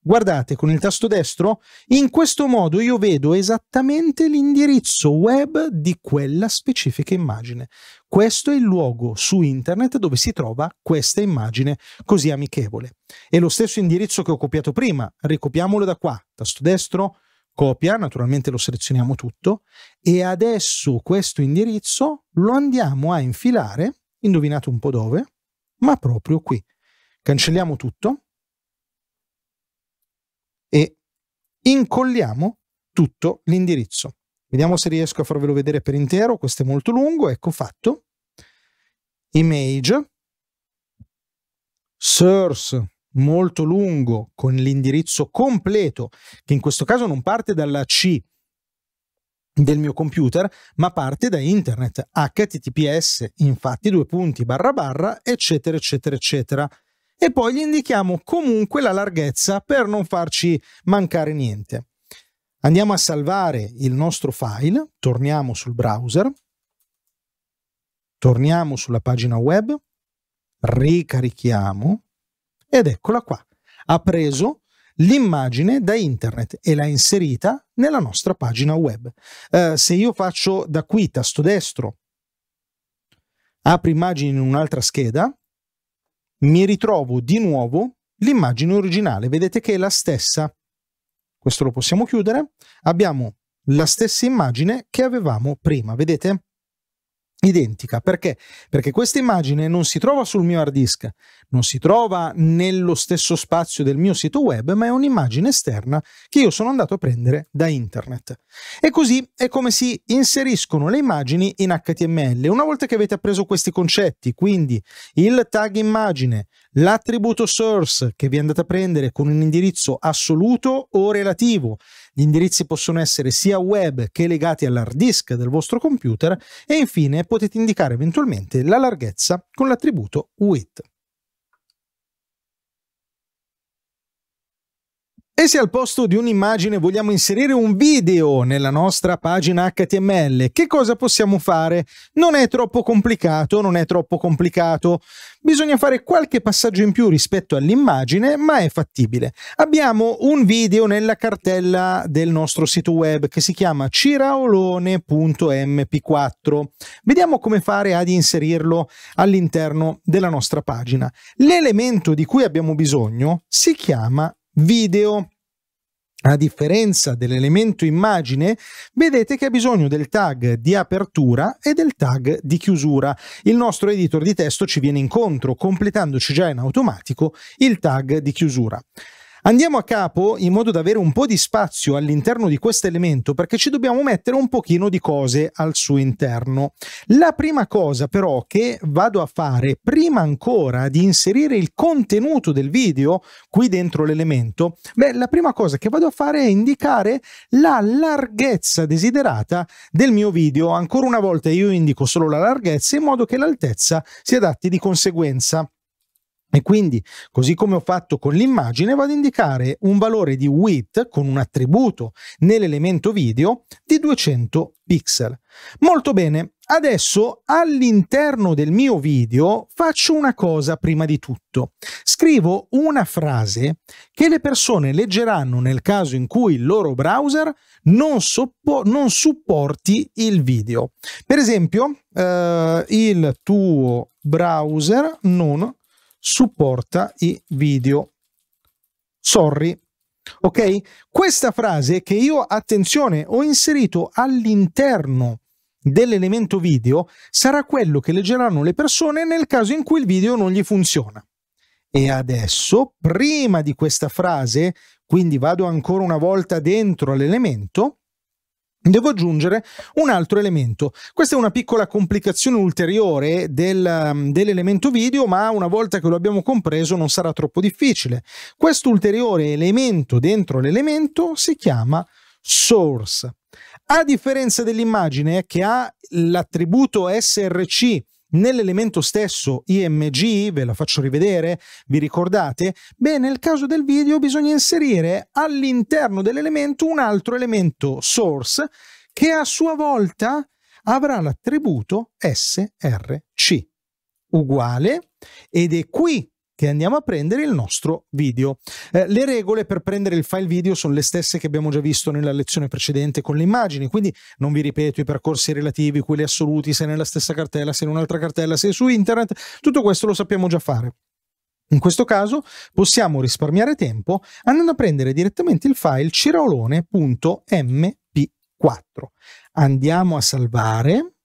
guardate con il tasto destro, in questo modo io vedo esattamente l'indirizzo web di quella specifica immagine. Questo è il luogo su internet dove si trova questa immagine così amichevole. È lo stesso indirizzo che ho copiato prima, ricopiamolo da qua, tasto destro, copia, naturalmente lo selezioniamo tutto, e adesso questo indirizzo lo andiamo a infilare, indovinate un po' dove, ma proprio qui. Cancelliamo tutto, incolliamo tutto l'indirizzo. Vediamo se riesco a farvelo vedere per intero, questo è molto lungo, ecco fatto. Image, source molto lungo con l'indirizzo completo, che in questo caso non parte dalla C del mio computer, ma parte da internet, https, infatti due punti, barra barra, eccetera, eccetera, eccetera e poi gli indichiamo comunque la larghezza per non farci mancare niente. Andiamo a salvare il nostro file, torniamo sul browser, torniamo sulla pagina web, ricarichiamo ed eccola qua. Ha preso l'immagine da internet e l'ha inserita nella nostra pagina web. Eh, se io faccio da qui tasto destro, apri immagini in un'altra scheda, mi ritrovo di nuovo l'immagine originale. Vedete che è la stessa. Questo lo possiamo chiudere. Abbiamo la stessa immagine che avevamo prima, vedete? identica. Perché? Perché questa immagine non si trova sul mio hard disk, non si trova nello stesso spazio del mio sito web, ma è un'immagine esterna che io sono andato a prendere da internet. E così è come si inseriscono le immagini in HTML. Una volta che avete appreso questi concetti, quindi il tag immagine, l'attributo source che vi andate a prendere con un indirizzo assoluto o relativo, gli indirizzi possono essere sia web che legati all'hard disk del vostro computer e infine potete indicare eventualmente la larghezza con l'attributo width. E se al posto di un'immagine vogliamo inserire un video nella nostra pagina HTML, che cosa possiamo fare? Non è troppo complicato, non è troppo complicato. Bisogna fare qualche passaggio in più rispetto all'immagine, ma è fattibile. Abbiamo un video nella cartella del nostro sito web che si chiama ciraolone.mp4. Vediamo come fare ad inserirlo all'interno della nostra pagina. L'elemento di cui abbiamo bisogno si chiama video. A differenza dell'elemento immagine, vedete che ha bisogno del tag di apertura e del tag di chiusura. Il nostro editor di testo ci viene incontro, completandoci già in automatico il tag di chiusura. Andiamo a capo in modo da avere un po' di spazio all'interno di questo elemento perché ci dobbiamo mettere un pochino di cose al suo interno. La prima cosa però che vado a fare prima ancora di inserire il contenuto del video qui dentro l'elemento, beh la prima cosa che vado a fare è indicare la larghezza desiderata del mio video. Ancora una volta io indico solo la larghezza in modo che l'altezza si adatti di conseguenza. E quindi, così come ho fatto con l'immagine, vado ad indicare un valore di width con un attributo nell'elemento video di 200 pixel. Molto bene, adesso all'interno del mio video faccio una cosa prima di tutto. Scrivo una frase che le persone leggeranno nel caso in cui il loro browser non, non supporti il video. Per esempio, eh, il tuo browser non supporta i video. Sorry. Ok? Questa frase che io, attenzione, ho inserito all'interno dell'elemento video sarà quello che leggeranno le persone nel caso in cui il video non gli funziona. E adesso, prima di questa frase, quindi vado ancora una volta dentro all'elemento, Devo aggiungere un altro elemento. Questa è una piccola complicazione ulteriore del, mm, dell'elemento video, ma una volta che lo abbiamo compreso non sarà troppo difficile. Questo ulteriore elemento dentro l'elemento si chiama source. A differenza dell'immagine che ha l'attributo src Nell'elemento stesso IMG, ve la faccio rivedere, vi ricordate? Beh, nel caso del video bisogna inserire all'interno dell'elemento un altro elemento source che a sua volta avrà l'attributo src uguale ed è qui che andiamo a prendere il nostro video. Eh, le regole per prendere il file video sono le stesse che abbiamo già visto nella lezione precedente con le immagini, quindi non vi ripeto i percorsi relativi, quelli assoluti, se nella stessa cartella, se in un'altra cartella, se su internet, tutto questo lo sappiamo già fare. In questo caso possiamo risparmiare tempo andando a prendere direttamente il file ciraolone.mp4. Andiamo a salvare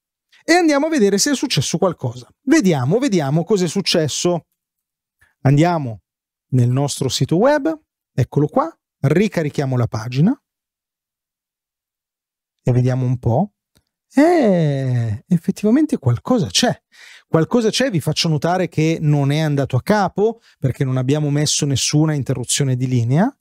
e andiamo a vedere se è successo qualcosa. Vediamo, vediamo cos'è successo. Andiamo nel nostro sito web, eccolo qua, ricarichiamo la pagina e vediamo un po'. Eh, effettivamente qualcosa c'è. Qualcosa c'è, vi faccio notare che non è andato a capo perché non abbiamo messo nessuna interruzione di linea,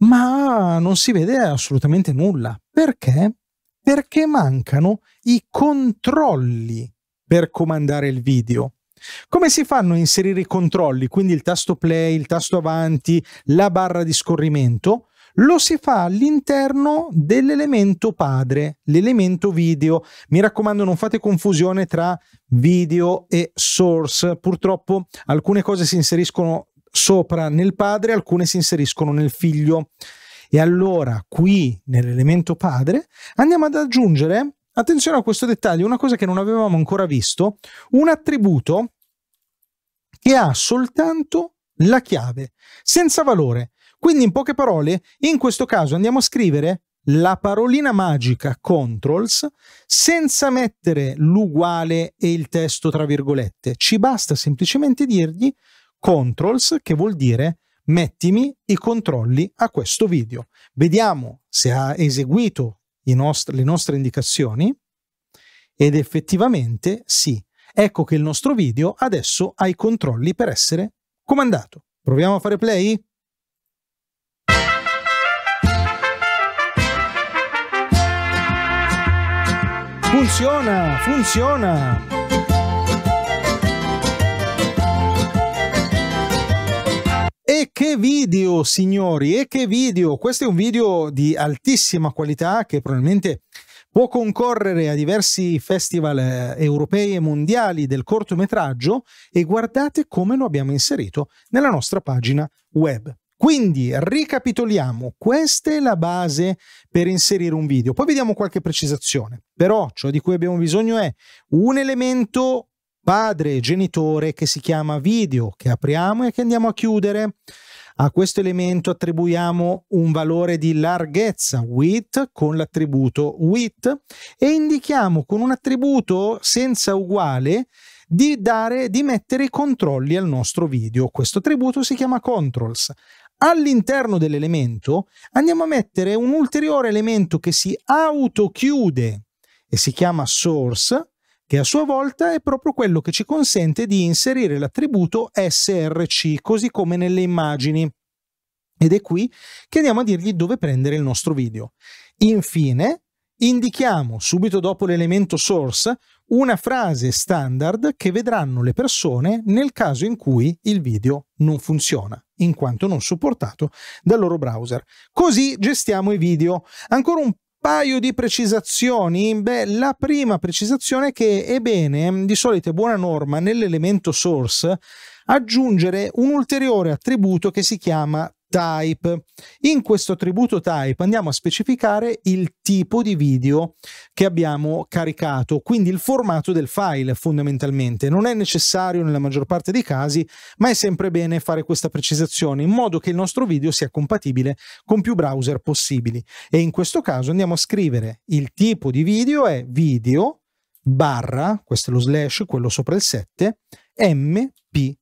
ma non si vede assolutamente nulla. Perché? Perché mancano i controlli per comandare il video. Come si fanno a inserire i controlli, quindi il tasto play, il tasto avanti, la barra di scorrimento? Lo si fa all'interno dell'elemento padre, l'elemento video. Mi raccomando, non fate confusione tra video e source. Purtroppo alcune cose si inseriscono sopra nel padre, alcune si inseriscono nel figlio. E allora qui nell'elemento padre andiamo ad aggiungere Attenzione a questo dettaglio, una cosa che non avevamo ancora visto, un attributo che ha soltanto la chiave, senza valore. Quindi in poche parole, in questo caso andiamo a scrivere la parolina magica controls senza mettere l'uguale e il testo tra virgolette. Ci basta semplicemente dirgli controls che vuol dire mettimi i controlli a questo video. Vediamo se ha eseguito nostri, le nostre indicazioni ed effettivamente sì, ecco che il nostro video adesso ha i controlli per essere comandato. Proviamo a fare play? Funziona, funziona! che video, signori, e che video! Questo è un video di altissima qualità che probabilmente può concorrere a diversi festival eh, europei e mondiali del cortometraggio e guardate come lo abbiamo inserito nella nostra pagina web. Quindi ricapitoliamo, questa è la base per inserire un video. Poi vediamo qualche precisazione. Però ciò di cui abbiamo bisogno è un elemento padre e genitore che si chiama video, che apriamo e che andiamo a chiudere. A questo elemento attribuiamo un valore di larghezza width con l'attributo width e indichiamo con un attributo senza uguale di, dare, di mettere i controlli al nostro video. Questo attributo si chiama controls. All'interno dell'elemento andiamo a mettere un ulteriore elemento che si autochiude e si chiama source che a sua volta è proprio quello che ci consente di inserire l'attributo src, così come nelle immagini. Ed è qui che andiamo a dirgli dove prendere il nostro video. Infine, indichiamo subito dopo l'elemento source una frase standard che vedranno le persone nel caso in cui il video non funziona, in quanto non supportato dal loro browser. Così gestiamo i video. Ancora un paio di precisazioni. Beh, la prima precisazione è che è bene, di solito è buona norma, nell'elemento source aggiungere un ulteriore attributo che si chiama type. In questo attributo type andiamo a specificare il tipo di video che abbiamo caricato, quindi il formato del file fondamentalmente. Non è necessario nella maggior parte dei casi, ma è sempre bene fare questa precisazione in modo che il nostro video sia compatibile con più browser possibili. E in questo caso andiamo a scrivere il tipo di video è video barra, questo è lo slash, quello sopra il 7, mp4.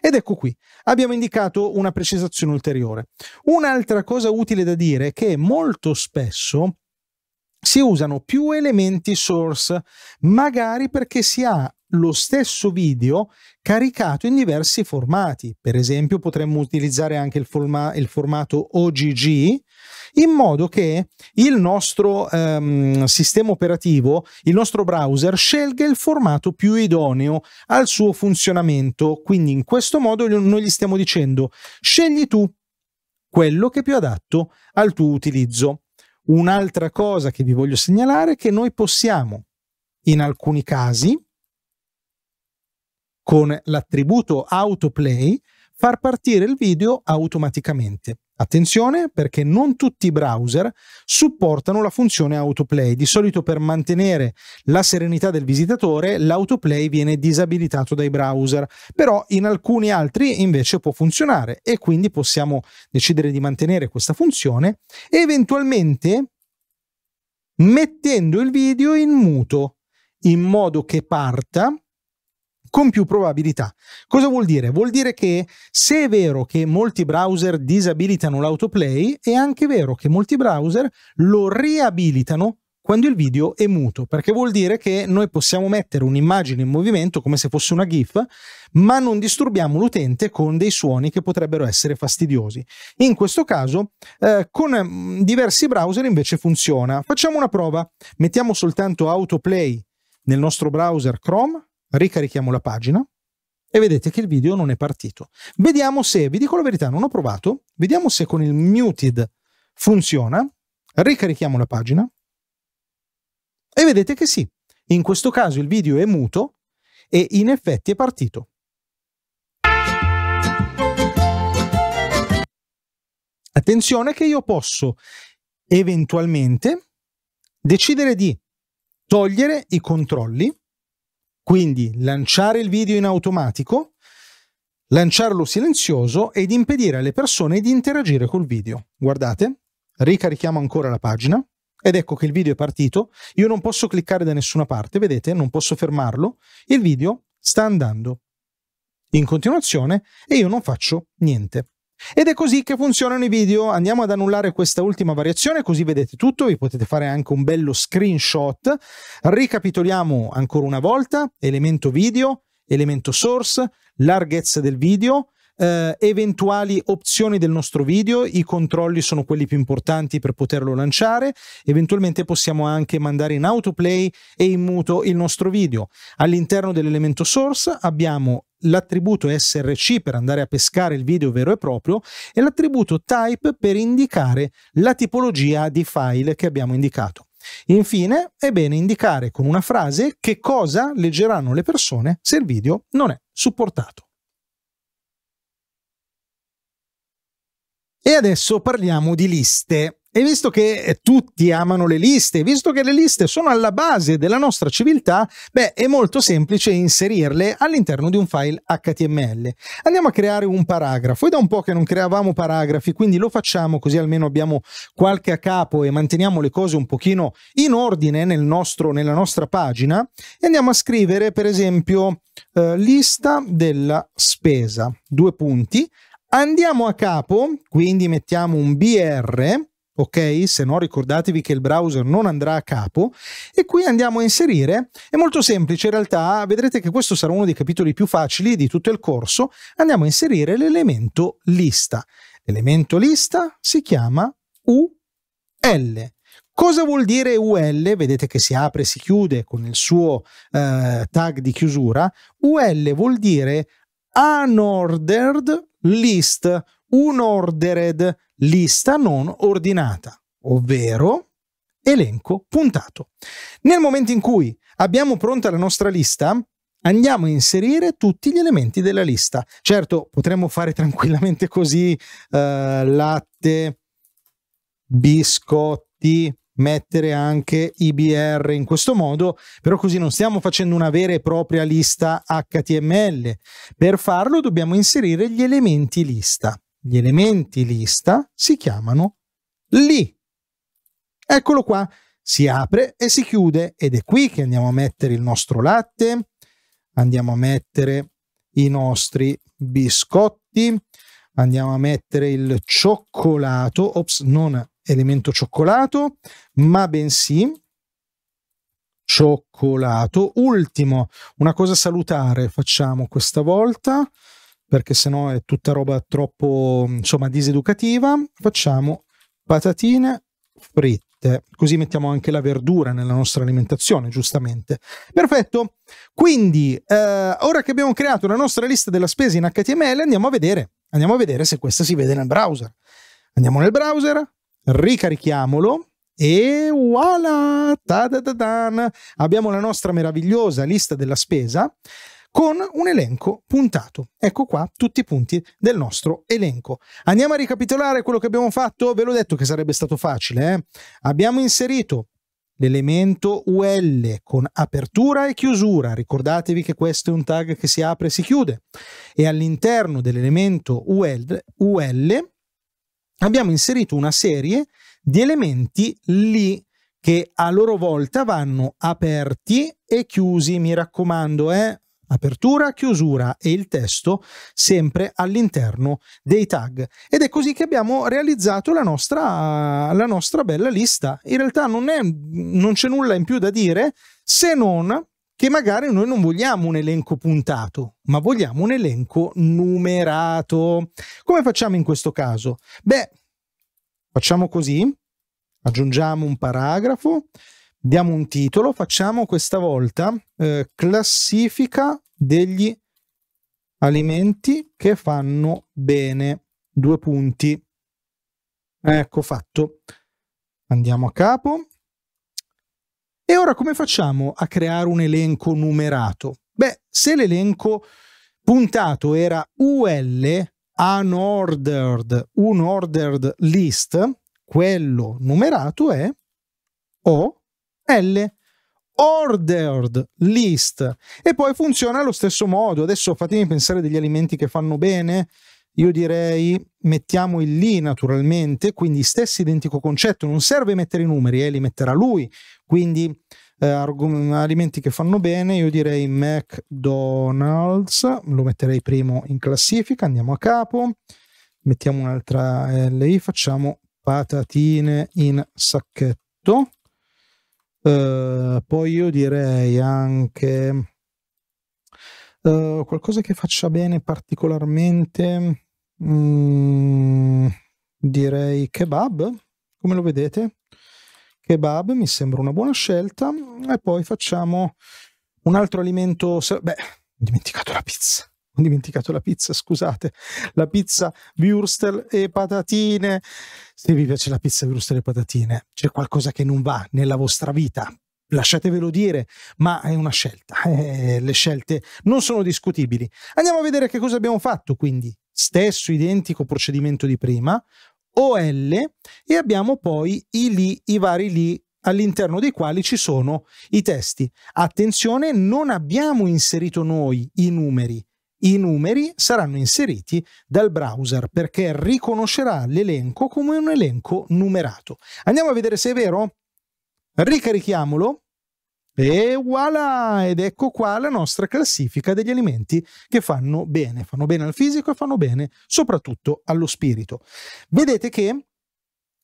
Ed ecco qui, abbiamo indicato una precisazione ulteriore. Un'altra cosa utile da dire è che molto spesso si usano più elementi source, magari perché si ha lo stesso video caricato in diversi formati. Per esempio potremmo utilizzare anche il, forma il formato OGG, in modo che il nostro ehm, sistema operativo, il nostro browser, scelga il formato più idoneo al suo funzionamento. Quindi in questo modo noi gli stiamo dicendo scegli tu quello che è più adatto al tuo utilizzo. Un'altra cosa che vi voglio segnalare è che noi possiamo, in alcuni casi, con l'attributo autoplay, far partire il video automaticamente. Attenzione perché non tutti i browser supportano la funzione autoplay. Di solito per mantenere la serenità del visitatore l'autoplay viene disabilitato dai browser, però in alcuni altri invece può funzionare e quindi possiamo decidere di mantenere questa funzione e eventualmente mettendo il video in muto in modo che parta con più probabilità. Cosa vuol dire? Vuol dire che se è vero che molti browser disabilitano l'autoplay, è anche vero che molti browser lo riabilitano quando il video è muto, perché vuol dire che noi possiamo mettere un'immagine in movimento come se fosse una GIF, ma non disturbiamo l'utente con dei suoni che potrebbero essere fastidiosi. In questo caso, eh, con mm, diversi browser invece funziona. Facciamo una prova. Mettiamo soltanto autoplay nel nostro browser Chrome ricarichiamo la pagina e vedete che il video non è partito. Vediamo se, vi dico la verità, non ho provato, vediamo se con il muted funziona, ricarichiamo la pagina e vedete che sì, in questo caso il video è muto e in effetti è partito. Attenzione che io posso eventualmente decidere di togliere i controlli quindi lanciare il video in automatico, lanciarlo silenzioso ed impedire alle persone di interagire col video. Guardate, ricarichiamo ancora la pagina ed ecco che il video è partito. Io non posso cliccare da nessuna parte, vedete, non posso fermarlo. Il video sta andando in continuazione e io non faccio niente. Ed è così che funzionano i video. Andiamo ad annullare questa ultima variazione, così vedete tutto, vi potete fare anche un bello screenshot. Ricapitoliamo ancora una volta, elemento video, elemento source, larghezza del video, eh, eventuali opzioni del nostro video, i controlli sono quelli più importanti per poterlo lanciare, eventualmente possiamo anche mandare in autoplay e in muto il nostro video. All'interno dell'elemento source abbiamo l'attributo src per andare a pescare il video vero e proprio e l'attributo type per indicare la tipologia di file che abbiamo indicato. Infine è bene indicare con una frase che cosa leggeranno le persone se il video non è supportato. E adesso parliamo di liste. E visto che eh, tutti amano le liste, visto che le liste sono alla base della nostra civiltà, beh, è molto semplice inserirle all'interno di un file HTML. Andiamo a creare un paragrafo. È da un po' che non creavamo paragrafi, quindi lo facciamo così almeno abbiamo qualche a capo e manteniamo le cose un pochino in ordine nel nostro, nella nostra pagina. E andiamo a scrivere, per esempio, eh, lista della spesa, due punti, Andiamo a capo, quindi mettiamo un BR, ok? Se no ricordatevi che il browser non andrà a capo e qui andiamo a inserire, è molto semplice in realtà, vedrete che questo sarà uno dei capitoli più facili di tutto il corso, andiamo a inserire l'elemento lista. L'elemento lista si chiama UL. Cosa vuol dire UL? Vedete che si apre e si chiude con il suo eh, tag di chiusura. UL vuol dire unordered list, unordered lista non ordinata, ovvero elenco puntato. Nel momento in cui abbiamo pronta la nostra lista, andiamo a inserire tutti gli elementi della lista. Certo, potremmo fare tranquillamente così eh, latte, biscotti, mettere anche IBR in questo modo, però così non stiamo facendo una vera e propria lista HTML. Per farlo dobbiamo inserire gli elementi lista. Gli elementi lista si chiamano lì. Eccolo qua, si apre e si chiude ed è qui che andiamo a mettere il nostro latte, andiamo a mettere i nostri biscotti, andiamo a mettere il cioccolato, ops, non elemento cioccolato, ma bensì cioccolato. Ultimo, una cosa salutare facciamo questa volta, perché sennò è tutta roba troppo, insomma, diseducativa. Facciamo patatine fritte, così mettiamo anche la verdura nella nostra alimentazione, giustamente. Perfetto. Quindi, eh, ora che abbiamo creato la nostra lista della spesa in HTML, andiamo a vedere, andiamo a vedere se questa si vede nel browser. Andiamo nel browser, ricarichiamolo e voilà, ta -da -da -dan. abbiamo la nostra meravigliosa lista della spesa con un elenco puntato. Ecco qua tutti i punti del nostro elenco. Andiamo a ricapitolare quello che abbiamo fatto, ve l'ho detto che sarebbe stato facile. Eh? Abbiamo inserito l'elemento UL con apertura e chiusura, ricordatevi che questo è un tag che si apre e si chiude, e all'interno dell'elemento UL, UL abbiamo inserito una serie di elementi lì che a loro volta vanno aperti e chiusi, mi raccomando, eh? apertura, chiusura e il testo sempre all'interno dei tag. Ed è così che abbiamo realizzato la nostra, la nostra bella lista. In realtà non, è, non c'è nulla in più da dire se non che magari noi non vogliamo un elenco puntato, ma vogliamo un elenco numerato. Come facciamo in questo caso? Beh, facciamo così, aggiungiamo un paragrafo, diamo un titolo, facciamo questa volta eh, classifica degli alimenti che fanno bene, due punti. Ecco fatto. Andiamo a capo, e ora come facciamo a creare un elenco numerato? Beh, se l'elenco puntato era UL unordered, unordered list, quello numerato è OL ordered list e poi funziona allo stesso modo. Adesso fatemi pensare degli alimenti che fanno bene. Io direi mettiamo il lì naturalmente, quindi stesso identico concetto, non serve mettere i numeri, eh, li metterà lui, quindi eh, alimenti che fanno bene, io direi McDonald's, lo metterei primo in classifica, andiamo a capo, mettiamo un'altra LI, facciamo patatine in sacchetto. Uh, poi io direi anche uh, qualcosa che faccia bene particolarmente, mm, direi kebab, come lo vedete? kebab mi sembra una buona scelta e poi facciamo un altro alimento beh ho dimenticato la pizza ho dimenticato la pizza, scusate, la pizza Würstel e patatine. Se vi piace la pizza Würstel e patatine, c'è qualcosa che non va nella vostra vita. Lasciatevelo dire, ma è una scelta. Eh, le scelte non sono discutibili. Andiamo a vedere che cosa abbiamo fatto quindi. Stesso identico procedimento di prima, OL e abbiamo poi i, li, i vari li all'interno dei quali ci sono i testi. Attenzione, non abbiamo inserito noi i numeri. I numeri saranno inseriti dal browser perché riconoscerà l'elenco come un elenco numerato. Andiamo a vedere se è vero? Ricarichiamolo e voilà, ed ecco qua la nostra classifica degli alimenti che fanno bene, fanno bene al fisico e fanno bene soprattutto allo spirito. Vedete che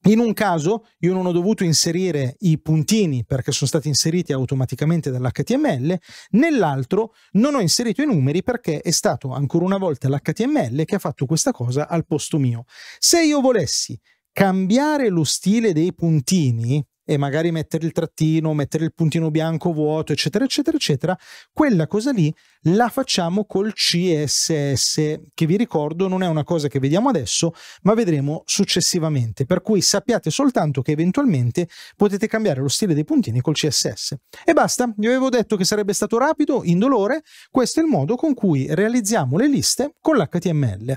in un caso io non ho dovuto inserire i puntini perché sono stati inseriti automaticamente dall'HTML, nell'altro non ho inserito i numeri perché è stato ancora una volta l'HTML che ha fatto questa cosa al posto mio. Se io volessi cambiare lo stile dei puntini, e magari mettere il trattino, mettere il puntino bianco vuoto, eccetera, eccetera, eccetera, quella cosa lì la facciamo col CSS, che vi ricordo non è una cosa che vediamo adesso, ma vedremo successivamente. Per cui sappiate soltanto che eventualmente potete cambiare lo stile dei puntini col CSS. E basta, vi avevo detto che sarebbe stato rapido, indolore, questo è il modo con cui realizziamo le liste con l'HTML.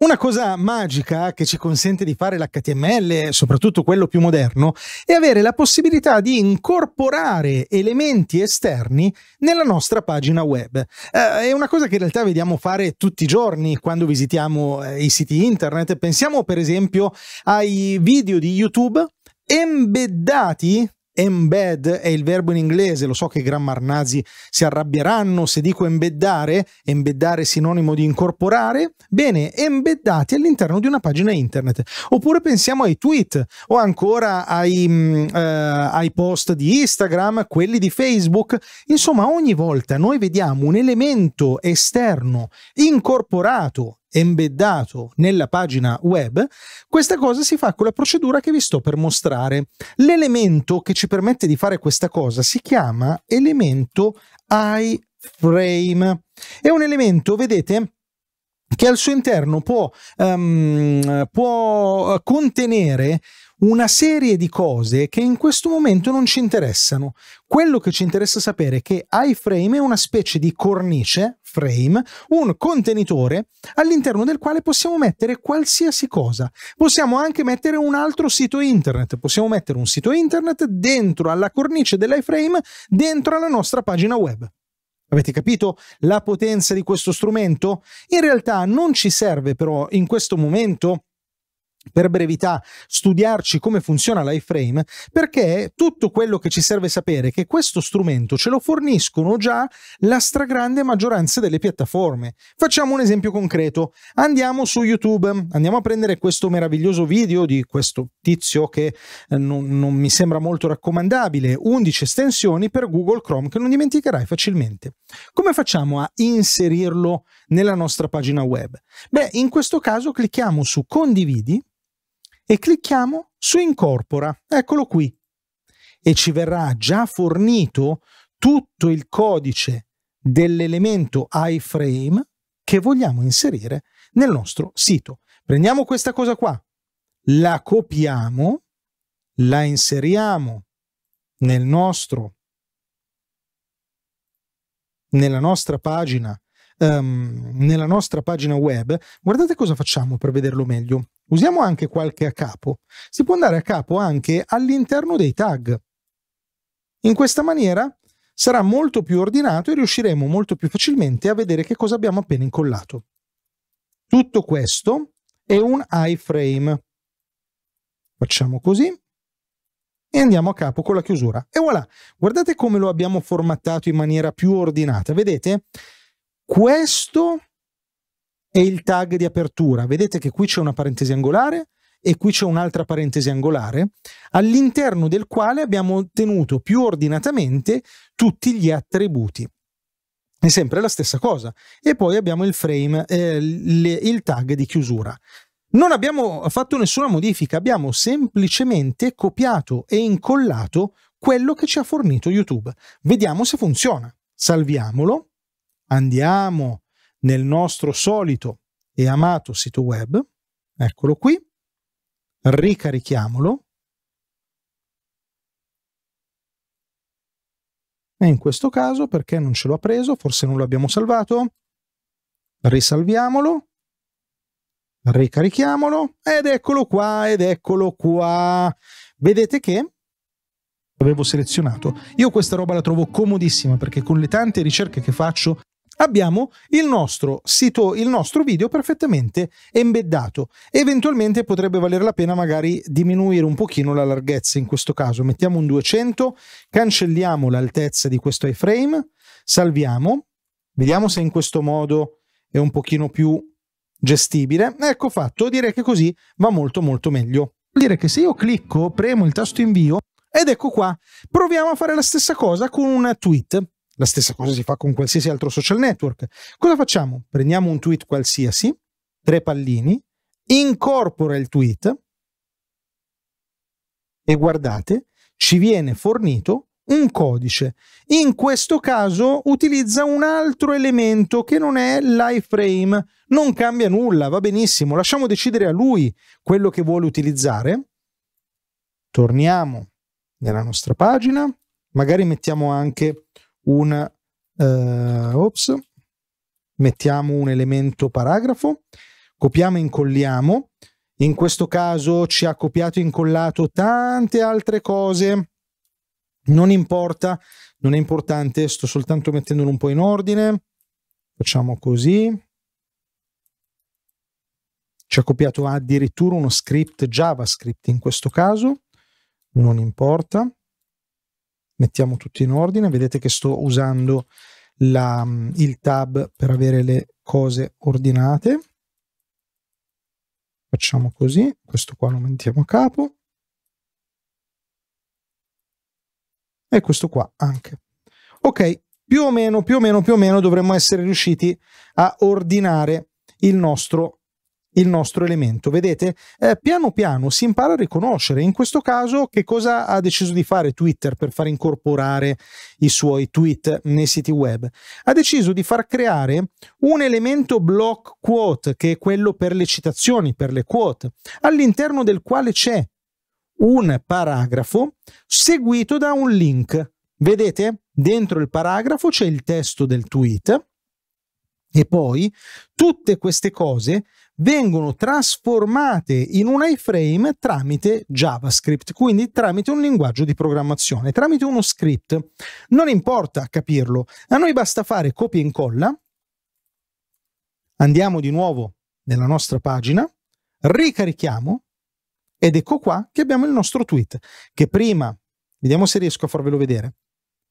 Una cosa magica che ci consente di fare l'HTML, soprattutto quello più moderno, è avere la possibilità di incorporare elementi esterni nella nostra pagina web. Eh, è una cosa che in realtà vediamo fare tutti i giorni quando visitiamo eh, i siti internet. Pensiamo per esempio ai video di YouTube embeddati embed è il verbo in inglese, lo so che i grammarnazi si arrabbieranno se dico embeddare, embeddare è sinonimo di incorporare, bene, embeddati all'interno di una pagina internet. Oppure pensiamo ai tweet o ancora ai, mm, eh, ai post di Instagram, quelli di Facebook, insomma ogni volta noi vediamo un elemento esterno incorporato embeddato nella pagina web, questa cosa si fa con la procedura che vi sto per mostrare. L'elemento che ci permette di fare questa cosa si chiama elemento iframe. È un elemento, vedete, che al suo interno può, um, può contenere una serie di cose che in questo momento non ci interessano. Quello che ci interessa sapere è che iFrame è una specie di cornice, frame, un contenitore all'interno del quale possiamo mettere qualsiasi cosa. Possiamo anche mettere un altro sito internet, possiamo mettere un sito internet dentro alla cornice dell'iFrame, dentro alla nostra pagina web. Avete capito la potenza di questo strumento? In realtà non ci serve però in questo momento per brevità studiarci come funziona l'iframe perché tutto quello che ci serve sapere è che questo strumento ce lo forniscono già la stragrande maggioranza delle piattaforme. Facciamo un esempio concreto. Andiamo su YouTube, andiamo a prendere questo meraviglioso video di questo tizio che eh, non, non mi sembra molto raccomandabile, 11 estensioni per Google Chrome che non dimenticherai facilmente. Come facciamo a inserirlo nella nostra pagina web? Beh, in questo caso clicchiamo su condividi e clicchiamo su Incorpora. Eccolo qui. E ci verrà già fornito tutto il codice dell'elemento iframe che vogliamo inserire nel nostro sito. Prendiamo questa cosa qua, la copiamo, la inseriamo nel nostro, nella nostra pagina um, nella nostra pagina web guardate cosa facciamo per vederlo meglio usiamo anche qualche a capo, si può andare a capo anche all'interno dei tag. In questa maniera sarà molto più ordinato e riusciremo molto più facilmente a vedere che cosa abbiamo appena incollato. Tutto questo è un iframe. Facciamo così e andiamo a capo con la chiusura. E voilà, guardate come lo abbiamo formattato in maniera più ordinata. Vedete? Questo e il tag di apertura. Vedete che qui c'è una parentesi angolare e qui c'è un'altra parentesi angolare, all'interno del quale abbiamo ottenuto più ordinatamente tutti gli attributi. È sempre la stessa cosa. E poi abbiamo il frame, eh, le, il tag di chiusura. Non abbiamo fatto nessuna modifica, abbiamo semplicemente copiato e incollato quello che ci ha fornito YouTube. Vediamo se funziona. Salviamolo, andiamo nel nostro solito e amato sito web, eccolo qui, ricarichiamolo e in questo caso perché non ce l'ha preso, forse non l'abbiamo salvato, risalviamolo, ricarichiamolo ed eccolo qua, ed eccolo qua. Vedete che avevo selezionato. Io questa roba la trovo comodissima perché con le tante ricerche che faccio abbiamo il nostro sito, il nostro video perfettamente embeddato. Eventualmente potrebbe valere la pena magari diminuire un pochino la larghezza in questo caso. Mettiamo un 200, cancelliamo l'altezza di questo iframe, salviamo, vediamo se in questo modo è un pochino più gestibile. Ecco fatto, direi che così va molto molto meglio. Vuol dire che se io clicco, premo il tasto invio ed ecco qua, proviamo a fare la stessa cosa con un tweet. La stessa cosa si fa con qualsiasi altro social network. Cosa facciamo? Prendiamo un tweet qualsiasi, tre pallini, incorpora il tweet e guardate, ci viene fornito un codice. In questo caso utilizza un altro elemento che non è l'iframe. Non cambia nulla, va benissimo. Lasciamo decidere a lui quello che vuole utilizzare. Torniamo nella nostra pagina. Magari mettiamo anche un, uh, ops, mettiamo un elemento paragrafo, copiamo e incolliamo. In questo caso ci ha copiato e incollato tante altre cose. Non importa, non è importante, sto soltanto mettendolo un po' in ordine. Facciamo così. Ci ha copiato addirittura uno script JavaScript in questo caso. Non importa mettiamo tutto in ordine, vedete che sto usando la, mm, il tab per avere le cose ordinate. Facciamo così, questo qua lo mettiamo a capo. E questo qua anche. Ok, più o meno, più o meno, più o meno dovremmo essere riusciti a ordinare il nostro il nostro elemento. Vedete, eh, piano piano si impara a riconoscere. In questo caso, che cosa ha deciso di fare Twitter per far incorporare i suoi tweet nei siti web? Ha deciso di far creare un elemento block quote, che è quello per le citazioni, per le quote, all'interno del quale c'è un paragrafo seguito da un link. Vedete? Dentro il paragrafo c'è il testo del tweet e poi tutte queste cose vengono trasformate in un iframe tramite JavaScript, quindi tramite un linguaggio di programmazione, tramite uno script. Non importa capirlo, a noi basta fare copia e incolla. Andiamo di nuovo nella nostra pagina, ricarichiamo ed ecco qua che abbiamo il nostro tweet che prima, vediamo se riesco a farvelo vedere,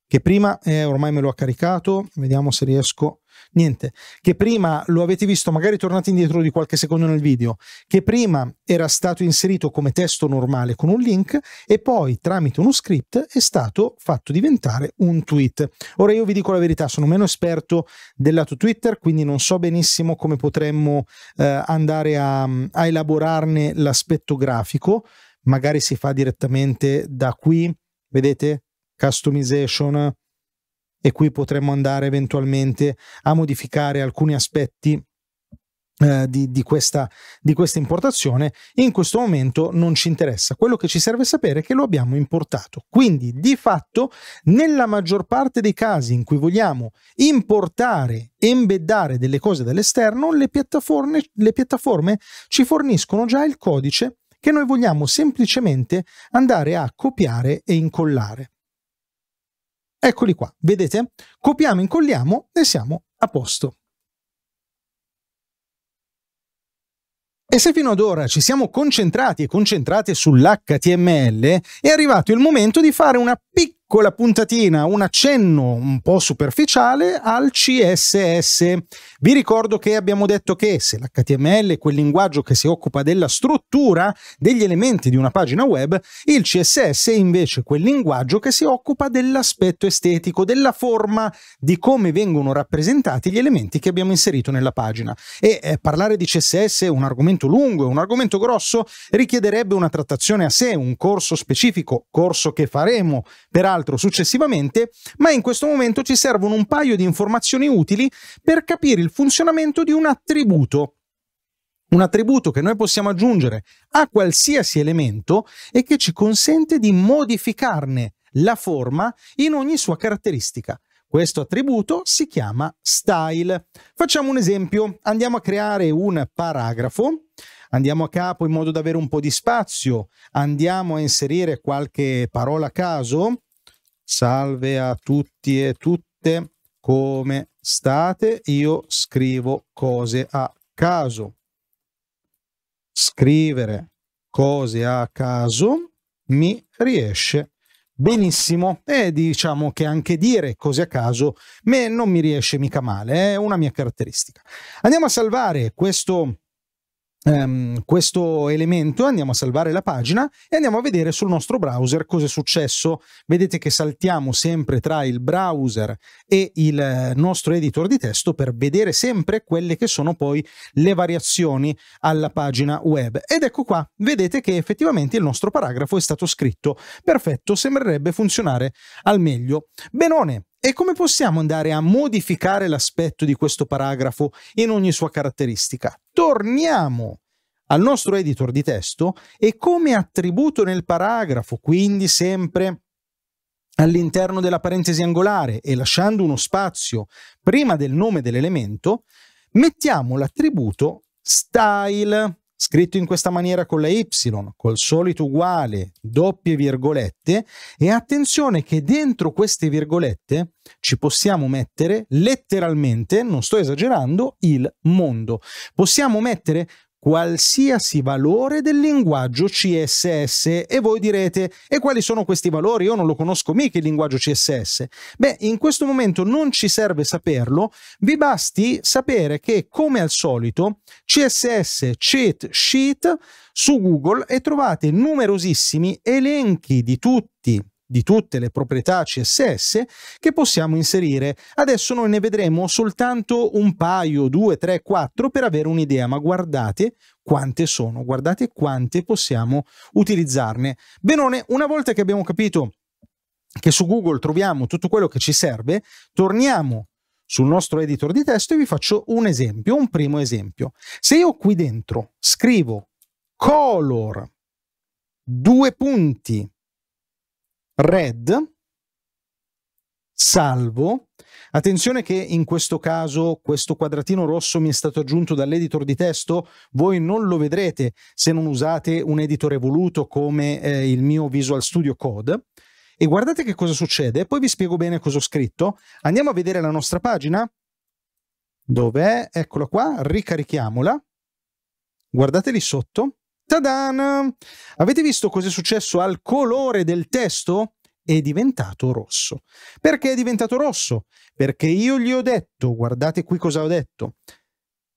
che prima eh, ormai me lo ha caricato, vediamo se riesco a niente, che prima lo avete visto, magari tornate indietro di qualche secondo nel video, che prima era stato inserito come testo normale con un link e poi tramite uno script è stato fatto diventare un tweet. Ora io vi dico la verità, sono meno esperto del lato Twitter, quindi non so benissimo come potremmo eh, andare a, a elaborarne l'aspetto grafico, magari si fa direttamente da qui, vedete? Customization, e qui potremmo andare eventualmente a modificare alcuni aspetti eh, di, di, questa, di, questa, importazione in questo momento non ci interessa quello che ci serve sapere è che lo abbiamo importato quindi di fatto nella maggior parte dei casi in cui vogliamo importare embeddare delle cose dall'esterno le piattaforme, le piattaforme ci forniscono già il codice che noi vogliamo semplicemente andare a copiare e incollare Eccoli qua, vedete? Copiamo, incolliamo e siamo a posto. E se fino ad ora ci siamo concentrati e concentrate sull'HTML, è arrivato il momento di fare una piccola con la puntatina un accenno un po' superficiale al CSS. Vi ricordo che abbiamo detto che se l'HTML è quel linguaggio che si occupa della struttura degli elementi di una pagina web, il CSS è invece quel linguaggio che si occupa dell'aspetto estetico, della forma, di come vengono rappresentati gli elementi che abbiamo inserito nella pagina. E eh, parlare di CSS è un argomento lungo, è un argomento grosso, richiederebbe una trattazione a sé, un corso specifico, corso che faremo peraltro quant'altro successivamente, ma in questo momento ci servono un paio di informazioni utili per capire il funzionamento di un attributo un attributo che noi possiamo aggiungere a qualsiasi elemento e che ci consente di modificarne la forma in ogni sua caratteristica. Questo attributo si chiama style. Facciamo un esempio, andiamo a creare un paragrafo, andiamo a capo in modo da avere un po' di spazio, andiamo a inserire qualche parola a caso, Salve a tutti e tutte, come state? Io scrivo cose a caso. Scrivere cose a caso mi riesce benissimo e diciamo che anche dire cose a caso me non mi riesce mica male, è una mia caratteristica. Andiamo a salvare questo um, questo elemento, andiamo a salvare la pagina e andiamo a vedere sul nostro browser cosa è successo. Vedete che saltiamo sempre tra il browser e il eh, nostro editor di testo per vedere sempre quelle che sono poi le variazioni alla pagina web. Ed ecco qua, vedete che effettivamente il nostro paragrafo è stato scritto perfetto, sembrerebbe funzionare al meglio. Benone, e come possiamo andare a modificare l'aspetto di questo paragrafo in ogni sua caratteristica? Torniamo al nostro editor di testo e come attributo nel paragrafo, quindi sempre all'interno della parentesi angolare e lasciando uno spazio prima del nome dell'elemento, mettiamo l'attributo style scritto in questa maniera con la Y, col solito uguale, doppie virgolette, e attenzione che dentro queste virgolette ci possiamo mettere letteralmente, non sto esagerando, il mondo. Possiamo mettere qualsiasi valore del linguaggio CSS e voi direte e quali sono questi valori? Io non lo conosco mica il linguaggio CSS. Beh, in questo momento non ci serve saperlo, vi basti sapere che come al solito CSS cheat sheet su Google e trovate numerosissimi elenchi di tutti di tutte le proprietà CSS che possiamo inserire. Adesso noi ne vedremo soltanto un paio, due, tre, quattro per avere un'idea, ma guardate quante sono, guardate quante possiamo utilizzarne. Benone, una volta che abbiamo capito che su Google troviamo tutto quello che ci serve, torniamo sul nostro editor di testo e vi faccio un esempio, un primo esempio. Se io qui dentro scrivo color, due punti, red, salvo. Attenzione che in questo caso questo quadratino rosso mi è stato aggiunto dall'editor di testo, voi non lo vedrete se non usate un editor evoluto come eh, il mio Visual Studio Code. E guardate che cosa succede, poi vi spiego bene cosa ho scritto. Andiamo a vedere la nostra pagina. Dov'è? Eccola qua, ricarichiamola. Guardate lì sotto. Tadan! Avete visto cos'è successo al colore del testo? È diventato rosso. Perché è diventato rosso? Perché io gli ho detto, guardate qui cosa ho detto,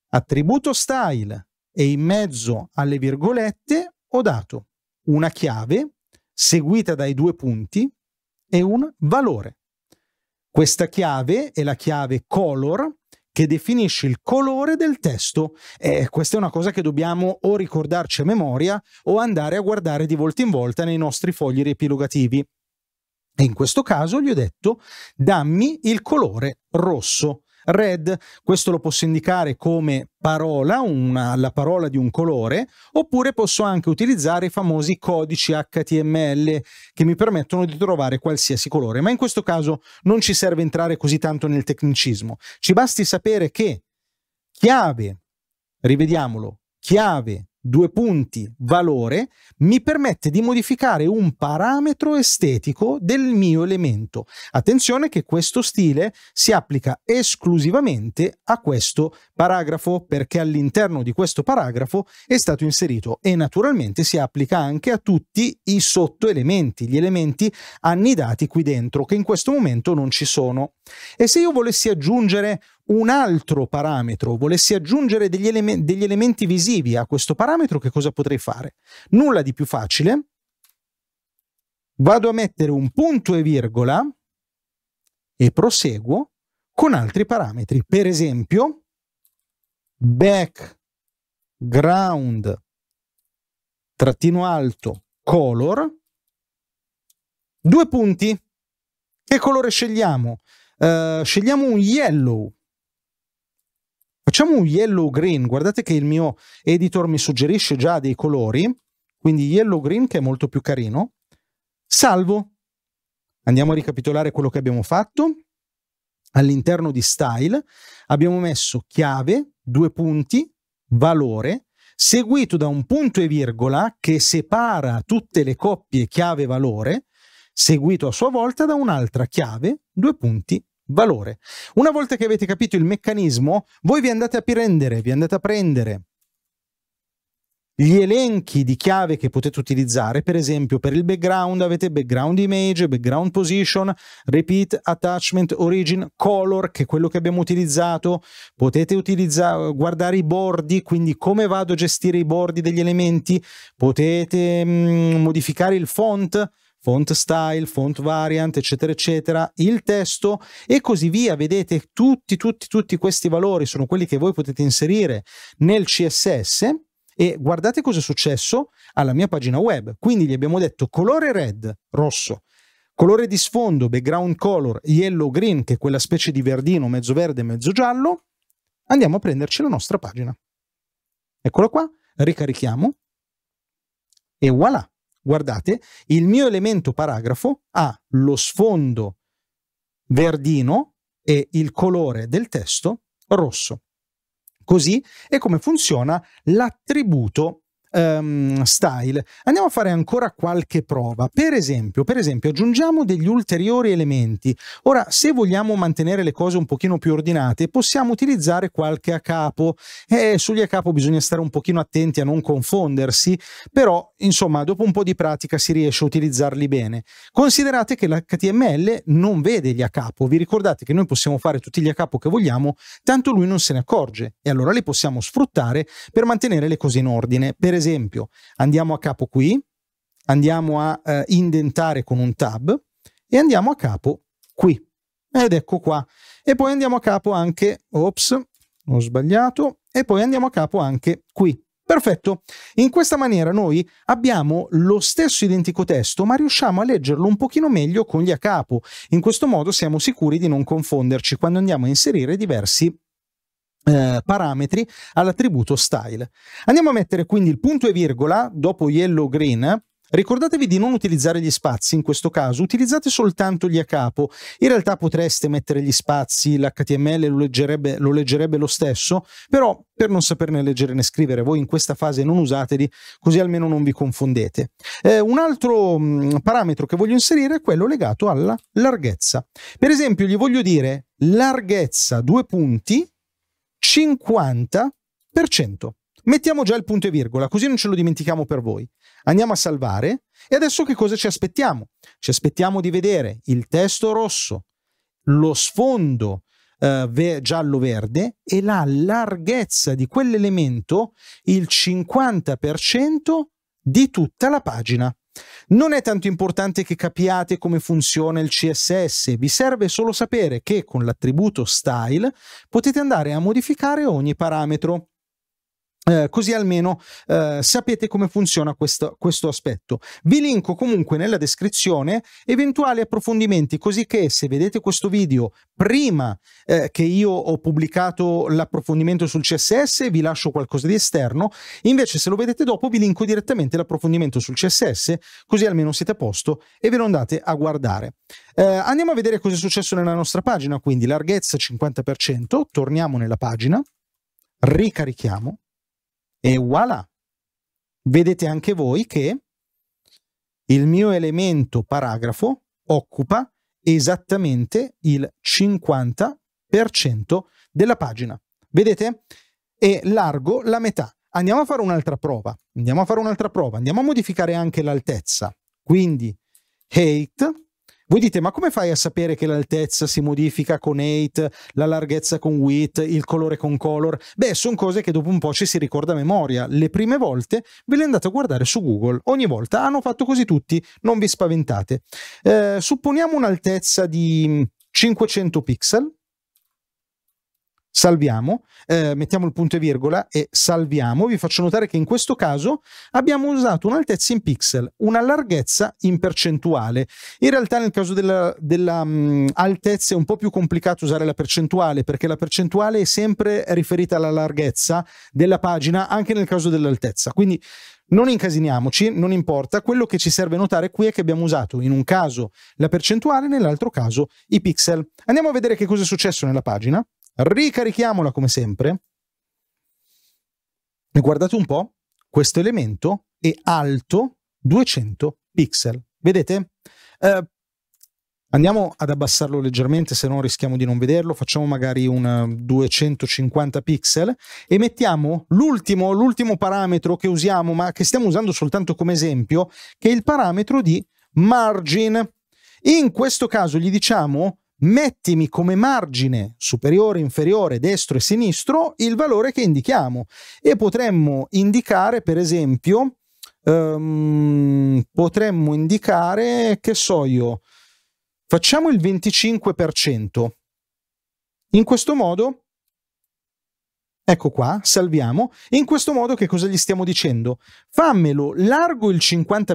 attributo style e in mezzo alle virgolette ho dato una chiave seguita dai due punti e un valore. Questa chiave è la chiave color che definisce il colore del testo. E questa è una cosa che dobbiamo o ricordarci a memoria o andare a guardare di volta in volta nei nostri fogli riepilogativi. E in questo caso gli ho detto dammi il colore rosso. Red, questo lo posso indicare come parola, una, la parola di un colore, oppure posso anche utilizzare i famosi codici HTML che mi permettono di trovare qualsiasi colore, ma in questo caso non ci serve entrare così tanto nel tecnicismo, ci basti sapere che chiave, rivediamolo, chiave due punti valore mi permette di modificare un parametro estetico del mio elemento. Attenzione che questo stile si applica esclusivamente a questo paragrafo perché all'interno di questo paragrafo è stato inserito e naturalmente si applica anche a tutti i sottoelementi, gli elementi annidati qui dentro che in questo momento non ci sono. E se io volessi aggiungere un altro parametro, volessi aggiungere degli, eleme- degli elementi visivi a questo parametro, che cosa potrei fare? Nulla di più facile. Vado a mettere un punto e virgola e proseguo con altri parametri. Per esempio, background trattino alto color due punti che colore scegliamo uh, scegliamo un yellow Facciamo un yellow green, guardate che il mio editor mi suggerisce già dei colori, quindi yellow green che è molto più carino. Salvo. Andiamo a ricapitolare quello che abbiamo fatto. All'interno di style abbiamo messo chiave, due punti, valore, seguito da un punto e virgola che separa tutte le coppie chiave-valore, seguito a sua volta da un'altra chiave, due punti, valore. Una volta che avete capito il meccanismo, voi vi andate a prendere, vi andate a prendere gli elenchi di chiave che potete utilizzare, per esempio per il background avete background image, background position, repeat, attachment, origin, color, che è quello che abbiamo utilizzato, potete utilizza- guardare i bordi, quindi come vado a gestire i bordi degli elementi, potete mh, mm, modificare il font, font style, font variant, eccetera, eccetera, il testo e così via. Vedete, tutti, tutti, tutti questi valori sono quelli che voi potete inserire nel CSS e guardate cosa è successo alla mia pagina web. Quindi gli abbiamo detto colore red, rosso, colore di sfondo, background color, yellow green, che è quella specie di verdino, mezzo verde, mezzo giallo. Andiamo a prenderci la nostra pagina. Eccola qua, ricarichiamo e voilà guardate, il mio elemento paragrafo ha lo sfondo verdino e il colore del testo rosso. Così è come funziona l'attributo um, style. Andiamo a fare ancora qualche prova. Per esempio, per esempio, aggiungiamo degli ulteriori elementi. Ora, se vogliamo mantenere le cose un pochino più ordinate, possiamo utilizzare qualche a capo. Eh, sugli a capo bisogna stare un pochino attenti a non confondersi, però, insomma, dopo un po' di pratica si riesce a utilizzarli bene. Considerate che l'HTML non vede gli a capo. Vi ricordate che noi possiamo fare tutti gli a capo che vogliamo, tanto lui non se ne accorge. E allora li possiamo sfruttare per mantenere le cose in ordine. Per esempio, esempio andiamo a capo qui, andiamo a eh, indentare con un tab e andiamo a capo qui. Ed ecco qua. E poi andiamo a capo anche, ops, ho sbagliato, e poi andiamo a capo anche qui. Perfetto. In questa maniera noi abbiamo lo stesso identico testo, ma riusciamo a leggerlo un pochino meglio con gli a capo. In questo modo siamo sicuri di non confonderci quando andiamo a inserire diversi eh, parametri all'attributo style. Andiamo a mettere quindi il punto e virgola dopo yellow green Ricordatevi di non utilizzare gli spazi in questo caso, utilizzate soltanto gli a capo. In realtà potreste mettere gli spazi, l'HTML lo leggerebbe lo, leggerebbe lo stesso, però per non saperne leggere né scrivere, voi in questa fase non usateli, così almeno non vi confondete. Eh, un altro mh, mm, parametro che voglio inserire è quello legato alla larghezza. Per esempio, gli voglio dire larghezza due punti 50%. Mettiamo già il punto e virgola, così non ce lo dimentichiamo per voi. Andiamo a salvare e adesso che cosa ci aspettiamo? Ci aspettiamo di vedere il testo rosso, lo sfondo eh, giallo-verde e la larghezza di quell'elemento il 50% di tutta la pagina. Non è tanto importante che capiate come funziona il CSS, vi serve solo sapere che con l'attributo style potete andare a modificare ogni parametro. Eh, così almeno eh, sapete come funziona questo, questo, aspetto. Vi linko comunque nella descrizione eventuali approfondimenti, così che se vedete questo video prima eh, che io ho pubblicato l'approfondimento sul CSS, vi lascio qualcosa di esterno, invece se lo vedete dopo vi linko direttamente l'approfondimento sul CSS, così almeno siete a posto e ve lo andate a guardare. Eh, andiamo a vedere cosa è successo nella nostra pagina, quindi larghezza 50%, torniamo nella pagina, ricarichiamo e voilà! Vedete anche voi che il mio elemento paragrafo occupa esattamente il 50% della pagina. Vedete? E largo la metà. Andiamo a fare un'altra prova. Andiamo a fare un'altra prova. Andiamo a modificare anche l'altezza. Quindi height voi dite, ma come fai a sapere che l'altezza si modifica con 8, la larghezza con width, il colore con color? Beh, sono cose che dopo un po' ci si ricorda a memoria. Le prime volte ve le andate a guardare su Google. Ogni volta hanno fatto così tutti, non vi spaventate. Eh, supponiamo un'altezza di 500 mm, pixel, salviamo, eh, mettiamo il punto e virgola e salviamo, vi faccio notare che in questo caso abbiamo usato un'altezza in pixel, una larghezza in percentuale. In realtà nel caso dell'altezza della mm, è un po' più complicato usare la percentuale perché la percentuale è sempre riferita alla larghezza della pagina anche nel caso dell'altezza. Quindi non incasiniamoci, non importa, quello che ci serve notare qui è che abbiamo usato in un caso la percentuale, nell'altro caso i pixel. Andiamo a vedere che cosa è successo nella pagina. Ricarichiamola come sempre. E guardate un po', questo elemento è alto 200 pixel. Vedete? Eh, andiamo ad abbassarlo leggermente, se no rischiamo di non vederlo. Facciamo magari un 250 pixel e mettiamo l'ultimo, l'ultimo parametro che usiamo, ma che stiamo usando soltanto come esempio, che è il parametro di margin. In questo caso gli diciamo mettimi come margine superiore, inferiore, destro e sinistro il valore che indichiamo e potremmo indicare per esempio um, potremmo indicare che so io facciamo il 25% in questo modo Ecco qua, salviamo. in questo modo che cosa gli stiamo dicendo? Fammelo largo il 50%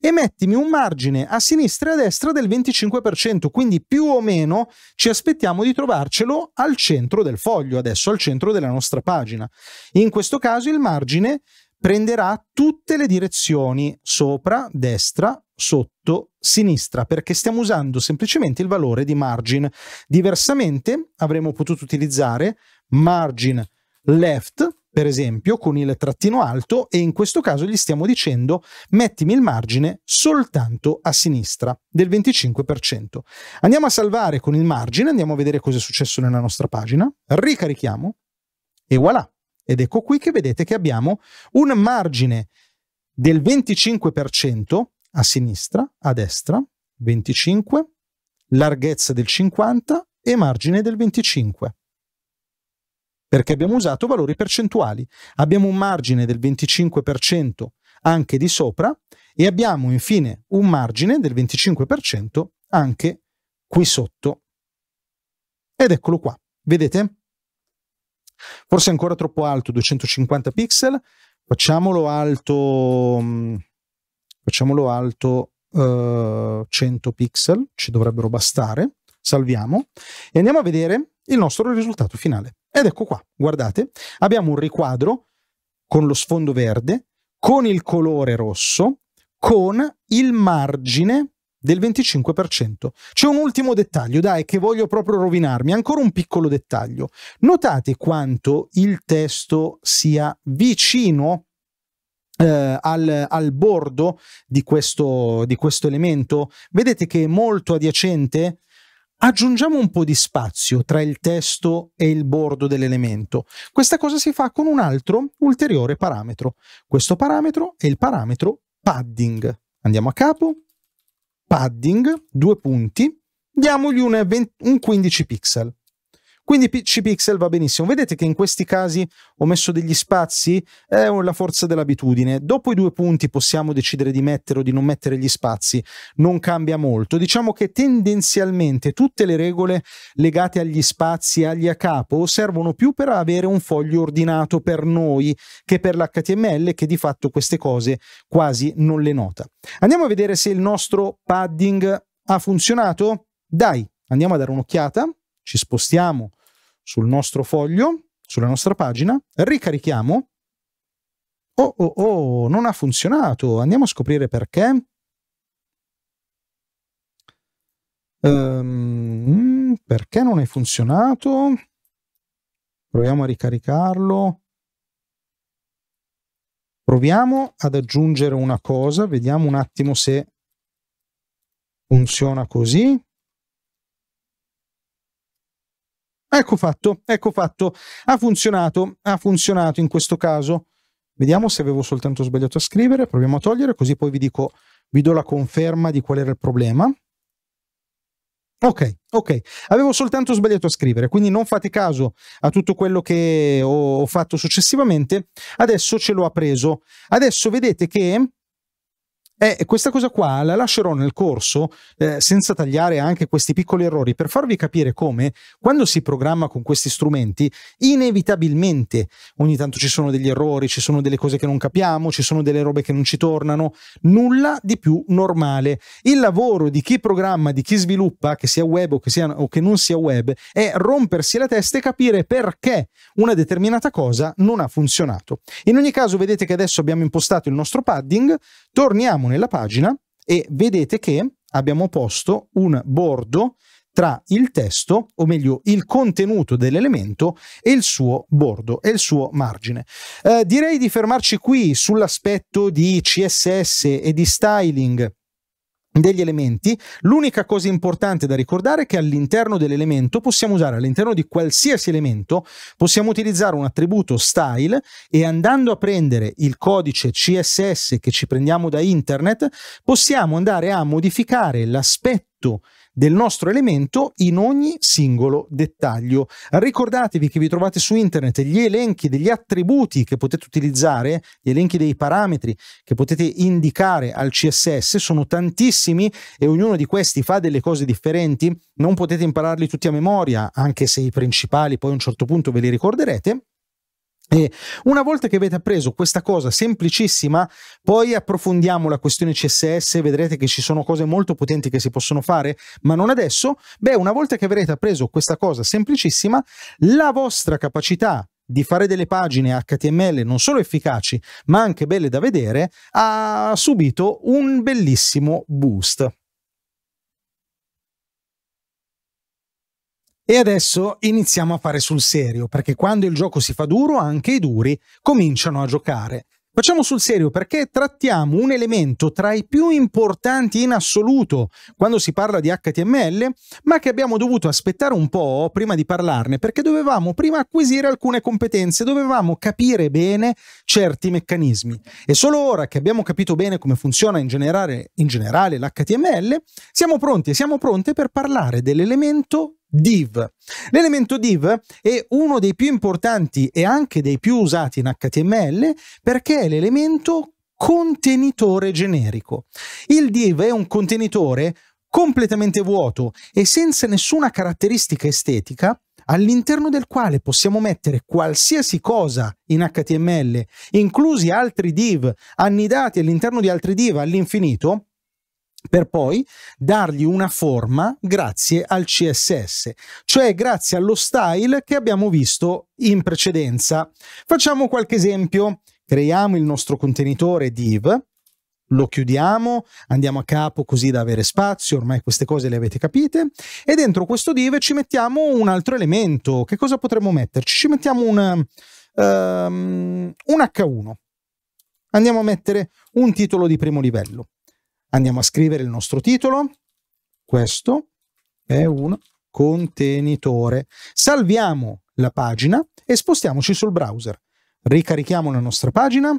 e mettimi un margine a sinistra e a destra del 25%, quindi più o meno ci aspettiamo di trovarcelo al centro del foglio, adesso al centro della nostra pagina. In questo caso il margine prenderà tutte le direzioni sopra, destra, sotto, sinistra, perché stiamo usando semplicemente il valore di margin. Diversamente avremmo potuto utilizzare margin left, per esempio, con il trattino alto e in questo caso gli stiamo dicendo mettimi il margine soltanto a sinistra del 25%. Andiamo a salvare con il margine, andiamo a vedere cosa è successo nella nostra pagina, ricarichiamo e voilà. Ed ecco qui che vedete che abbiamo un margine del 25% a sinistra, a destra, 25, larghezza del 50 e margine del 25 perché abbiamo usato valori percentuali. Abbiamo un margine del 25% anche di sopra e abbiamo infine un margine del 25% anche qui sotto. Ed eccolo qua, vedete? Forse è ancora troppo alto, 250 pixel, facciamolo alto, mm, facciamolo alto eh, 100 pixel, ci dovrebbero bastare salviamo e andiamo a vedere il nostro risultato finale. Ed ecco qua, guardate, abbiamo un riquadro con lo sfondo verde, con il colore rosso, con il margine del 25%. C'è un ultimo dettaglio, dai, che voglio proprio rovinarmi, ancora un piccolo dettaglio. Notate quanto il testo sia vicino eh, al, al, bordo di questo, di questo elemento. Vedete che è molto adiacente aggiungiamo un po' di spazio tra il testo e il bordo dell'elemento. Questa cosa si fa con un altro ulteriore parametro. Questo parametro è il parametro padding. Andiamo a capo, padding, due punti, diamogli un, 20, un 15 pixel. Quindi PC Pixel va benissimo. Vedete che in questi casi ho messo degli spazi? È la forza dell'abitudine. Dopo i due punti possiamo decidere di mettere o di non mettere gli spazi. Non cambia molto. Diciamo che tendenzialmente tutte le regole legate agli spazi e agli a capo servono più per avere un foglio ordinato per noi che per l'HTML che di fatto queste cose quasi non le nota. Andiamo a vedere se il nostro padding ha funzionato. Dai, andiamo a dare un'occhiata. Ci spostiamo sul nostro foglio, sulla nostra pagina, ricarichiamo. Oh, oh, oh, non ha funzionato. Andiamo a scoprire perché. Um, perché non è funzionato? Proviamo a ricaricarlo. Proviamo ad aggiungere una cosa, vediamo un attimo se funziona così. Ecco fatto, ecco fatto. Ha funzionato, ha funzionato in questo caso. Vediamo se avevo soltanto sbagliato a scrivere, proviamo a togliere, così poi vi dico, vi do la conferma di qual era il problema. Ok, ok, avevo soltanto sbagliato a scrivere, quindi non fate caso a tutto quello che ho fatto successivamente, adesso ce l'ho preso. Adesso vedete che eh, e questa cosa qua la lascerò nel corso, eh, senza tagliare anche questi piccoli errori, per farvi capire come, quando si programma con questi strumenti, inevitabilmente ogni tanto ci sono degli errori, ci sono delle cose che non capiamo, ci sono delle robe che non ci tornano, nulla di più normale. Il lavoro di chi programma, di chi sviluppa, che sia web o che, sia, o che non sia web, è rompersi la testa e capire perché una determinata cosa non ha funzionato. In ogni caso, vedete che adesso abbiamo impostato il nostro padding, torniamo nella pagina e vedete che abbiamo posto un bordo tra il testo, o meglio il contenuto dell'elemento e il suo bordo e il suo margine. Eh, direi di fermarci qui sull'aspetto di CSS e di styling degli elementi, l'unica cosa importante da ricordare è che all'interno dell'elemento possiamo usare all'interno di qualsiasi elemento possiamo utilizzare un attributo style e andando a prendere il codice CSS che ci prendiamo da internet possiamo andare a modificare l'aspetto del nostro elemento in ogni singolo dettaglio. Ricordatevi che vi trovate su internet gli elenchi degli attributi che potete utilizzare, gli elenchi dei parametri che potete indicare al CSS, sono tantissimi e ognuno di questi fa delle cose differenti, non potete impararli tutti a memoria, anche se i principali poi a un certo punto ve li ricorderete, e una volta che avete appreso questa cosa semplicissima, poi approfondiamo la questione CSS, vedrete che ci sono cose molto potenti che si possono fare, ma non adesso. Beh, una volta che avrete appreso questa cosa semplicissima, la vostra capacità di fare delle pagine HTML non solo efficaci, ma anche belle da vedere, ha subito un bellissimo boost. E adesso iniziamo a fare sul serio, perché quando il gioco si fa duro anche i duri cominciano a giocare. Facciamo sul serio perché trattiamo un elemento tra i più importanti in assoluto quando si parla di HTML, ma che abbiamo dovuto aspettare un po' prima di parlarne perché dovevamo prima acquisire alcune competenze, dovevamo capire bene certi meccanismi. E solo ora che abbiamo capito bene come funziona in generale, in generale l'HTML, siamo pronti e siamo pronte per parlare dell'elemento div. L'elemento div è uno dei più importanti e anche dei più usati in HTML perché è l'elemento contenitore generico. Il div è un contenitore completamente vuoto e senza nessuna caratteristica estetica all'interno del quale possiamo mettere qualsiasi cosa in HTML, inclusi altri div annidati all'interno di altri div all'infinito, per poi dargli una forma grazie al CSS, cioè grazie allo style che abbiamo visto in precedenza. Facciamo qualche esempio. Creiamo il nostro contenitore div, lo chiudiamo, andiamo a capo così da avere spazio, ormai queste cose le avete capite, e dentro questo div ci mettiamo un altro elemento. Che cosa potremmo metterci? Ci mettiamo un, um, un H1. Andiamo a mettere un titolo di primo livello. Andiamo a scrivere il nostro titolo. Questo è un contenitore. Salviamo la pagina e spostiamoci sul browser. Ricarichiamo la nostra pagina,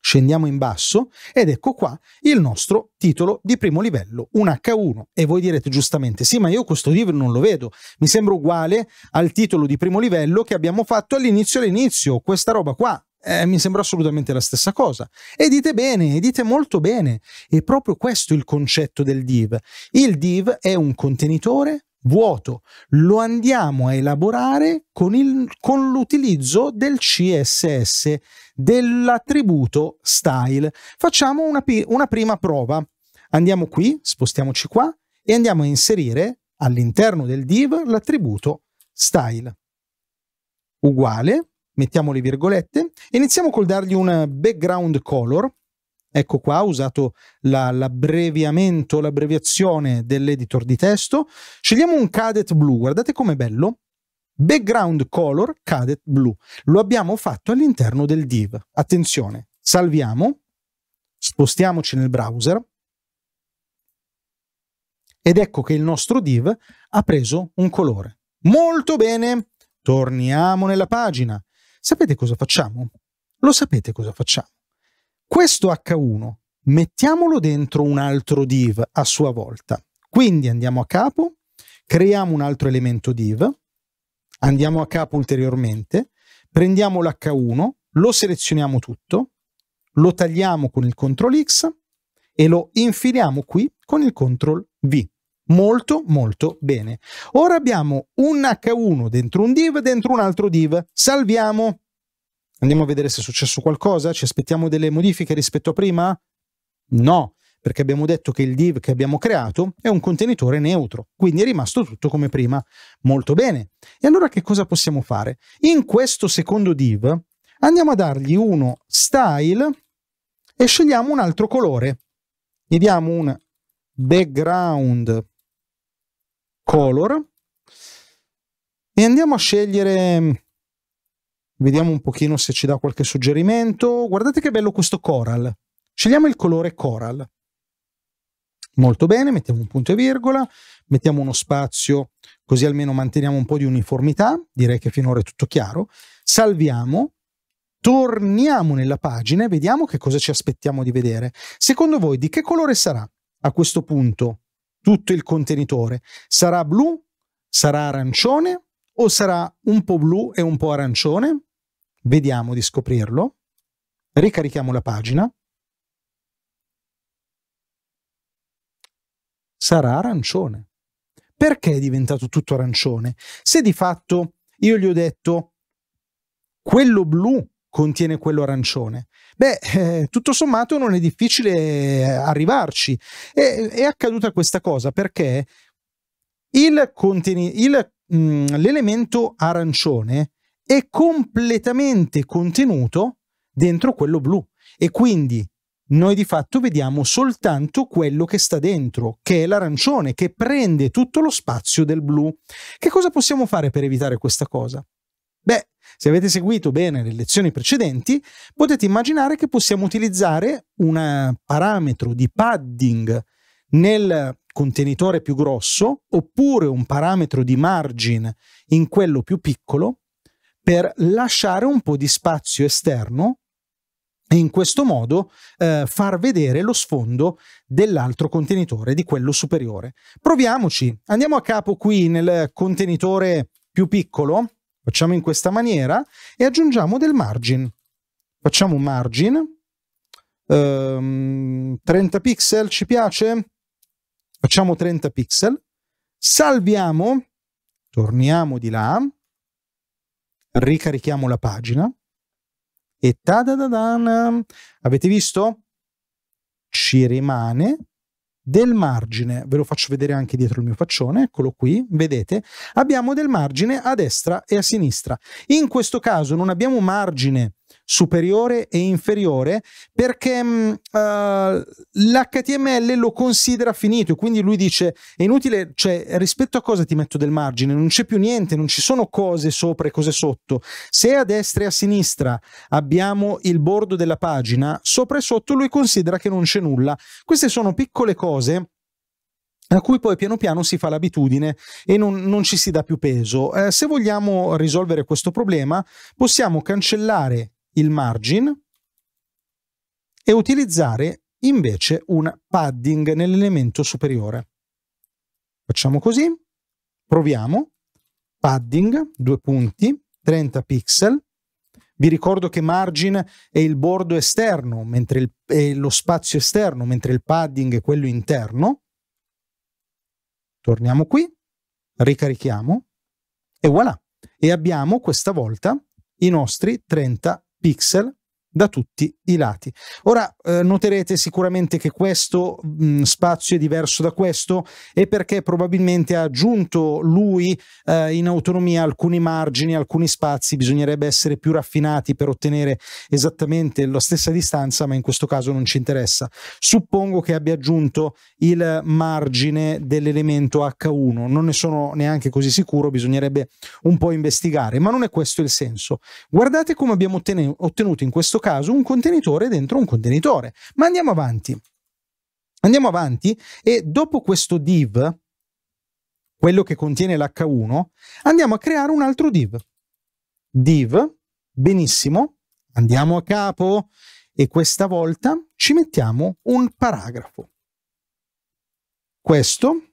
scendiamo in basso ed ecco qua il nostro titolo di primo livello, un H1. E voi direte giustamente, sì ma io questo libro non lo vedo, mi sembra uguale al titolo di primo livello che abbiamo fatto all'inizio all'inizio, questa roba qua eh, mi sembra assolutamente la stessa cosa. E dite bene, e dite molto bene. È proprio questo il concetto del div. Il div è un contenitore vuoto. Lo andiamo a elaborare con, il, con l'utilizzo del CSS, dell'attributo style. Facciamo una, una prima prova. Andiamo qui, spostiamoci qua e andiamo a inserire all'interno del div l'attributo style uguale mettiamo le virgolette, iniziamo col dargli un background color. Ecco qua, ho usato la, l'abbreviamento, l'abbreviazione dell'editor di testo. Scegliamo un cadet blu, guardate com'è bello. Background color cadet blu. Lo abbiamo fatto all'interno del div. Attenzione, salviamo, spostiamoci nel browser, ed ecco che il nostro div ha preso un colore. Molto bene, torniamo nella pagina, Sapete cosa facciamo? Lo sapete cosa facciamo? Questo H1 mettiamolo dentro un altro div a sua volta. Quindi andiamo a capo, creiamo un altro elemento div, andiamo a capo ulteriormente, prendiamo l'H1, lo selezioniamo tutto, lo tagliamo con il CTRL X e lo infiliamo qui con il CTRL V molto molto bene. Ora abbiamo un H1 dentro un div, dentro un altro div. Salviamo. Andiamo a vedere se è successo qualcosa. Ci aspettiamo delle modifiche rispetto a prima? No, perché abbiamo detto che il div che abbiamo creato è un contenitore neutro, quindi è rimasto tutto come prima. Molto bene. E allora che cosa possiamo fare? In questo secondo div andiamo a dargli uno style e scegliamo un altro colore. Gli diamo un background color e andiamo a scegliere mm, vediamo un pochino se ci dà qualche suggerimento guardate che bello questo coral scegliamo il colore coral molto bene mettiamo un punto e virgola mettiamo uno spazio così almeno manteniamo un po' di uniformità direi che finora è tutto chiaro salviamo torniamo nella pagina e vediamo che cosa ci aspettiamo di vedere secondo voi di che colore sarà a questo punto tutto il contenitore. Sarà blu, sarà arancione o sarà un po' blu e un po' arancione? Vediamo di scoprirlo. Ricarichiamo la pagina. Sarà arancione. Perché è diventato tutto arancione? Se di fatto io gli ho detto quello blu contiene quello arancione, Beh, eh, tutto sommato non è difficile eh, arrivarci. E, eh, è accaduta questa cosa perché il il, mh, mm, l'elemento arancione è completamente contenuto dentro quello blu e quindi noi di fatto vediamo soltanto quello che sta dentro, che è l'arancione, che prende tutto lo spazio del blu. Che cosa possiamo fare per evitare questa cosa? Beh, se avete seguito bene le lezioni precedenti, potete immaginare che possiamo utilizzare un eh, parametro di padding nel contenitore più grosso oppure un parametro di margin in quello più piccolo per lasciare un po' di spazio esterno e in questo modo eh, far vedere lo sfondo dell'altro contenitore, di quello superiore. Proviamoci, andiamo a capo qui nel contenitore più piccolo Facciamo in questa maniera e aggiungiamo del margin. Facciamo un margin. Ehm, 30 pixel ci piace? Facciamo 30 pixel. Salviamo. Torniamo di là. Ricarichiamo la pagina. E ta da da Avete visto? Ci rimane del margine, ve lo faccio vedere anche dietro il mio faccione, eccolo qui, vedete, abbiamo del margine a destra e a sinistra. In questo caso non abbiamo margine superiore e inferiore perché uh, mm, eh, l'HTML lo considera finito e quindi lui dice è inutile, cioè rispetto a cosa ti metto del margine, non c'è più niente, non ci sono cose sopra e cose sotto. Se a destra e a sinistra abbiamo il bordo della pagina, sopra e sotto lui considera che non c'è nulla. Queste sono piccole cose a cui poi piano piano si fa l'abitudine e non, non, ci si dà più peso. Eh, se vogliamo risolvere questo problema possiamo cancellare il margin e utilizzare invece un padding nell'elemento superiore. Facciamo così, proviamo, padding, due punti, 30 pixel. Vi ricordo che margin è il bordo esterno, mentre il, è lo spazio esterno, mentre il padding è quello interno. Torniamo qui, ricarichiamo e voilà. E abbiamo questa volta i nostri 30 pixel da tutti i lati. Ora eh, noterete sicuramente che questo mh, mm, spazio è diverso da questo e perché probabilmente ha aggiunto lui eh, in autonomia alcuni margini, alcuni spazi, bisognerebbe essere più raffinati per ottenere esattamente la stessa distanza, ma in questo caso non ci interessa. Suppongo che abbia aggiunto il margine dell'elemento H1, non ne sono neanche così sicuro, bisognerebbe un po' investigare, ma non è questo il senso. Guardate come abbiamo ottenuto in questo caso un contenitore dentro un contenitore. Ma andiamo avanti. Andiamo avanti e dopo questo div, quello che contiene l'H1, andiamo a creare un altro div. Div, benissimo, andiamo a capo e questa volta ci mettiamo un paragrafo. Questo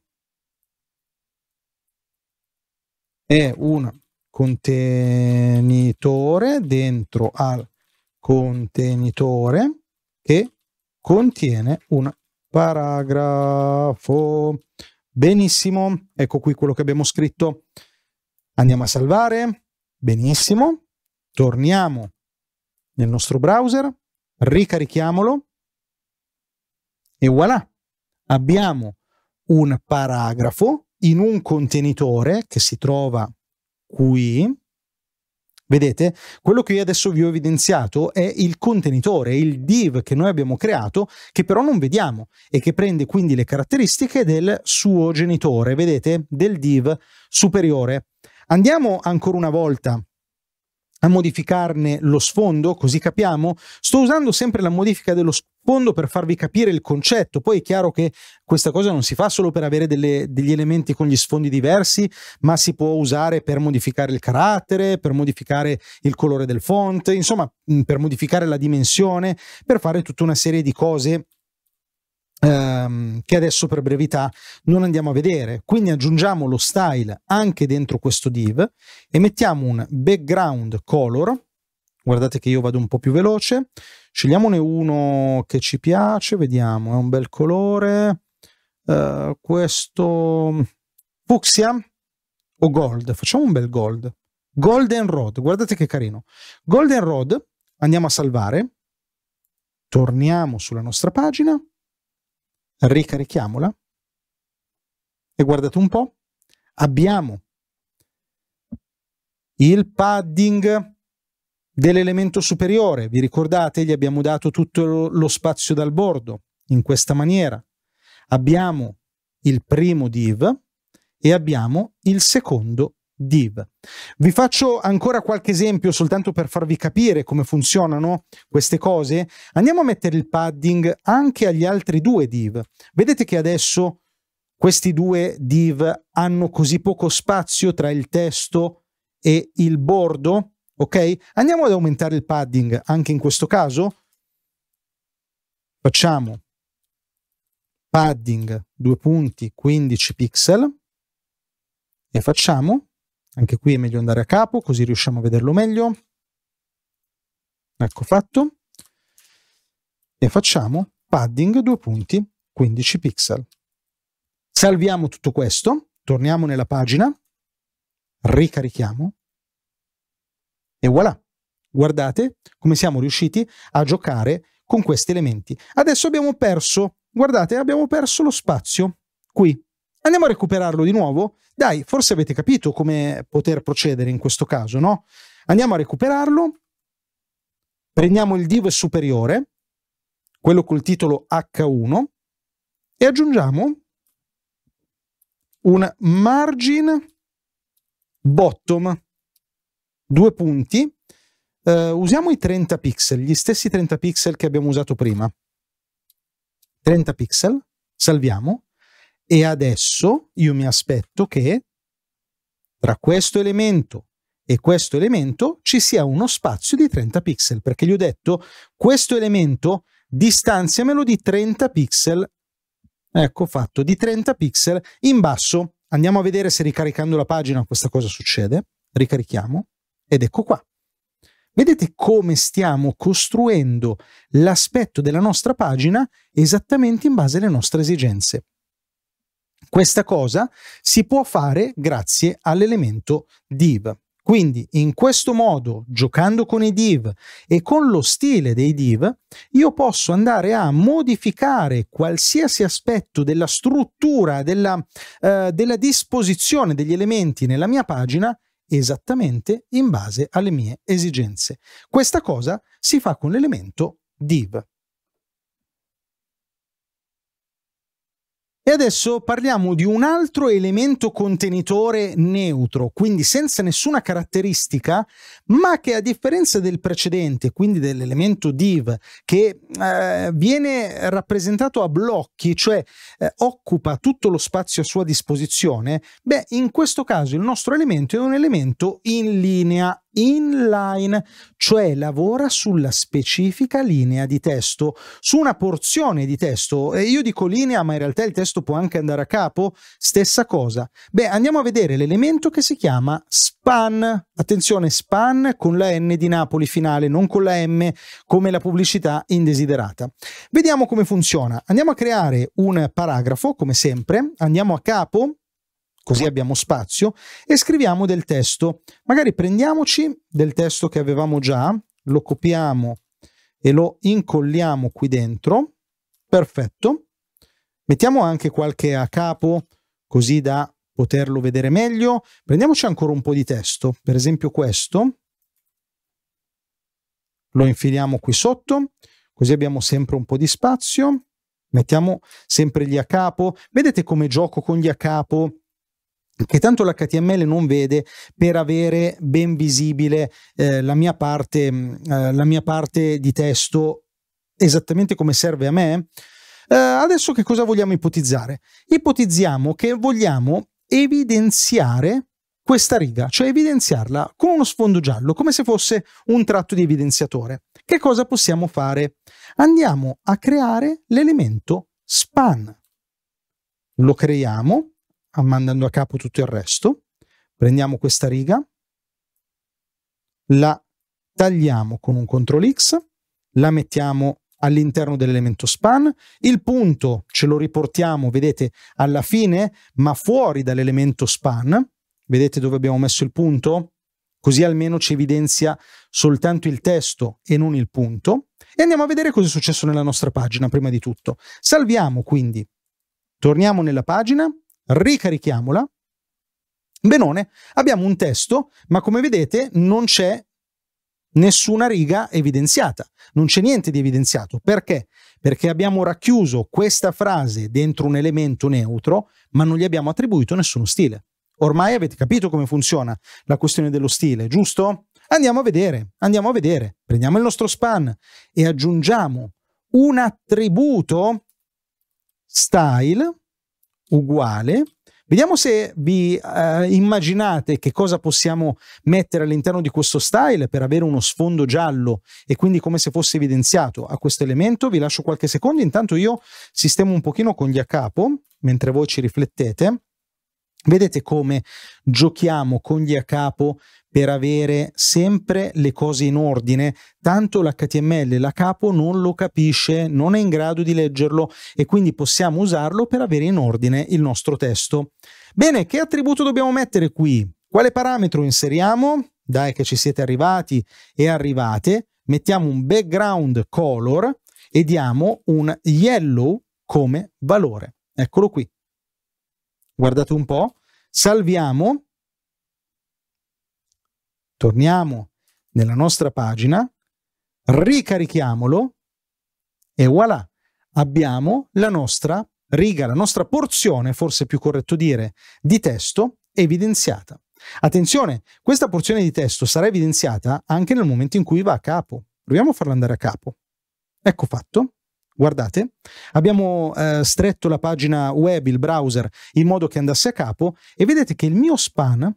è un contenitore dentro al contenitore che contiene un paragrafo. Benissimo, ecco qui quello che abbiamo scritto. Andiamo a salvare, benissimo, torniamo nel nostro browser, ricarichiamolo e voilà, abbiamo un paragrafo in un contenitore che si trova qui Vedete? Quello che io adesso vi ho evidenziato è il contenitore, il div che noi abbiamo creato, che però non vediamo e che prende quindi le caratteristiche del suo genitore, vedete? Del div superiore. Andiamo ancora una volta a modificarne lo sfondo, così capiamo. Sto usando sempre la modifica dello sfondo per farvi capire il concetto. Poi è chiaro che questa cosa non si fa solo per avere delle, degli elementi con gli sfondi diversi, ma si può usare per modificare il carattere, per modificare il colore del font, insomma, per modificare la dimensione, per fare tutta una serie di cose ehm, che adesso per brevità non andiamo a vedere. Quindi aggiungiamo lo style anche dentro questo div e mettiamo un background color. Guardate che io vado un po' più veloce. Scegliamone uno che ci piace, vediamo, è un bel colore. Uh, questo fucsia o gold, facciamo un bel gold. Golden Rod, guardate che carino. Golden Rod, andiamo a salvare, torniamo sulla nostra pagina ricarichiamola e guardate un po', abbiamo il padding dell'elemento superiore, vi ricordate, gli abbiamo dato tutto lo spazio dal bordo in questa maniera. Abbiamo il primo div e abbiamo il secondo div div. Vi faccio ancora qualche esempio soltanto per farvi capire come funzionano queste cose. Andiamo a mettere il padding anche agli altri due div. Vedete che adesso questi due div hanno così poco spazio tra il testo e il bordo, ok? Andiamo ad aumentare il padding anche in questo caso. Facciamo padding due punti 15 pixel e facciamo anche qui è meglio andare a capo, così riusciamo a vederlo meglio. Ecco fatto. E facciamo padding 2 punti 15 pixel. Salviamo tutto questo, torniamo nella pagina, ricarichiamo e voilà. Guardate come siamo riusciti a giocare con questi elementi. Adesso abbiamo perso, guardate, abbiamo perso lo spazio qui. Andiamo a recuperarlo di nuovo dai, forse avete capito come poter procedere in questo caso, no? Andiamo a recuperarlo, prendiamo il div superiore, quello col titolo H1, e aggiungiamo un margin bottom, due punti, Uh, usiamo i 30 pixel, gli stessi 30 pixel che abbiamo usato prima. 30 pixel, salviamo e adesso io mi aspetto che tra questo elemento e questo elemento ci sia uno spazio di 30 pixel, perché gli ho detto questo elemento distanziamelo di 30 pixel, ecco fatto, di 30 pixel in basso. Andiamo a vedere se ricaricando la pagina questa cosa succede. Ricarichiamo ed ecco qua. Vedete come stiamo costruendo l'aspetto della nostra pagina esattamente in base alle nostre esigenze. Questa cosa si può fare grazie all'elemento div. Quindi in questo modo, giocando con i div e con lo stile dei div, io posso andare a modificare qualsiasi aspetto della struttura, della, eh, della disposizione degli elementi nella mia pagina esattamente in base alle mie esigenze. Questa cosa si fa con l'elemento div. E adesso parliamo di un altro elemento contenitore neutro, quindi senza nessuna caratteristica, ma che a differenza del precedente, quindi dell'elemento div, che eh, viene rappresentato a blocchi, cioè eh, occupa tutto lo spazio a sua disposizione, beh, in questo caso il nostro elemento è un elemento in linea inline, cioè lavora sulla specifica linea di testo, su una porzione di testo. E io dico linea, ma in realtà il testo può anche andare a capo. Stessa cosa. Beh, andiamo a vedere l'elemento che si chiama span. Attenzione, span con la N di Napoli finale, non con la M come la pubblicità indesiderata. Vediamo come funziona. Andiamo a creare un paragrafo, come sempre. Andiamo a capo così abbiamo spazio, e scriviamo del testo. Magari prendiamoci del testo che avevamo già, lo copiamo e lo incolliamo qui dentro. Perfetto. Mettiamo anche qualche a capo così da poterlo vedere meglio. Prendiamoci ancora un po' di testo, per esempio questo. Lo infiliamo qui sotto, così abbiamo sempre un po' di spazio. Mettiamo sempre gli a capo. Vedete come gioco con gli a capo che tanto l'HTML non vede per avere ben visibile eh, la, mia parte, mm, eh, la mia parte di testo esattamente come serve a me. Eh, adesso che cosa vogliamo ipotizzare? Ipotizziamo che vogliamo evidenziare questa riga, cioè evidenziarla con uno sfondo giallo, come se fosse un tratto di evidenziatore. Che cosa possiamo fare? Andiamo a creare l'elemento span. Lo creiamo mandando a capo tutto il resto. Prendiamo questa riga, la tagliamo con un CTRL X, la mettiamo all'interno dell'elemento span, il punto ce lo riportiamo, vedete, alla fine, ma fuori dall'elemento span, vedete dove abbiamo messo il punto? Così almeno ci evidenzia soltanto il testo e non il punto. E andiamo a vedere cosa è successo nella nostra pagina, prima di tutto. Salviamo quindi, torniamo nella pagina, ricarichiamola. Benone, abbiamo un testo, ma come vedete non c'è nessuna riga evidenziata, non c'è niente di evidenziato. Perché? Perché abbiamo racchiuso questa frase dentro un elemento neutro, ma non gli abbiamo attribuito nessuno stile. Ormai avete capito come funziona la questione dello stile, giusto? Andiamo a vedere, andiamo a vedere. Prendiamo il nostro span e aggiungiamo un attributo style uguale. Vediamo se vi eh, immaginate che cosa possiamo mettere all'interno di questo style per avere uno sfondo giallo e quindi come se fosse evidenziato a questo elemento. Vi lascio qualche secondo, intanto io sistemo un pochino con gli a capo mentre voi ci riflettete. Vedete come giochiamo con gli a capo per avere sempre le cose in ordine, tanto l'HTML, la capo non lo capisce, non è in grado di leggerlo e quindi possiamo usarlo per avere in ordine il nostro testo. Bene, che attributo dobbiamo mettere qui? Quale parametro inseriamo? Dai che ci siete arrivati e arrivate, mettiamo un background color e diamo un yellow come valore. Eccolo qui. Guardate un po', salviamo torniamo nella nostra pagina, ricarichiamolo e voilà, abbiamo la nostra riga, la nostra porzione, forse è più corretto dire, di testo evidenziata. Attenzione, questa porzione di testo sarà evidenziata anche nel momento in cui va a capo. Proviamo a farla andare a capo. Ecco fatto. Guardate, abbiamo eh, stretto la pagina web, il browser, in modo che andasse a capo e vedete che il mio span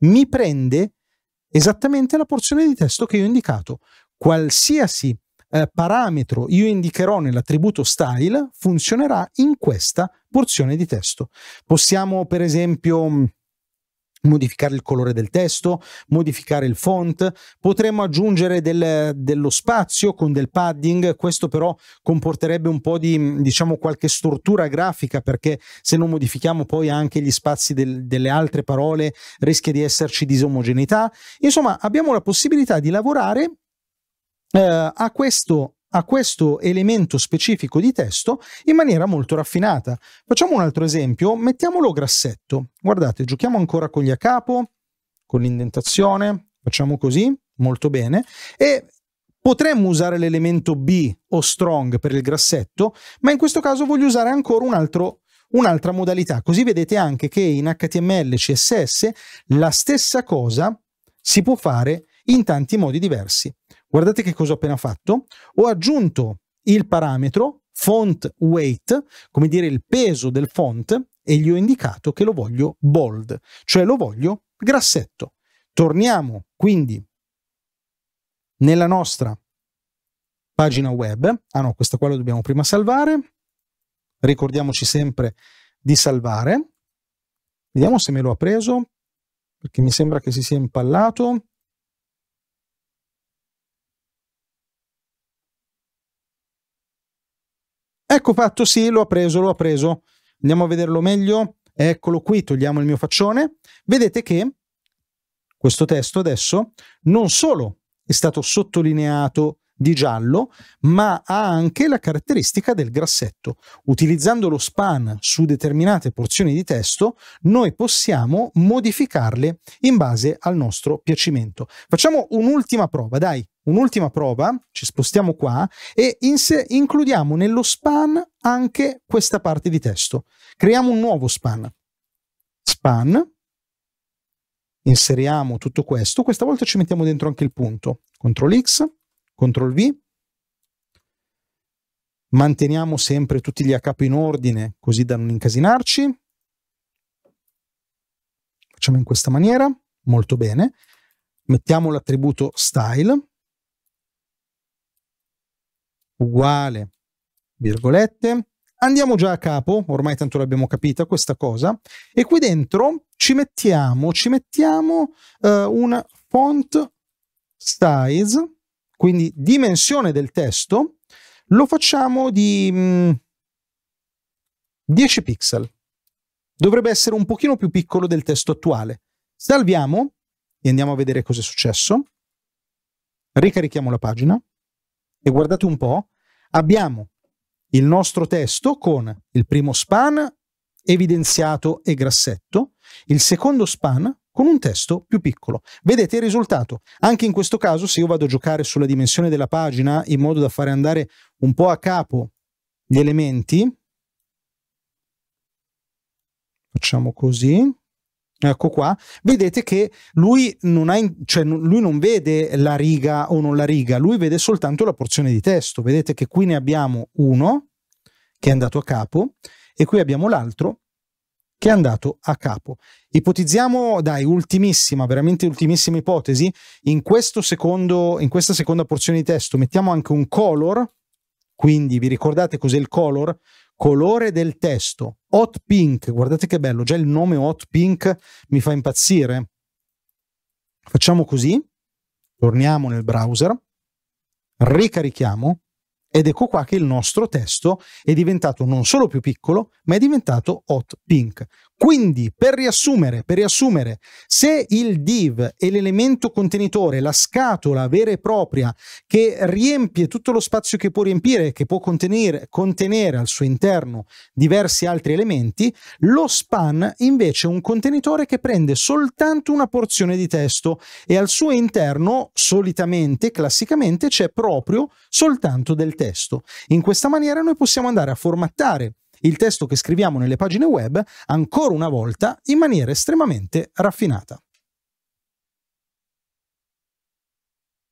mi prende esattamente la porzione di testo che io ho indicato. Qualsiasi eh, parametro io indicherò nell'attributo style funzionerà in questa porzione di testo. Possiamo per esempio modificare il colore del testo, modificare il font, potremmo aggiungere del, dello spazio con del padding, questo però comporterebbe un po' di diciamo qualche stortura grafica perché se non modifichiamo poi anche gli spazi del, delle altre parole rischia di esserci disomogeneità, insomma abbiamo la possibilità di lavorare eh, a questo a questo elemento specifico di testo in maniera molto raffinata. Facciamo un altro esempio, mettiamolo grassetto. Guardate, giochiamo ancora con gli a capo, con l'indentazione, facciamo così, molto bene, e potremmo usare l'elemento B o strong per il grassetto, ma in questo caso voglio usare ancora un altro un'altra modalità. Così vedete anche che in HTML CSS la stessa cosa si può fare in tanti modi diversi. Guardate che cosa ho appena fatto. Ho aggiunto il parametro font weight, come dire il peso del font, e gli ho indicato che lo voglio bold, cioè lo voglio grassetto. Torniamo quindi nella nostra pagina web. Ah no, questa qua la dobbiamo prima salvare. Ricordiamoci sempre di salvare. Vediamo se me lo ha preso, perché mi sembra che si sia impallato. Ecco fatto, sì, lo ha preso, lo ha preso. Andiamo a vederlo meglio. Eccolo qui, togliamo il mio faccione. Vedete che questo testo adesso non solo è stato sottolineato di giallo, ma ha anche la caratteristica del grassetto. Utilizzando lo span su determinate porzioni di testo, noi possiamo modificarle in base al nostro piacimento. Facciamo un'ultima prova, dai, un'ultima prova, ci spostiamo qua e includiamo nello span anche questa parte di testo. Creiamo un nuovo span. Span, inseriamo tutto questo, questa volta ci mettiamo dentro anche il punto. CTRL X, CTRL V, manteniamo sempre tutti gli AK in ordine così da non incasinarci, facciamo in questa maniera, molto bene, mettiamo l'attributo style uguale virgolette andiamo già a capo ormai tanto l'abbiamo capita questa cosa e qui dentro ci mettiamo ci mettiamo eh, una font size quindi dimensione del testo, lo facciamo di mh, mm, 10 pixel. Dovrebbe essere un pochino più piccolo del testo attuale. Salviamo e andiamo a vedere cosa è successo. Ricarichiamo la pagina e guardate un po', abbiamo il nostro testo con il primo span evidenziato e grassetto, il secondo span con un testo più piccolo. Vedete il risultato. Anche in questo caso, se io vado a giocare sulla dimensione della pagina in modo da fare andare un po' a capo gli elementi, facciamo così, Ecco qua, vedete che lui non, ha, cioè, lui non, vede la riga o non la riga, lui vede soltanto la porzione di testo. Vedete che qui ne abbiamo uno che è andato a capo e qui abbiamo l'altro che è andato a capo. Ipotizziamo, dai, ultimissima, veramente ultimissima ipotesi, in, secondo, in questa seconda porzione di testo mettiamo anche un color, quindi vi ricordate cos'è il color? Colore del testo, hot pink, guardate che bello, già il nome hot pink mi fa impazzire. Facciamo così, torniamo nel browser, ricarichiamo ed ecco qua che il nostro testo è diventato non solo più piccolo, ma è diventato hot pink. Quindi, per riassumere, per riassumere, se il div è l'elemento contenitore, la scatola vera e propria che riempie tutto lo spazio che può riempire, che può contenere, contenere al suo interno diversi altri elementi, lo span invece è un contenitore che prende soltanto una porzione di testo e al suo interno, solitamente, classicamente, c'è proprio soltanto del testo. In questa maniera noi possiamo andare a formattare il testo che scriviamo nelle pagine web, ancora una volta, in maniera estremamente raffinata.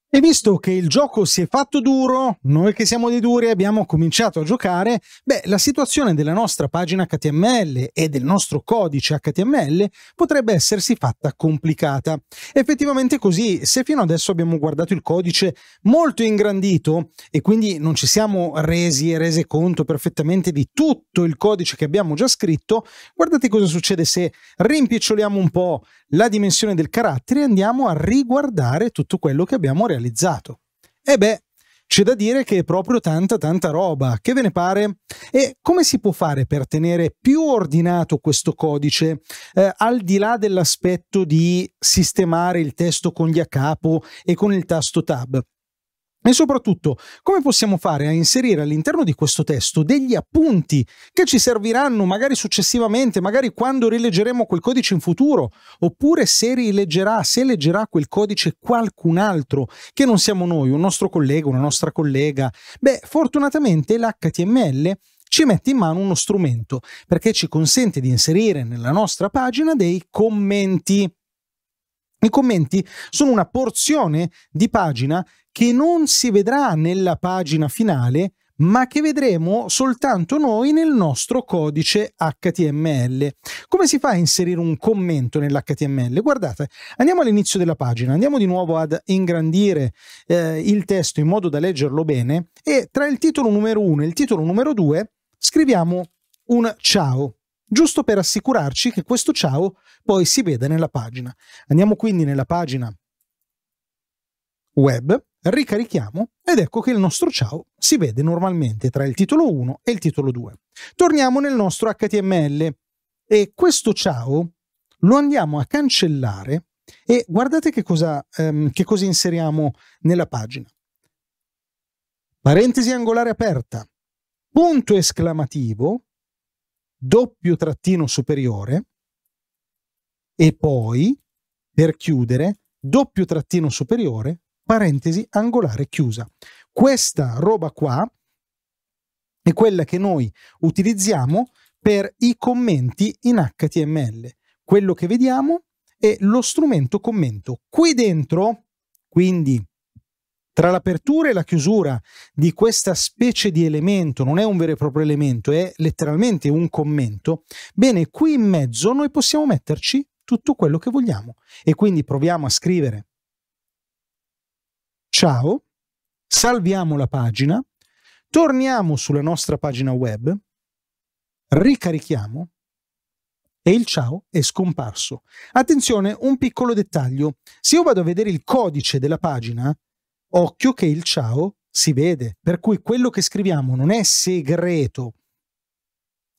E visto che il gioco si è fatto duro, noi che siamo dei duri abbiamo cominciato a giocare, beh, la situazione della nostra pagina HTML e del nostro codice HTML potrebbe essersi fatta complicata. Effettivamente così, se fino adesso abbiamo guardato il codice molto ingrandito e quindi non ci siamo resi e rese conto perfettamente di tutto il codice che abbiamo già scritto, guardate cosa succede se rimpiccioliamo un po' la dimensione del carattere e andiamo a riguardare tutto quello che abbiamo realizzato realizzato. E beh, c'è da dire che è proprio tanta tanta roba, che ve ne pare? E come si può fare per tenere più ordinato questo codice, eh, al di là dell'aspetto di sistemare il testo con gli a capo e con il tasto tab? E soprattutto, come possiamo fare a inserire all'interno di questo testo degli appunti che ci serviranno magari successivamente, magari quando rileggeremo quel codice in futuro, oppure se rileggerà, se leggerà quel codice qualcun altro che non siamo noi, un nostro collega, una nostra collega. Beh, fortunatamente l'HTML ci mette in mano uno strumento perché ci consente di inserire nella nostra pagina dei commenti. I commenti sono una porzione di pagina che non si vedrà nella pagina finale, ma che vedremo soltanto noi nel nostro codice HTML. Come si fa a inserire un commento nell'HTML? Guardate, andiamo all'inizio della pagina, andiamo di nuovo ad ingrandire eh, il testo in modo da leggerlo bene e tra il titolo numero 1 e il titolo numero 2 scriviamo un ciao giusto per assicurarci che questo ciao poi si veda nella pagina. Andiamo quindi nella pagina web, ricarichiamo ed ecco che il nostro ciao si vede normalmente tra il titolo 1 e il titolo 2. Torniamo nel nostro HTML e questo ciao lo andiamo a cancellare e guardate che cosa, ehm, che cosa inseriamo nella pagina. Parentesi angolare aperta, punto esclamativo, doppio trattino superiore e poi, per chiudere, doppio trattino superiore, parentesi angolare chiusa. Questa roba qua è quella che noi utilizziamo per i commenti in HTML. Quello che vediamo è lo strumento commento. Qui dentro, quindi tra l'apertura e la chiusura di questa specie di elemento, non è un vero e proprio elemento, è letteralmente un commento, bene, qui in mezzo noi possiamo metterci tutto quello che vogliamo. E quindi proviamo a scrivere ciao, salviamo la pagina, torniamo sulla nostra pagina web, ricarichiamo e il ciao è scomparso. Attenzione, un piccolo dettaglio. Se io vado a vedere il codice della pagina, occhio che il ciao si vede, per cui quello che scriviamo non è segreto,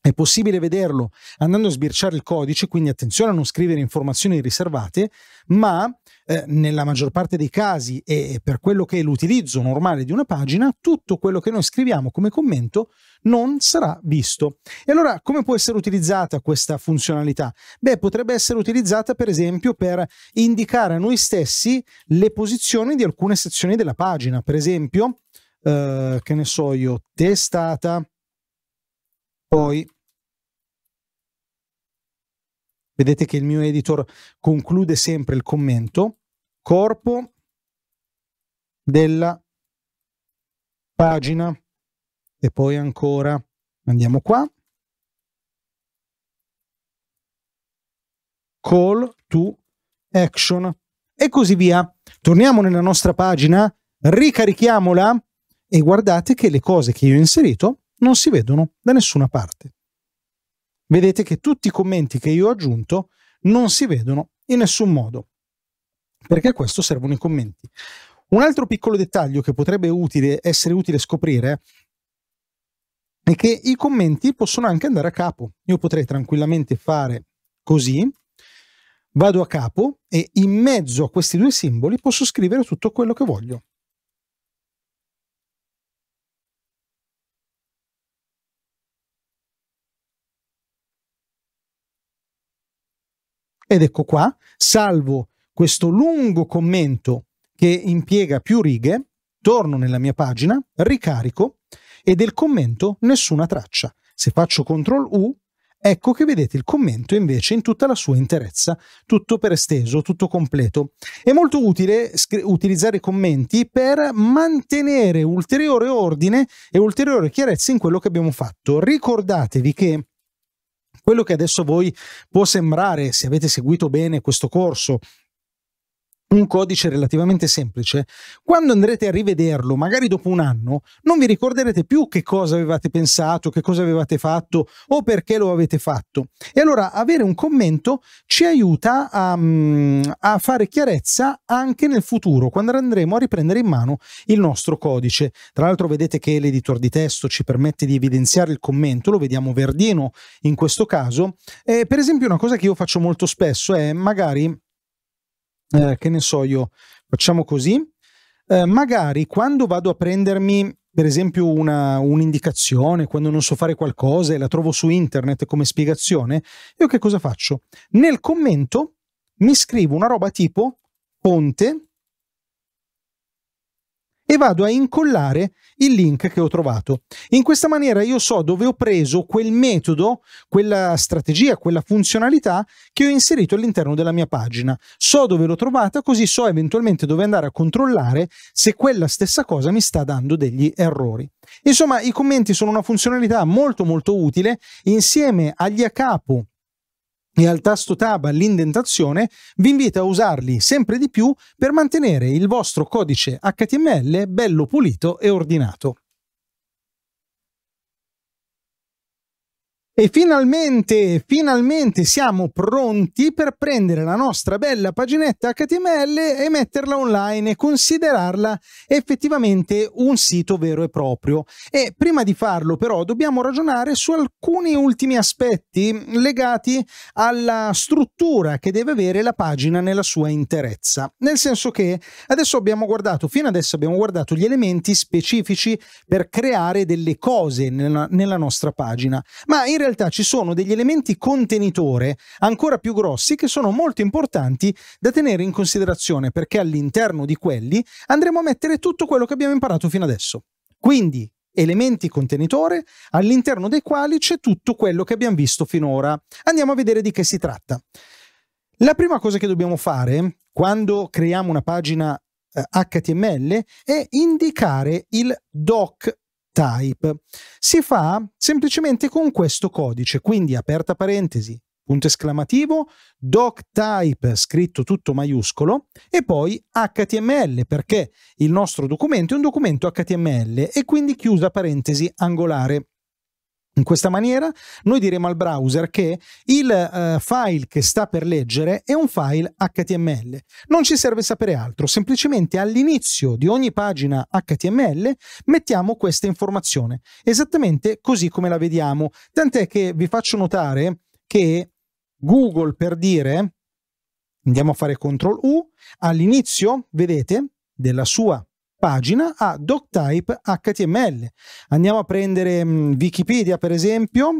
è possibile vederlo andando a sbirciare il codice, quindi attenzione a non scrivere informazioni riservate, ma eh, nella maggior parte dei casi e per quello che è l'utilizzo normale di una pagina, tutto quello che noi scriviamo come commento non sarà visto. E allora come può essere utilizzata questa funzionalità? Beh, potrebbe essere utilizzata per esempio per indicare a noi stessi le posizioni di alcune sezioni della pagina, per esempio, eh, che ne so io, testata poi vedete che il mio editor conclude sempre il commento corpo della pagina e poi ancora andiamo qua call to action e così via torniamo nella nostra pagina ricarichiamola e guardate che le cose che io ho inserito non si vedono da nessuna parte. Vedete che tutti i commenti che io ho aggiunto non si vedono in nessun modo, perché a questo servono i commenti. Un altro piccolo dettaglio che potrebbe utile, essere utile scoprire è che i commenti possono anche andare a capo. Io potrei tranquillamente fare così, vado a capo e in mezzo a questi due simboli posso scrivere tutto quello che voglio. Ed ecco qua, salvo questo lungo commento che impiega più righe, torno nella mia pagina, ricarico e del commento nessuna traccia. Se faccio CTRL U, ecco che vedete il commento invece in tutta la sua interezza, tutto per esteso, tutto completo. È molto utile utilizzare i commenti per mantenere ulteriore ordine e ulteriore chiarezza in quello che abbiamo fatto. Ricordatevi che quello che adesso voi può sembrare, se avete seguito bene questo corso, un codice relativamente semplice, quando andrete a rivederlo, magari dopo un anno, non vi ricorderete più che cosa avevate pensato, che cosa avevate fatto o perché lo avete fatto. E allora avere un commento ci aiuta a, mm, a fare chiarezza anche nel futuro, quando andremo a riprendere in mano il nostro codice. Tra l'altro vedete che l'editor di testo ci permette di evidenziare il commento, lo vediamo verdino in questo caso. Eh, per esempio una cosa che io faccio molto spesso è magari eh, che ne so io, facciamo così, eh, magari quando vado a prendermi per esempio una, un'indicazione, quando non so fare qualcosa e la trovo su internet come spiegazione, io che cosa faccio? Nel commento mi scrivo una roba tipo ponte e vado a incollare il link che ho trovato. In questa maniera io so dove ho preso quel metodo, quella strategia, quella funzionalità che ho inserito all'interno della mia pagina. So dove l'ho trovata, così so eventualmente dove andare a controllare se quella stessa cosa mi sta dando degli errori. Insomma, i commenti sono una funzionalità molto molto utile insieme agli a capo e al tasto tab all'indentazione vi invito a usarli sempre di più per mantenere il vostro codice HTML bello pulito e ordinato. E finalmente, finalmente siamo pronti per prendere la nostra bella paginetta HTML e metterla online e considerarla effettivamente un sito vero e proprio. E prima di farlo però dobbiamo ragionare su alcuni ultimi aspetti legati alla struttura che deve avere la pagina nella sua interezza. Nel senso che adesso abbiamo guardato, fino adesso abbiamo guardato gli elementi specifici per creare delle cose nella, nella nostra pagina, ma in realtà realtà ci sono degli elementi contenitore ancora più grossi che sono molto importanti da tenere in considerazione perché all'interno di quelli andremo a mettere tutto quello che abbiamo imparato fino adesso. Quindi elementi contenitore all'interno dei quali c'è tutto quello che abbiamo visto finora. Andiamo a vedere di che si tratta. La prima cosa che dobbiamo fare quando creiamo una pagina HTML eh, è indicare il doc type si fa semplicemente con questo codice, quindi aperta parentesi, punto esclamativo, doc type scritto tutto maiuscolo e poi HTML perché il nostro documento è un documento HTML e quindi chiusa parentesi angolare. In questa maniera noi diremo al browser che il uh, file che sta per leggere è un file HTML. Non ci serve sapere altro, semplicemente all'inizio di ogni pagina HTML mettiamo questa informazione, esattamente così come la vediamo. Tant'è che vi faccio notare che Google per dire, andiamo a fare CTRL U, all'inizio, vedete, della sua pagina a doctype HTML. Andiamo a prendere mm, Wikipedia, per esempio,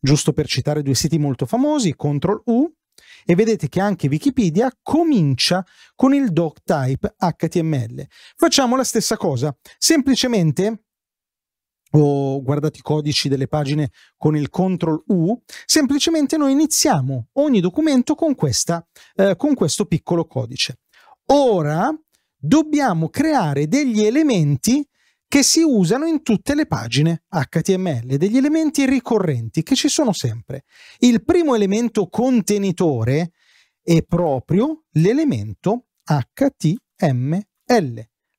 giusto per citare due siti molto famosi, Ctrl U, e vedete che anche Wikipedia comincia con il doctype HTML. Facciamo la stessa cosa, semplicemente o guardate i codici delle pagine con il CTRL U, semplicemente noi iniziamo ogni documento con, questa, eh, con questo piccolo codice. Ora dobbiamo creare degli elementi che si usano in tutte le pagine HTML, degli elementi ricorrenti che ci sono sempre. Il primo elemento contenitore è proprio l'elemento HTML.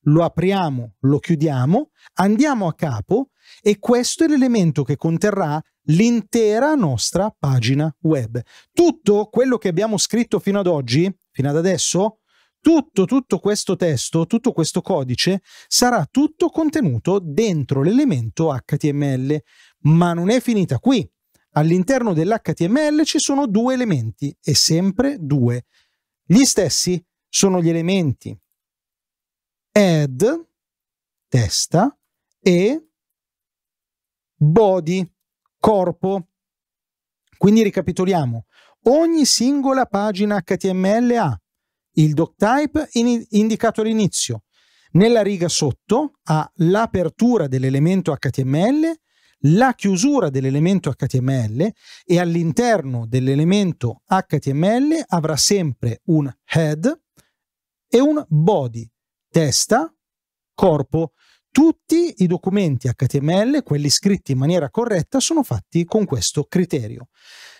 Lo apriamo, lo chiudiamo, andiamo a capo e questo è l'elemento che conterrà l'intera nostra pagina web. Tutto quello che abbiamo scritto fino ad oggi, fino ad adesso, tutto, tutto questo testo, tutto questo codice sarà tutto contenuto dentro l'elemento HTML, ma non è finita qui. All'interno dell'HTML ci sono due elementi e sempre due. Gli stessi sono gli elementi add, testa, e body, corpo. Quindi ricapitoliamo, ogni singola pagina HTML ha il doctype in, indicato all'inizio. Nella riga sotto ha l'apertura dell'elemento HTML, la chiusura dell'elemento HTML e all'interno dell'elemento HTML avrà sempre un head e un body, testa, corpo. Tutti i documenti HTML, quelli scritti in maniera corretta, sono fatti con questo criterio.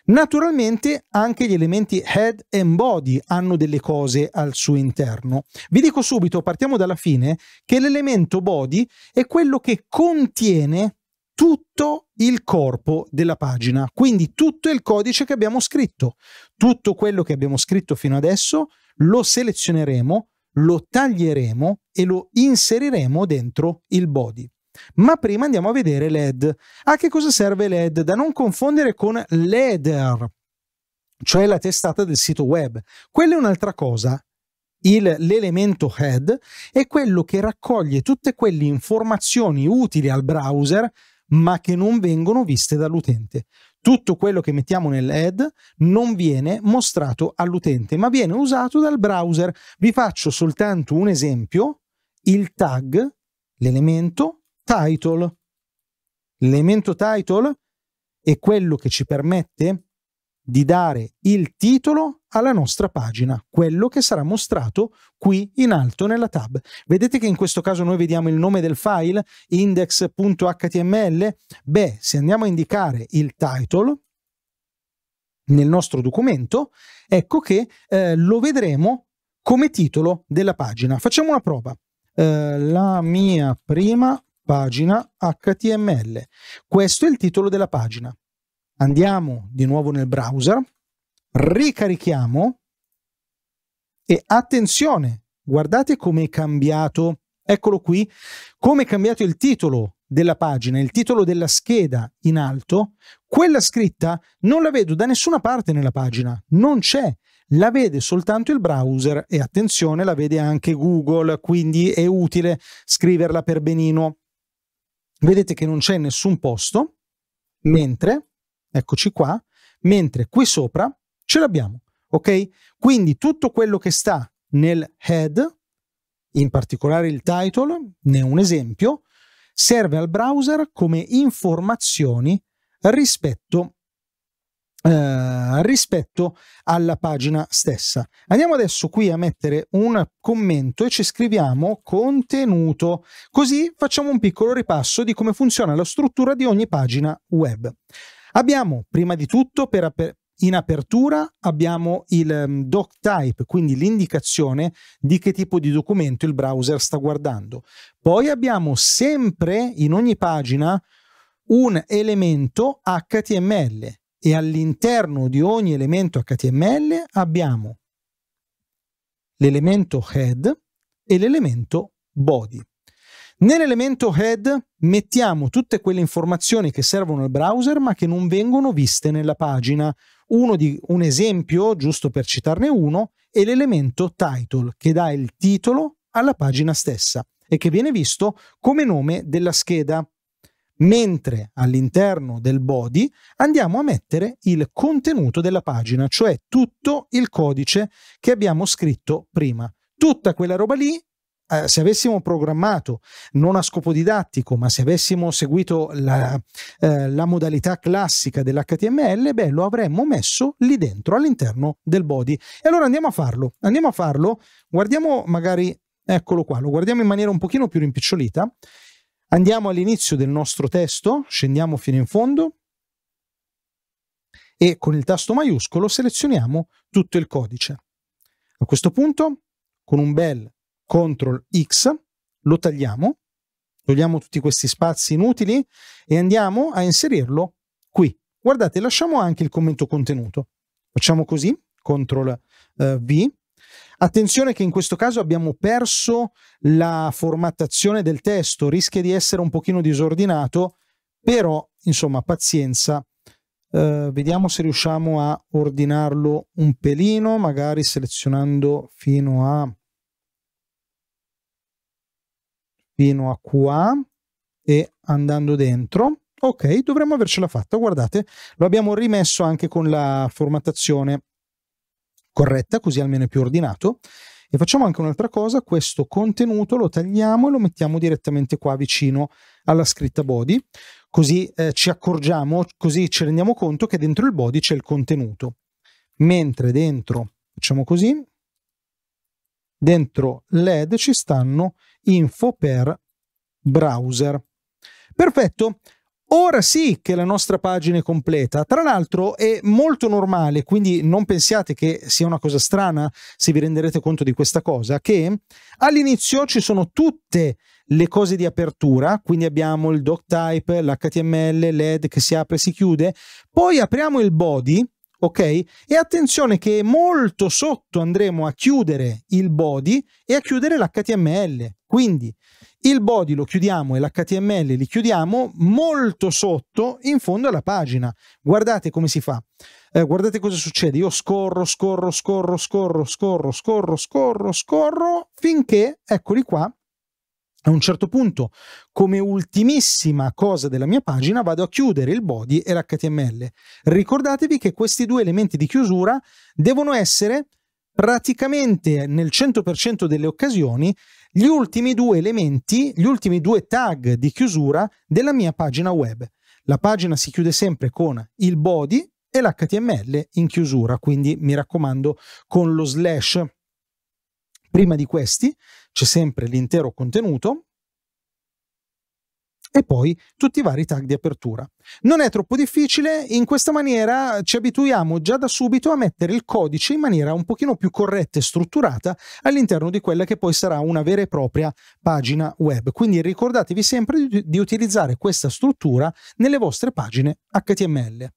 Naturalmente anche gli elementi head and body hanno delle cose al suo interno. Vi dico subito, partiamo dalla fine, che l'elemento body è quello che contiene tutto il corpo della pagina, quindi tutto il codice che abbiamo scritto. Tutto quello che abbiamo scritto fino adesso lo selezioneremo, lo taglieremo e lo inseriremo dentro il body. Ma prima andiamo a vedere l'ED. A che cosa serve l'ED? Da non confondere con l'EDER, cioè la testata del sito web. Quella è un'altra cosa. l'elemento head è quello che raccoglie tutte quelle informazioni utili al browser ma che non vengono viste dall'utente. Tutto quello che mettiamo nell'head non viene mostrato all'utente, ma viene usato dal browser. Vi faccio soltanto un esempio, il tag, l'elemento, title. L'elemento title è quello che ci permette di dare il titolo alla nostra pagina, quello che sarà mostrato qui in alto nella tab. Vedete che in questo caso noi vediamo il nome del file index.html? Beh, se andiamo a indicare il title nel nostro documento, ecco che eh, lo vedremo come titolo della pagina. Facciamo una prova. Eh, la mia prima pagina HTML. Questo è il titolo della pagina. Andiamo di nuovo nel browser, ricarichiamo e attenzione, guardate come è cambiato. Eccolo qui, come è cambiato il titolo della pagina, il titolo della scheda in alto, quella scritta non la vedo da nessuna parte nella pagina, non c'è, la vede soltanto il browser e attenzione la vede anche Google, quindi è utile scriverla per benino vedete che non c'è nessun posto, mentre, eccoci qua, mentre qui sopra ce l'abbiamo, ok? Quindi tutto quello che sta nel head, in particolare il title, ne è un esempio, serve al browser come informazioni rispetto eh, rispetto alla pagina stessa. Andiamo adesso qui a mettere un commento e ci scriviamo contenuto, così facciamo un piccolo ripasso di come funziona la struttura di ogni pagina web. Abbiamo prima di tutto per, per in apertura abbiamo il mm, doc type, quindi l'indicazione di che tipo di documento il browser sta guardando. Poi abbiamo sempre in ogni pagina un elemento HTML e all'interno di ogni elemento HTML abbiamo l'elemento head e l'elemento body. Nell'elemento head mettiamo tutte quelle informazioni che servono al browser ma che non vengono viste nella pagina. Di, un esempio, giusto per citarne uno, è l'elemento title che dà il titolo alla pagina stessa e che viene visto come nome della scheda mentre all'interno del body andiamo a mettere il contenuto della pagina, cioè tutto il codice che abbiamo scritto prima. Tutta quella roba lì eh, se avessimo programmato non a scopo didattico, ma se avessimo seguito la, eh, la modalità classica dell'HTML, beh, lo avremmo messo lì dentro, all'interno del body. E allora andiamo a farlo. Andiamo a farlo, guardiamo magari, eccolo qua, lo guardiamo in maniera un pochino più rimpicciolita. Andiamo all'inizio del nostro testo, scendiamo fino in fondo e con il tasto maiuscolo selezioniamo tutto il codice. A questo punto, con un bel CTRL X, lo tagliamo, togliamo tutti questi spazi inutili e andiamo a inserirlo qui. Guardate, lasciamo anche il commento contenuto. Facciamo così, CTRL eh, V, Attenzione che in questo caso abbiamo perso la formattazione del testo, rischia di essere un pochino disordinato, però insomma pazienza. Eh, vediamo se riusciamo a ordinarlo un pelino, magari selezionando fino a, fino a qua e andando dentro. Ok, dovremmo avercela fatta. Guardate, lo abbiamo rimesso anche con la formattazione corretta, così almeno è più ordinato. E facciamo anche un'altra cosa, questo contenuto lo tagliamo e lo mettiamo direttamente qua vicino alla scritta body, così eh, ci accorgiamo, così ci rendiamo conto che dentro il body c'è il contenuto. Mentre dentro, facciamo così, dentro LED ci stanno info per browser. Perfetto, Ora sì che la nostra pagina è completa, tra l'altro è molto normale, quindi non pensiate che sia una cosa strana se vi renderete conto di questa cosa, che all'inizio ci sono tutte le cose di apertura, quindi abbiamo il doc type, l'HTML, l'ed che si apre e si chiude, poi apriamo il body, ok? E attenzione che molto sotto andremo a chiudere il body e a chiudere l'HTML, quindi il body lo chiudiamo e l'HTML li chiudiamo molto sotto in fondo alla pagina. Guardate come si fa. Eh, guardate cosa succede. Io scorro, scorro, scorro, scorro, scorro, scorro, scorro, scorro, finché, eccoli qua, a un certo punto, come ultimissima cosa della mia pagina, vado a chiudere il body e l'HTML. Ricordatevi che questi due elementi di chiusura devono essere praticamente nel 100% delle occasioni gli ultimi due elementi, gli ultimi due tag di chiusura della mia pagina web. La pagina si chiude sempre con il body e l'HTML in chiusura, quindi mi raccomando con lo slash prima di questi c'è sempre l'intero contenuto e poi tutti i vari tag di apertura. Non è troppo difficile, in questa maniera ci abituiamo già da subito a mettere il codice in maniera un pochino più corretta e strutturata all'interno di quella che poi sarà una vera e propria pagina web. Quindi ricordatevi sempre di, di utilizzare questa struttura nelle vostre pagine HTML.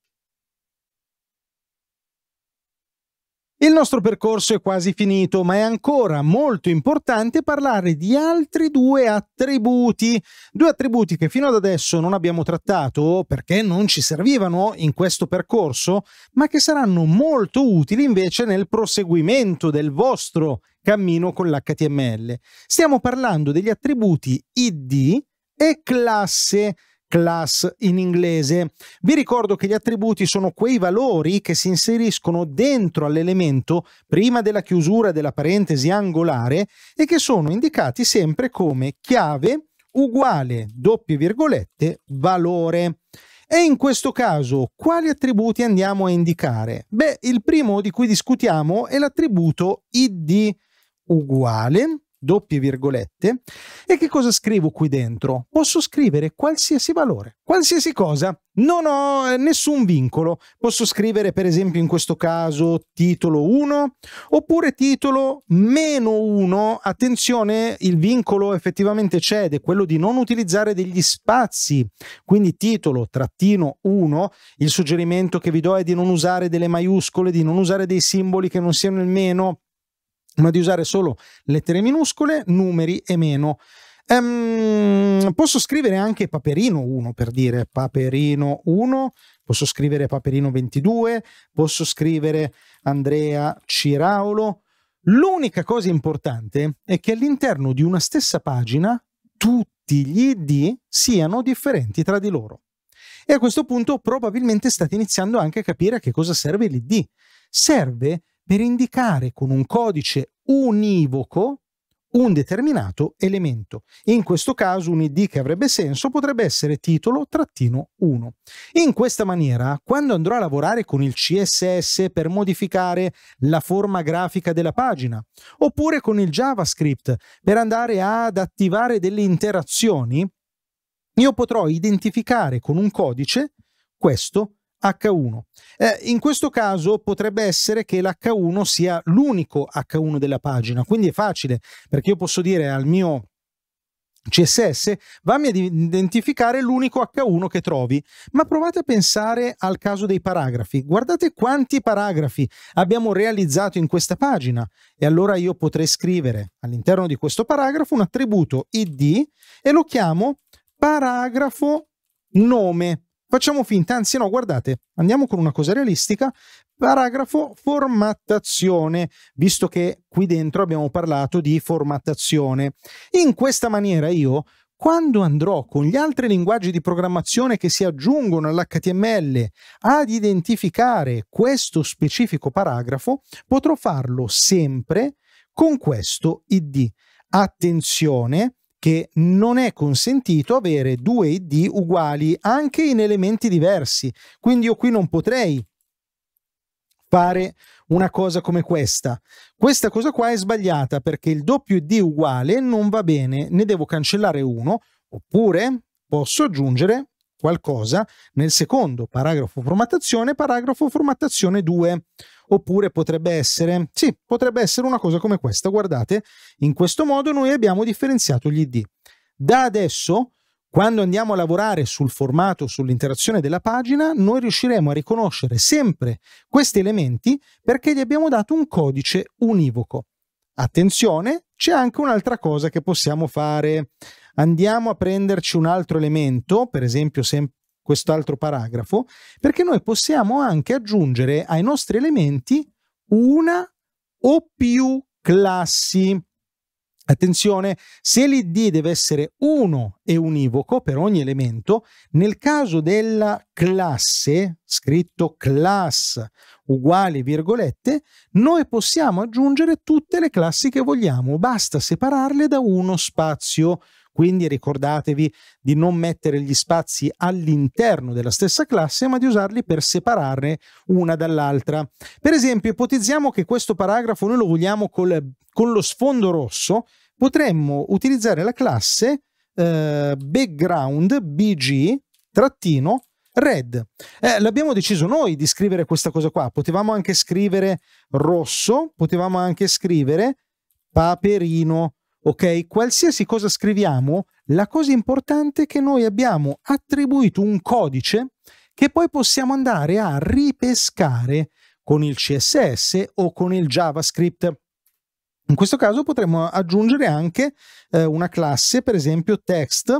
Il nostro percorso è quasi finito, ma è ancora molto importante parlare di altri due attributi, due attributi che fino ad adesso non abbiamo trattato perché non ci servivano in questo percorso, ma che saranno molto utili invece nel proseguimento del vostro cammino con l'HTML. Stiamo parlando degli attributi id e classe class in inglese. Vi ricordo che gli attributi sono quei valori che si inseriscono dentro all'elemento prima della chiusura della parentesi angolare e che sono indicati sempre come chiave uguale doppie virgolette valore. E in questo caso quali attributi andiamo a indicare? Beh, il primo di cui discutiamo è l'attributo id uguale doppie virgolette, e che cosa scrivo qui dentro? Posso scrivere qualsiasi valore, qualsiasi cosa, non ho eh, nessun vincolo. Posso scrivere per esempio in questo caso titolo 1 oppure titolo meno 1. Attenzione, il vincolo effettivamente c'è ed è quello di non utilizzare degli spazi. Quindi titolo trattino 1, il suggerimento che vi do è di non usare delle maiuscole, di non usare dei simboli che non siano il meno ma di usare solo lettere minuscole, numeri e meno. Um, posso scrivere anche Paperino 1 per dire Paperino 1, posso scrivere Paperino 22, posso scrivere Andrea Ciraulo. L'unica cosa importante è che all'interno di una stessa pagina tutti gli ID siano differenti tra di loro. E a questo punto probabilmente state iniziando anche a capire a che cosa serve l'ID. Serve per indicare con un codice univoco un determinato elemento. In questo caso un ID che avrebbe senso potrebbe essere titolo-1. In questa maniera, quando andrò a lavorare con il CSS per modificare la forma grafica della pagina, oppure con il JavaScript per andare ad attivare delle interazioni, io potrò identificare con un codice questo elemento H1. Eh, in questo caso potrebbe essere che l'H1 sia l'unico H1 della pagina, quindi è facile perché io posso dire al mio CSS vammi ad identificare l'unico H1 che trovi, ma provate a pensare al caso dei paragrafi. Guardate quanti paragrafi abbiamo realizzato in questa pagina e allora io potrei scrivere all'interno di questo paragrafo un attributo id e lo chiamo paragrafo nome Facciamo finta, anzi no, guardate, andiamo con una cosa realistica. Paragrafo formattazione, visto che qui dentro abbiamo parlato di formattazione. In questa maniera io, quando andrò con gli altri linguaggi di programmazione che si aggiungono all'HTML ad identificare questo specifico paragrafo, potrò farlo sempre con questo ID. Attenzione, che non è consentito avere due ID uguali anche in elementi diversi. Quindi io qui non potrei fare una cosa come questa. Questa cosa qua è sbagliata perché il doppio ID uguale non va bene, ne devo cancellare uno, oppure posso aggiungere qualcosa nel secondo paragrafo formattazione, paragrafo formattazione 2. Oppure potrebbe essere, sì, potrebbe essere una cosa come questa. Guardate, in questo modo noi abbiamo differenziato gli ID. Da adesso, quando andiamo a lavorare sul formato, sull'interazione della pagina, noi riusciremo a riconoscere sempre questi elementi perché gli abbiamo dato un codice univoco. Attenzione, c'è anche un'altra cosa che possiamo fare. Andiamo a prenderci un altro elemento, per esempio quest'altro paragrafo, perché noi possiamo anche aggiungere ai nostri elementi una o più classi. Attenzione, se l'id deve essere uno e univoco per ogni elemento, nel caso della classe, scritto class uguali virgolette, noi possiamo aggiungere tutte le classi che vogliamo, basta separarle da uno spazio. Quindi ricordatevi di non mettere gli spazi all'interno della stessa classe, ma di usarli per separarne una dall'altra. Per esempio, ipotizziamo che questo paragrafo noi lo vogliamo col, con lo sfondo rosso, potremmo utilizzare la classe eh, background bg trattino red. Eh, l'abbiamo deciso noi di scrivere questa cosa qua. Potevamo anche scrivere rosso, potevamo anche scrivere paperino ok? Qualsiasi cosa scriviamo, la cosa importante è che noi abbiamo attribuito un codice che poi possiamo andare a ripescare con il CSS o con il JavaScript. In questo caso potremmo aggiungere anche eh, una classe, per esempio text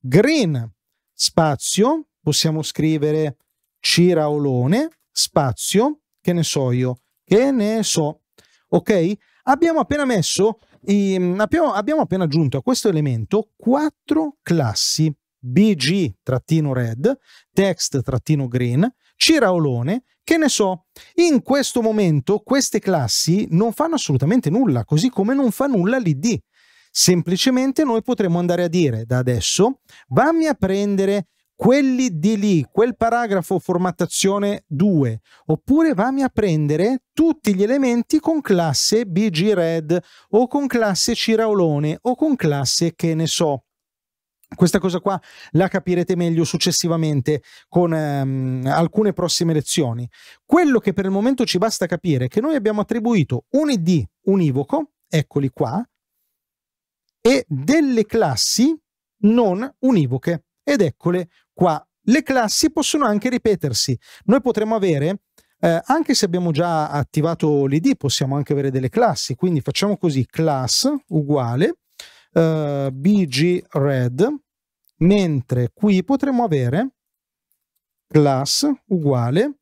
green spazio, possiamo scrivere ciraolone spazio, che ne so io, che ne so. Ok? Abbiamo appena messo e ehm, abbiamo, abbiamo appena aggiunto a questo elemento quattro classi bg-red, text-green, Ciraolone, che ne so. In questo momento queste classi non fanno assolutamente nulla, così come non fa nulla l'id. Semplicemente noi potremmo andare a dire da adesso, vammi a prendere quelli di lì, quel paragrafo formattazione 2, oppure vami a prendere tutti gli elementi con classe BG Red o con classe ciraolone o con classe che ne so. Questa cosa qua la capirete meglio successivamente con ehm, alcune prossime lezioni. Quello che per il momento ci basta capire è che noi abbiamo attribuito un id univoco, eccoli qua, e delle classi non univoche ed eccole qua le classi possono anche ripetersi. Noi potremmo avere, eh, anche se abbiamo già attivato l'ID, possiamo anche avere delle classi. Quindi facciamo così, class uguale eh, bgred, mentre qui potremmo avere class uguale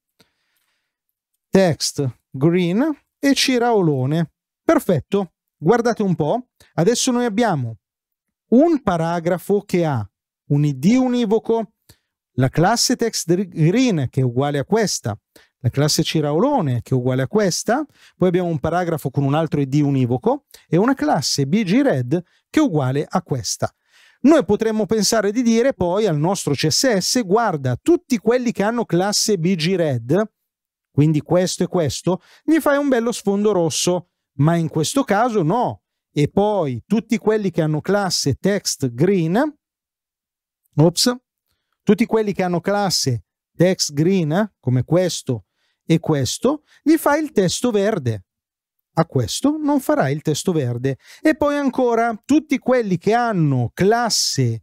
text green e ciraolone. Perfetto, guardate un po', adesso noi abbiamo un paragrafo che ha un id univoco, la classe text green che è uguale a questa, la classe Ciraolone che è uguale a questa, poi abbiamo un paragrafo con un altro id univoco e una classe BG Red che è uguale a questa. Noi potremmo pensare di dire poi al nostro CSS guarda tutti quelli che hanno classe BG Red, quindi questo e questo, gli fai un bello sfondo rosso, ma in questo caso no. E poi tutti quelli che hanno classe text green, ops, tutti quelli che hanno classe text green, eh, come questo e questo, gli fai il testo verde. A questo non farai il testo verde. E poi ancora, tutti quelli che hanno classe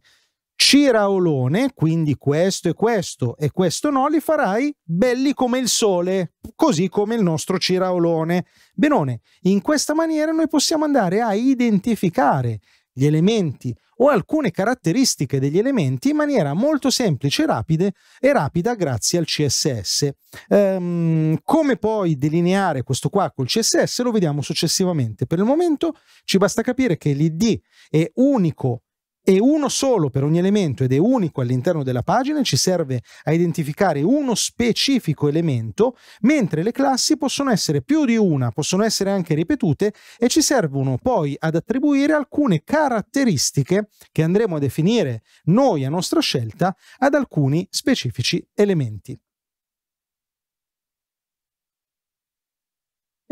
ciraolone, quindi questo e questo e questo no, li farai belli come il sole, così come il nostro ciraolone. Benone, in questa maniera noi possiamo andare a identificare gli elementi o alcune caratteristiche degli elementi in maniera molto semplice e rapida, e rapida grazie al CSS. Ehm, come poi delineare questo qua col CSS lo vediamo successivamente. Per il momento ci basta capire che l'ID è unico e uno solo per ogni elemento ed è unico all'interno della pagina, ci serve a identificare uno specifico elemento, mentre le classi possono essere più di una, possono essere anche ripetute e ci servono poi ad attribuire alcune caratteristiche che andremo a definire noi a nostra scelta ad alcuni specifici elementi.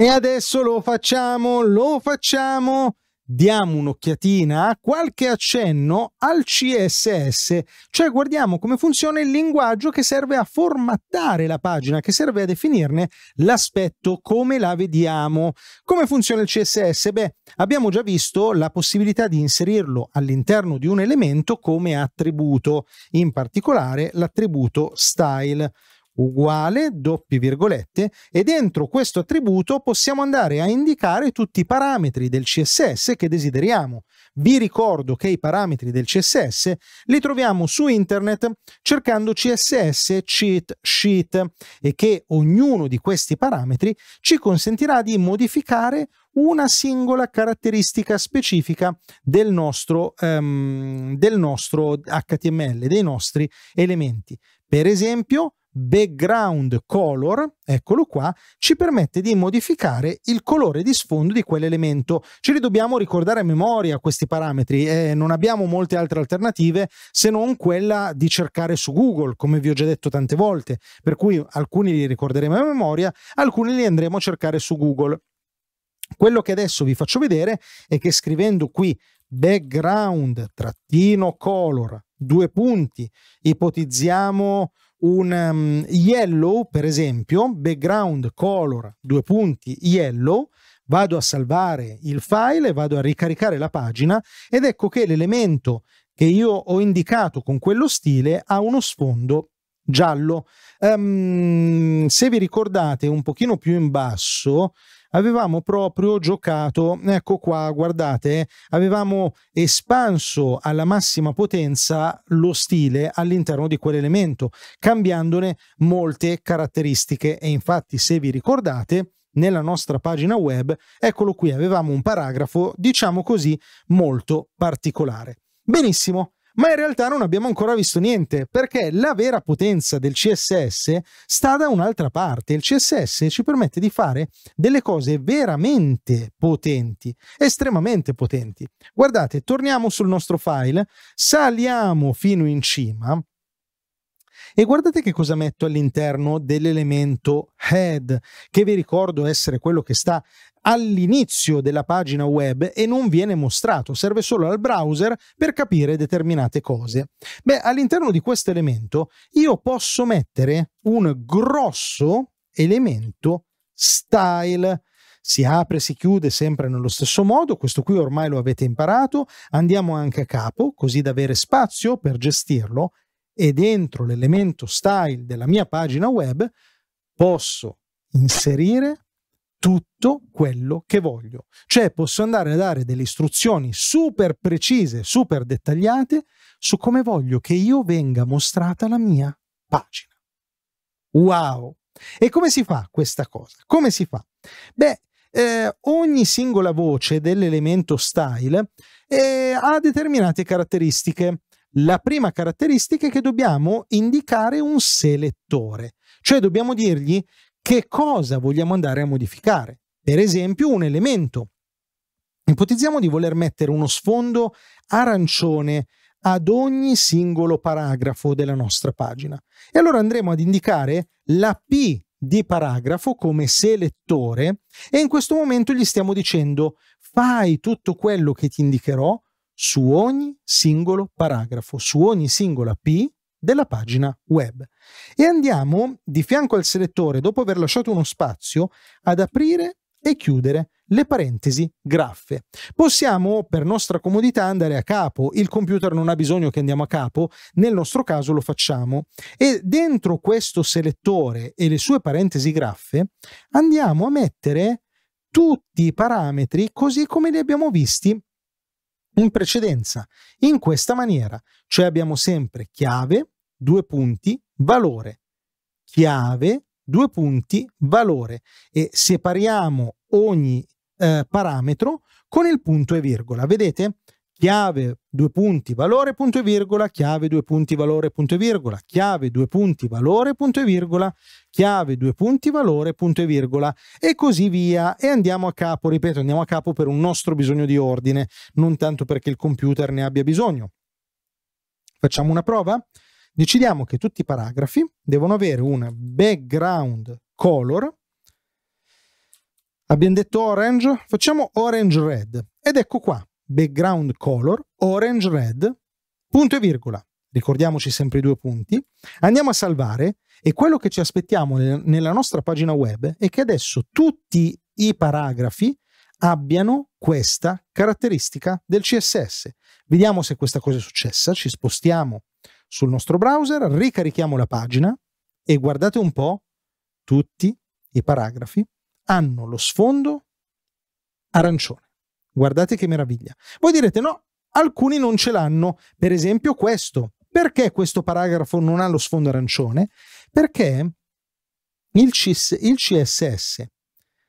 E adesso lo facciamo, lo facciamo! diamo un'occhiatina a qualche accenno al CSS, cioè guardiamo come funziona il linguaggio che serve a formattare la pagina, che serve a definirne l'aspetto, come la vediamo. Come funziona il CSS? Beh, abbiamo già visto la possibilità di inserirlo all'interno di un elemento come attributo, in particolare l'attributo style uguale, doppie virgolette, e dentro questo attributo possiamo andare a indicare tutti i parametri del CSS che desideriamo. Vi ricordo che i parametri del CSS li troviamo su internet cercando CSS cheat sheet e che ognuno di questi parametri ci consentirà di modificare una singola caratteristica specifica del nostro, um, del nostro HTML, dei nostri elementi. Per esempio, background color, eccolo qua, ci permette di modificare il colore di sfondo di quell'elemento. Ce li dobbiamo ricordare a memoria questi parametri e non abbiamo molte altre alternative se non quella di cercare su Google, come vi ho già detto tante volte, per cui alcuni li ricorderemo a memoria, alcuni li andremo a cercare su Google. Quello che adesso vi faccio vedere è che scrivendo qui background trattino color due punti ipotizziamo un um, yellow, per esempio, background color, due punti, yellow, vado a salvare il file, vado a ricaricare la pagina ed ecco che l'elemento che io ho indicato con quello stile ha uno sfondo giallo. Um, se vi ricordate un pochino più in basso, avevamo proprio giocato, ecco qua, guardate, eh, avevamo espanso alla massima potenza lo stile all'interno di quell'elemento, cambiandone molte caratteristiche e infatti se vi ricordate nella nostra pagina web, eccolo qui, avevamo un paragrafo, diciamo così, molto particolare. Benissimo, ma in realtà non abbiamo ancora visto niente perché la vera potenza del CSS sta da un'altra parte. Il CSS ci permette di fare delle cose veramente potenti, estremamente potenti. Guardate, torniamo sul nostro file, saliamo fino in cima e guardate che cosa metto all'interno dell'elemento head, che vi ricordo essere quello che sta all'inizio della pagina web e non viene mostrato, serve solo al browser per capire determinate cose. Beh, all'interno di questo elemento io posso mettere un grosso elemento style si apre, si chiude sempre nello stesso modo, questo qui ormai lo avete imparato, andiamo anche a capo così da avere spazio per gestirlo e dentro l'elemento style della mia pagina web posso inserire tutto quello che voglio. Cioè posso andare a dare delle istruzioni super precise, super dettagliate su come voglio che io venga mostrata la mia pagina. Wow! E come si fa questa cosa? Come si fa? Beh, eh, ogni singola voce dell'elemento style eh, ha determinate caratteristiche la prima caratteristica è che dobbiamo indicare un selettore, cioè dobbiamo dirgli che cosa vogliamo andare a modificare. Per esempio un elemento. Ipotizziamo di voler mettere uno sfondo arancione ad ogni singolo paragrafo della nostra pagina. E allora andremo ad indicare la P di paragrafo come selettore e in questo momento gli stiamo dicendo fai tutto quello che ti indicherò su ogni singolo paragrafo, su ogni singola P della pagina web e andiamo di fianco al selettore, dopo aver lasciato uno spazio, ad aprire e chiudere le parentesi graffe. Possiamo per nostra comodità andare a capo, il computer non ha bisogno che andiamo a capo, nel nostro caso lo facciamo e dentro questo selettore e le sue parentesi graffe andiamo a mettere tutti i parametri così come li abbiamo visti in precedenza, in questa maniera, cioè abbiamo sempre chiave, due punti, valore, chiave, due punti, valore e separiamo ogni eh, parametro con il punto e virgola. Vedete? chiave due punti valore punto e virgola, chiave due punti valore punto e virgola, chiave due punti valore punto e virgola, chiave due punti valore punto e virgola e così via e andiamo a capo, ripeto, andiamo a capo per un nostro bisogno di ordine, non tanto perché il computer ne abbia bisogno. Facciamo una prova? Decidiamo che tutti i paragrafi devono avere un background color Abbiamo detto orange, facciamo orange red ed ecco qua, background color orange red, punto e virgola. Ricordiamoci sempre i due punti. Andiamo a salvare e quello che ci aspettiamo nella nostra pagina web è che adesso tutti i paragrafi abbiano questa caratteristica del CSS. Vediamo se questa cosa è successa. Ci spostiamo sul nostro browser, ricarichiamo la pagina e guardate un po', tutti i paragrafi hanno lo sfondo arancione. Guardate che meraviglia. Voi direte no, alcuni non ce l'hanno, per esempio questo. Perché questo paragrafo non ha lo sfondo arancione? Perché il, CS, il CSS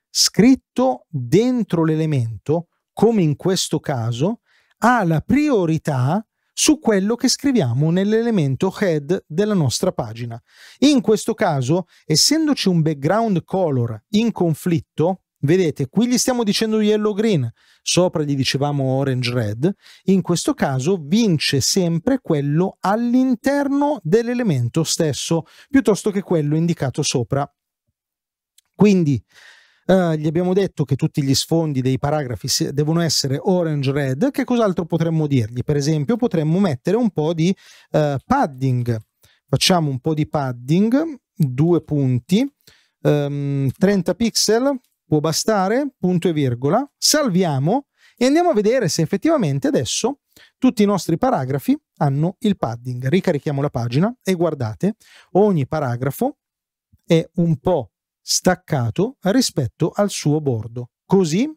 scritto dentro l'elemento, come in questo caso, ha la priorità su quello che scriviamo nell'elemento head della nostra pagina. In questo caso, essendoci un background color in conflitto, Vedete, qui gli stiamo dicendo yellow green, sopra gli dicevamo orange red, in questo caso vince sempre quello all'interno dell'elemento stesso, piuttosto che quello indicato sopra. Quindi eh, gli abbiamo detto che tutti gli sfondi dei paragrafi devono essere orange red, che cos'altro potremmo dirgli? Per esempio potremmo mettere un po' di eh, padding, facciamo un po' di padding, due punti, ehm, 30 pixel, Può bastare, punto e virgola, salviamo e andiamo a vedere se effettivamente adesso tutti i nostri paragrafi hanno il padding. Ricarichiamo la pagina e guardate, ogni paragrafo è un po' staccato rispetto al suo bordo. Così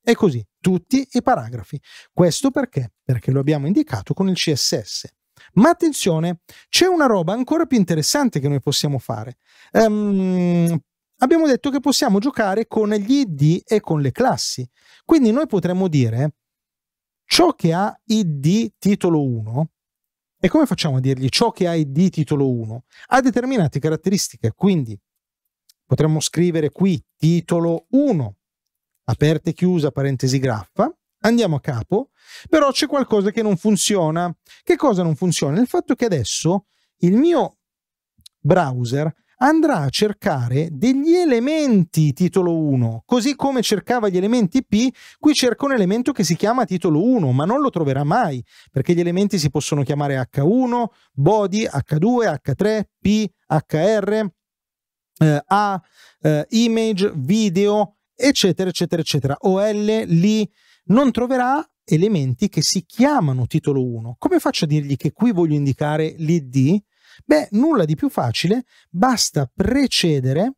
e così, tutti i paragrafi. Questo perché? Perché lo abbiamo indicato con il CSS. Ma attenzione, c'è una roba ancora più interessante che noi possiamo fare. Um, abbiamo detto che possiamo giocare con gli id e con le classi. Quindi noi potremmo dire ciò che ha id titolo 1 e come facciamo a dirgli ciò che ha id titolo 1 ha determinate caratteristiche, quindi potremmo scrivere qui titolo 1 aperta e chiusa parentesi graffa andiamo a capo, però c'è qualcosa che non funziona. Che cosa non funziona? Il fatto che adesso il mio browser andrà a cercare degli elementi titolo 1, così come cercava gli elementi P, qui cerca un elemento che si chiama titolo 1, ma non lo troverà mai, perché gli elementi si possono chiamare H1, body, H2, H3, P, HR, eh, A, eh, image, video, eccetera, eccetera, eccetera, OL, lì, non troverà elementi che si chiamano titolo 1. Come faccio a dirgli che qui voglio indicare l'ID? Beh, nulla di più facile, basta precedere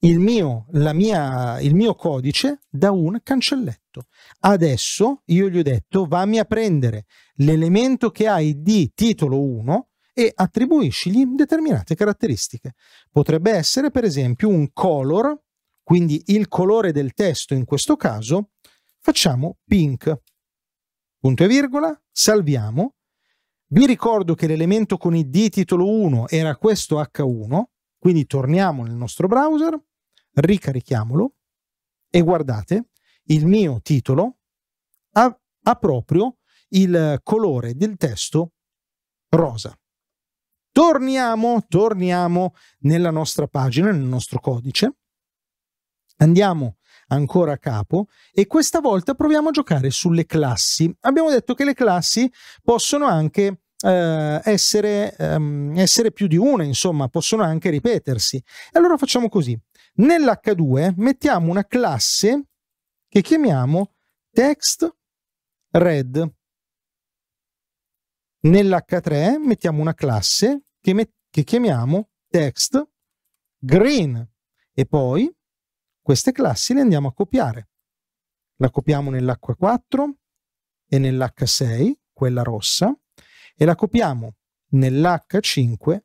il mio, mia, il mio codice da un cancelletto. Adesso io gli ho detto vammi a prendere l'elemento che hai di titolo 1 e attribuiscigli determinate caratteristiche. Potrebbe essere per esempio un color, quindi il colore del testo in questo caso, facciamo pink. Punto e virgola, salviamo vi ricordo che l'elemento con id titolo 1 era questo h1, quindi torniamo nel nostro browser, ricarichiamolo e guardate, il mio titolo ha, ha proprio il colore del testo rosa. Torniamo, torniamo nella nostra pagina, nel nostro codice. Andiamo ancora a capo e questa volta proviamo a giocare sulle classi. Abbiamo detto che le classi possono anche eh, essere, ehm, essere più di una, insomma, possono anche ripetersi. allora facciamo così. Nell'H2 mettiamo una classe che chiamiamo text red. Nell'H3 mettiamo una classe che, che chiamiamo text green e poi queste classi le andiamo a copiare. La copiamo nell'H4 e nell'H6, quella rossa, e la copiamo nell'H5,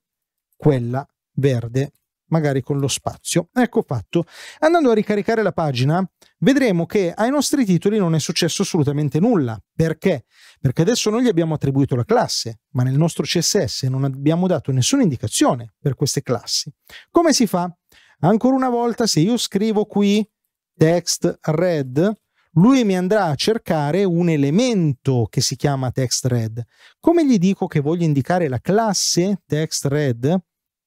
quella verde, magari con lo spazio. Ecco fatto. Andando a ricaricare la pagina, vedremo che ai nostri titoli non è successo assolutamente nulla. Perché? Perché adesso noi gli abbiamo attribuito la classe, ma nel nostro CSS non abbiamo dato nessuna indicazione per queste classi. Come si fa? Ancora una volta, se io scrivo qui text red, lui mi andrà a cercare un elemento che si chiama text red. Come gli dico che voglio indicare la classe text red?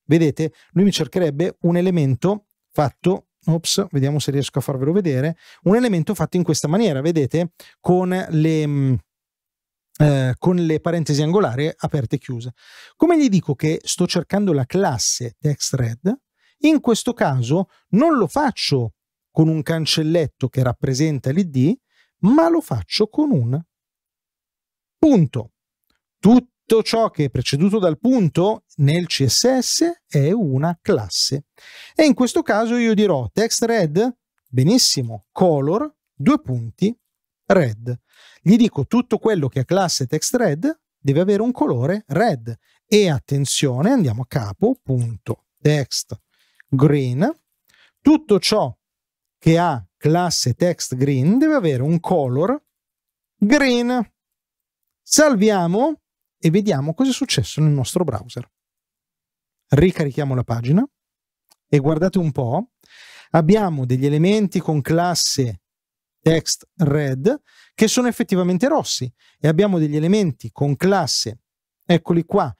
Vedete, lui mi cercherebbe un elemento fatto ops, vediamo se riesco a farvelo vedere, un elemento fatto in questa maniera, vedete, con le, mm, eh, con le parentesi angolari aperte e chiuse. Come gli dico che sto cercando la classe TextRed, in questo caso non lo faccio con un cancelletto che rappresenta l'ID, ma lo faccio con un punto. Tutto ciò che è preceduto dal punto nel CSS è una classe. E in questo caso io dirò text red, benissimo, color, due punti, red. Gli dico tutto quello che è classe text red deve avere un colore red. E attenzione, andiamo a capo, punto, text green, tutto ciò che ha classe text green deve avere un color green. Salviamo e vediamo cosa è successo nel nostro browser. Ricarichiamo la pagina e guardate un po', abbiamo degli elementi con classe text red che sono effettivamente rossi e abbiamo degli elementi con classe, eccoli qua,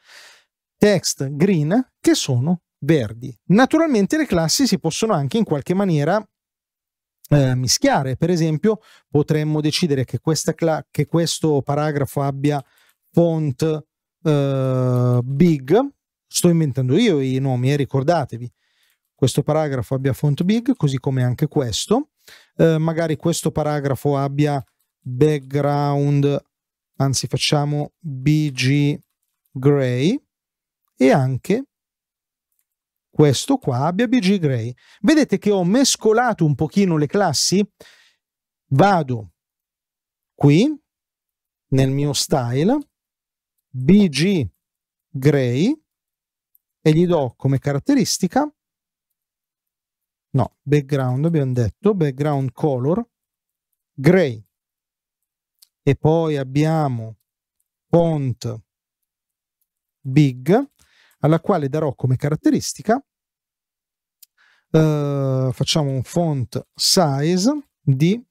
text green che sono verdi. Naturalmente le classi si possono anche in qualche maniera eh, mischiare, per esempio potremmo decidere che, cla- che questo paragrafo abbia font eh, big, sto inventando io i nomi, eh, ricordatevi, questo paragrafo abbia font big, così come anche questo, eh, magari questo paragrafo abbia background, anzi facciamo bg gray e anche questo qua abbia BG Gray. Vedete che ho mescolato un pochino le classi? Vado qui nel mio style BG Gray e gli do come caratteristica no, background abbiamo detto, background color gray e poi abbiamo font big alla quale darò come caratteristica, eh, facciamo un font size di,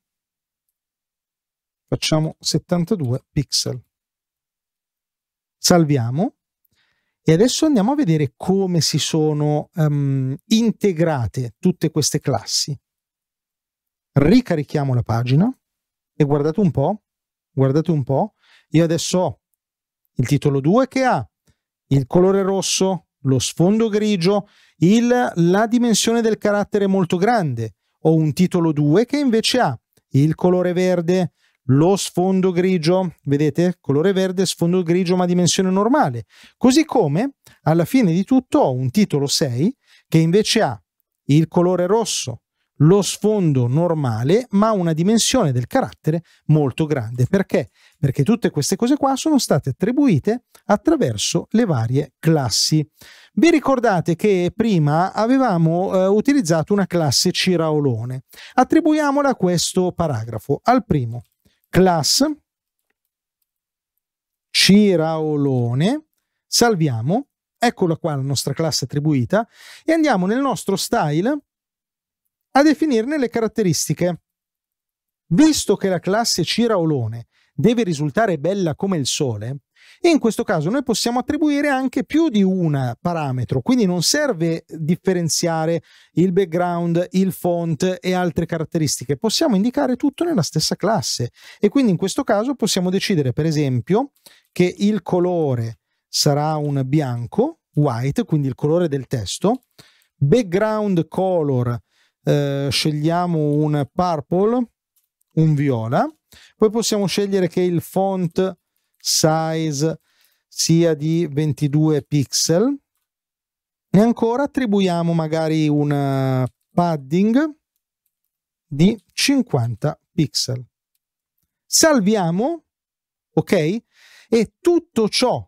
facciamo 72 pixel. Salviamo e adesso andiamo a vedere come si sono um, integrate tutte queste classi. Ricarichiamo la pagina e guardate un po', guardate un po', io adesso ho il titolo 2 che ha il colore rosso, lo sfondo grigio, il, la dimensione del carattere molto grande. Ho un titolo 2 che invece ha il colore verde, lo sfondo grigio, vedete? Colore verde, sfondo grigio ma dimensione normale. Così come alla fine di tutto ho un titolo 6 che invece ha il colore rosso, lo sfondo normale, ma una dimensione del carattere molto grande. Perché? Perché tutte queste cose qua sono state attribuite attraverso le varie classi. Vi ricordate che prima avevamo eh, utilizzato una classe Ciraolone. Attribuiamola a questo paragrafo. Al primo, class Ciraolone, salviamo, eccola qua la nostra classe attribuita, e andiamo nel nostro style a definirne le caratteristiche. Visto che la classe Ciraolone deve risultare bella come il sole, in questo caso noi possiamo attribuire anche più di un parametro, quindi non serve differenziare il background, il font e altre caratteristiche, possiamo indicare tutto nella stessa classe e quindi in questo caso possiamo decidere per esempio che il colore sarà un bianco, white, quindi il colore del testo, background color eh, scegliamo un purple, un viola, poi possiamo scegliere che il font size sia di 22 pixel e ancora attribuiamo magari un eh, padding di 50 pixel. Salviamo, ok? E tutto ciò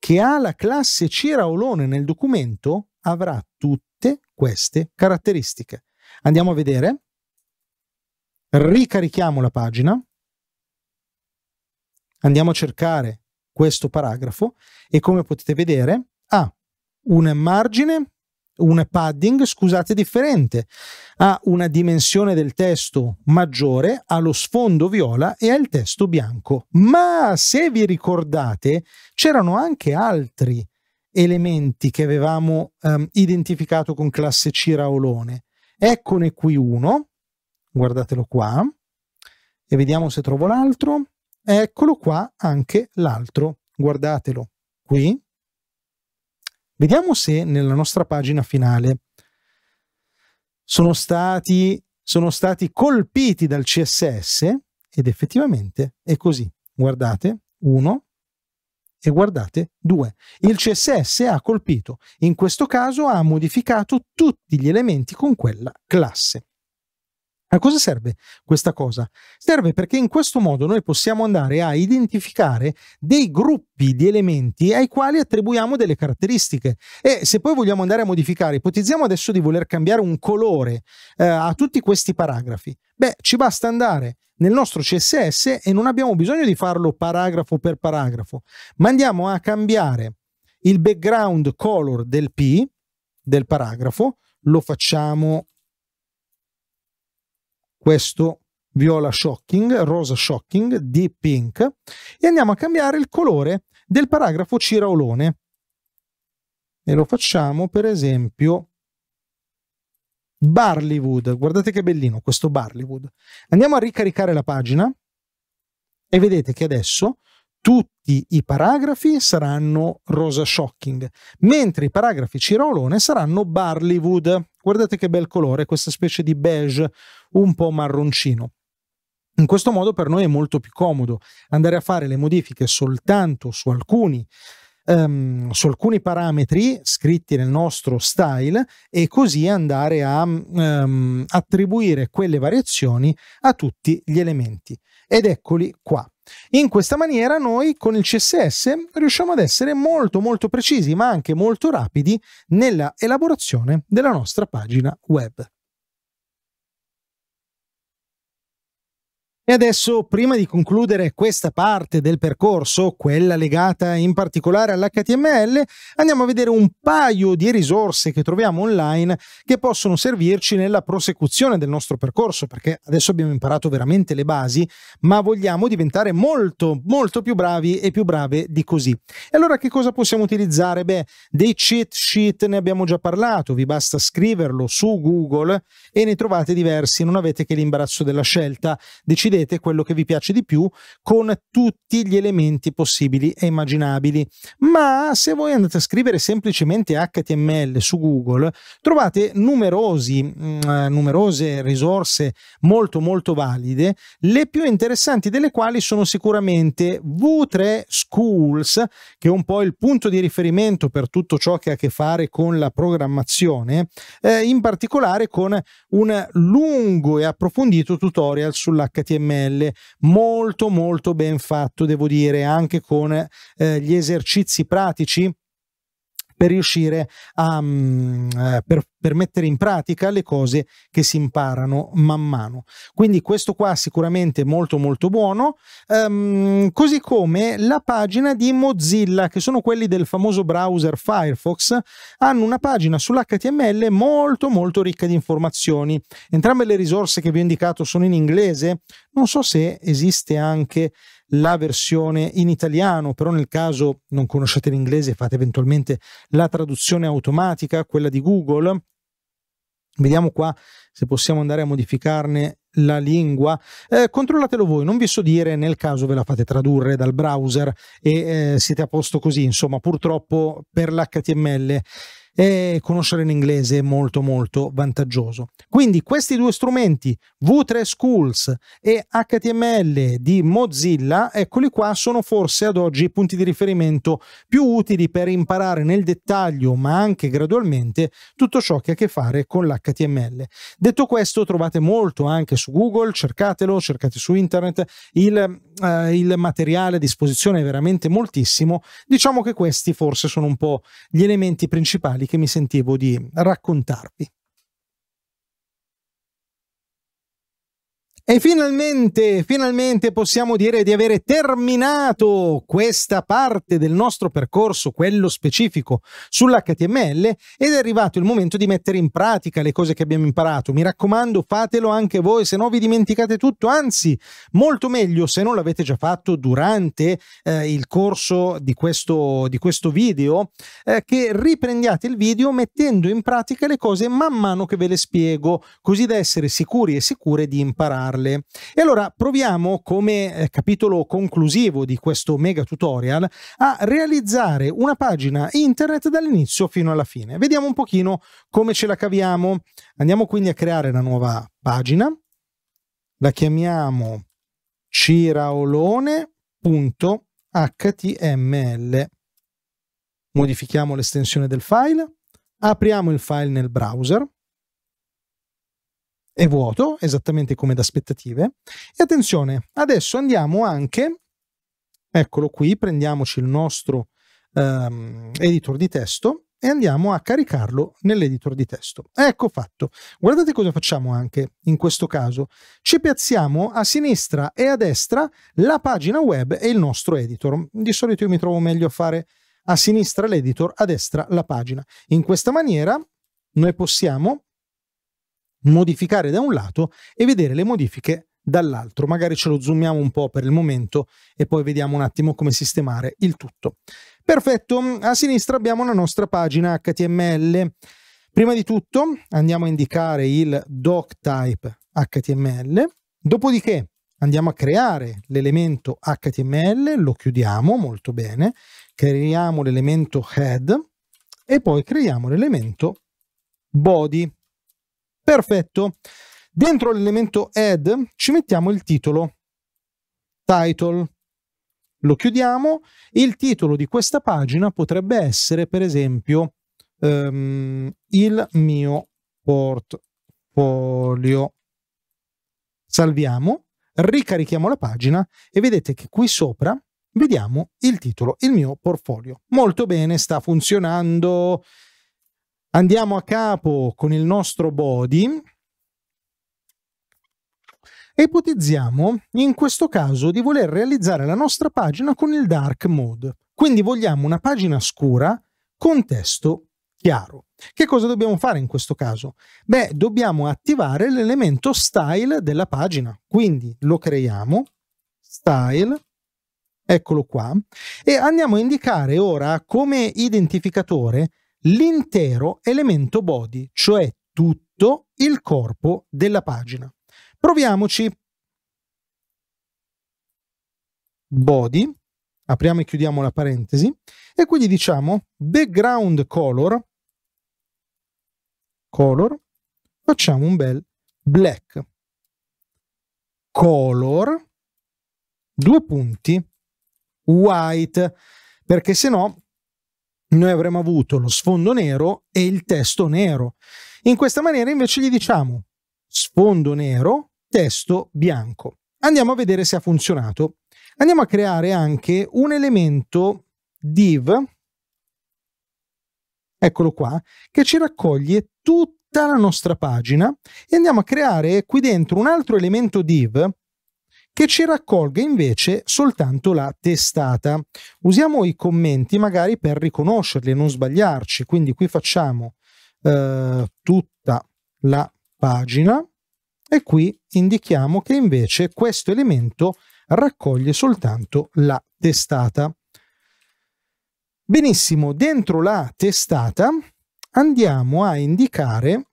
che ha la classe Ciraolone nel documento avrà tutte queste caratteristiche. Andiamo a vedere. Ricarichiamo la pagina. Andiamo a cercare questo paragrafo e come potete vedere ha un margine, un padding, scusate, differente. Ha una dimensione del testo maggiore, ha lo sfondo viola e ha il testo bianco. Ma se vi ricordate c'erano anche altri elementi che avevamo um, identificato con classe Ciraolone. Eccone qui uno, guardatelo qua, e vediamo se trovo l'altro. Eccolo qua anche l'altro, guardatelo qui. Vediamo se nella nostra pagina finale sono stati, sono stati colpiti dal CSS ed effettivamente è così. Guardate, uno, e guardate 2. Il CSS ha colpito, in questo caso ha modificato tutti gli elementi con quella classe. A cosa serve questa cosa? Serve perché in questo modo noi possiamo andare a identificare dei gruppi di elementi ai quali attribuiamo delle caratteristiche e se poi vogliamo andare a modificare, ipotizziamo adesso di voler cambiare un colore eh, a tutti questi paragrafi, beh ci basta andare nel nostro CSS e non abbiamo bisogno di farlo paragrafo per paragrafo, ma andiamo a cambiare il background color del P del paragrafo, lo facciamo questo viola shocking, rosa shocking di pink e andiamo a cambiare il colore del paragrafo ciraolone e lo facciamo per esempio Barleywood, guardate che bellino questo Barleywood. Andiamo a ricaricare la pagina e vedete che adesso tutti i paragrafi saranno rosa shocking, mentre i paragrafi ciraolone saranno Barleywood. Guardate che bel colore, questa specie di beige un po' marroncino. In questo modo per noi è molto più comodo andare a fare le modifiche soltanto su alcuni, um, su alcuni parametri scritti nel nostro style e così andare a um, attribuire quelle variazioni a tutti gli elementi. Ed eccoli qua. In questa maniera noi con il CSS riusciamo ad essere molto molto precisi ma anche molto rapidi nella elaborazione della nostra pagina web. E adesso, prima di concludere questa parte del percorso, quella legata in particolare all'HTML, andiamo a vedere un paio di risorse che troviamo online che possono servirci nella prosecuzione del nostro percorso, perché adesso abbiamo imparato veramente le basi, ma vogliamo diventare molto, molto più bravi e più brave di così. E allora che cosa possiamo utilizzare? Beh, dei cheat sheet ne abbiamo già parlato, vi basta scriverlo su Google e ne trovate diversi, non avete che l'imbarazzo della scelta. Decidete decidete quello che vi piace di più con tutti gli elementi possibili e immaginabili. Ma se voi andate a scrivere semplicemente HTML su Google, trovate numerosi, mh, mm, eh, numerose risorse molto molto valide, le più interessanti delle quali sono sicuramente V3 Schools, che è un po' il punto di riferimento per tutto ciò che ha a che fare con la programmazione, eh, in particolare con un lungo e approfondito tutorial sull'HTML HTML molto molto ben fatto devo dire anche con eh, gli esercizi pratici per riuscire a mm, eh, per, per, mettere in pratica le cose che si imparano man mano. Quindi questo qua sicuramente molto molto buono, um, così come la pagina di Mozilla, che sono quelli del famoso browser Firefox, hanno una pagina sull'HTML molto molto ricca di informazioni. Entrambe le risorse che vi ho indicato sono in inglese, non so se esiste anche la versione in italiano, però nel caso non conosciate l'inglese fate eventualmente la traduzione automatica, quella di Google. Vediamo qua se possiamo andare a modificarne la lingua. Eh, controllatelo voi, non vi so dire nel caso ve la fate tradurre dal browser e eh, siete a posto così, insomma, purtroppo per l'HTML e conoscere l'inglese è molto molto vantaggioso. Quindi questi due strumenti, V3 Schools e HTML di Mozilla, eccoli qua, sono forse ad oggi i punti di riferimento più utili per imparare nel dettaglio, ma anche gradualmente, tutto ciò che ha a che fare con l'HTML. Detto questo, trovate molto anche su Google, cercatelo, cercate su internet, il, eh, il materiale a disposizione è veramente moltissimo. Diciamo che questi forse sono un po' gli elementi principali musicali che mi sentivo di raccontarvi. E finalmente, finalmente possiamo dire di avere terminato questa parte del nostro percorso, quello specifico sull'HTML, ed è arrivato il momento di mettere in pratica le cose che abbiamo imparato. Mi raccomando, fatelo anche voi, se no vi dimenticate tutto, anzi, molto meglio se non l'avete già fatto durante eh, il corso di questo, di questo video, eh, che riprendiate il video mettendo in pratica le cose man mano che ve le spiego, così da essere sicuri e sicure di imparare farle. E allora proviamo come eh, capitolo conclusivo di questo mega tutorial a realizzare una pagina internet dall'inizio fino alla fine. Vediamo un pochino come ce la caviamo. Andiamo quindi a creare una nuova pagina. La chiamiamo ciraolone.html. Modifichiamo l'estensione del file, apriamo il file nel browser è vuoto, esattamente come da aspettative. E attenzione, adesso andiamo anche, eccolo qui, prendiamoci il nostro um, editor di testo e andiamo a caricarlo nell'editor di testo. Ecco fatto. Guardate cosa facciamo anche in questo caso. Ci piazziamo a sinistra e a destra la pagina web e il nostro editor. Di solito io mi trovo meglio a fare a sinistra l'editor, a destra la pagina. In questa maniera noi possiamo modificare da un lato e vedere le modifiche dall'altro. Magari ce lo zoomiamo un po' per il momento e poi vediamo un attimo come sistemare il tutto. Perfetto, a sinistra abbiamo la nostra pagina HTML. Prima di tutto andiamo a indicare il type HTML, dopodiché andiamo a creare l'elemento HTML, lo chiudiamo molto bene, creiamo l'elemento head e poi creiamo l'elemento body Perfetto. Dentro l'elemento add ci mettiamo il titolo, title. Lo chiudiamo. Il titolo di questa pagina potrebbe essere, per esempio, um, il mio portfolio. Salviamo, ricarichiamo la pagina e vedete che qui sopra vediamo il titolo, il mio portfolio. Molto bene, sta funzionando. Andiamo a capo con il nostro body e ipotizziamo in questo caso di voler realizzare la nostra pagina con il dark mode. Quindi vogliamo una pagina scura con testo chiaro. Che cosa dobbiamo fare in questo caso? Beh, dobbiamo attivare l'elemento style della pagina. Quindi lo creiamo, style, eccolo qua, e andiamo a indicare ora come identificatore l'intero elemento body, cioè tutto il corpo della pagina. Proviamoci. Body, apriamo e chiudiamo la parentesi, e quindi diciamo background color, color, facciamo un bel black, color, due punti, white, perché se no noi avremmo avuto lo sfondo nero e il testo nero. In questa maniera invece gli diciamo sfondo nero, testo bianco. Andiamo a vedere se ha funzionato. Andiamo a creare anche un elemento div, eccolo qua, che ci raccoglie tutta la nostra pagina e andiamo a creare qui dentro un altro elemento div che ci raccolga invece soltanto la testata. Usiamo i commenti magari per riconoscerli e non sbagliarci, quindi qui facciamo eh, tutta la pagina e qui indichiamo che invece questo elemento raccoglie soltanto la testata. Benissimo, dentro la testata andiamo a indicare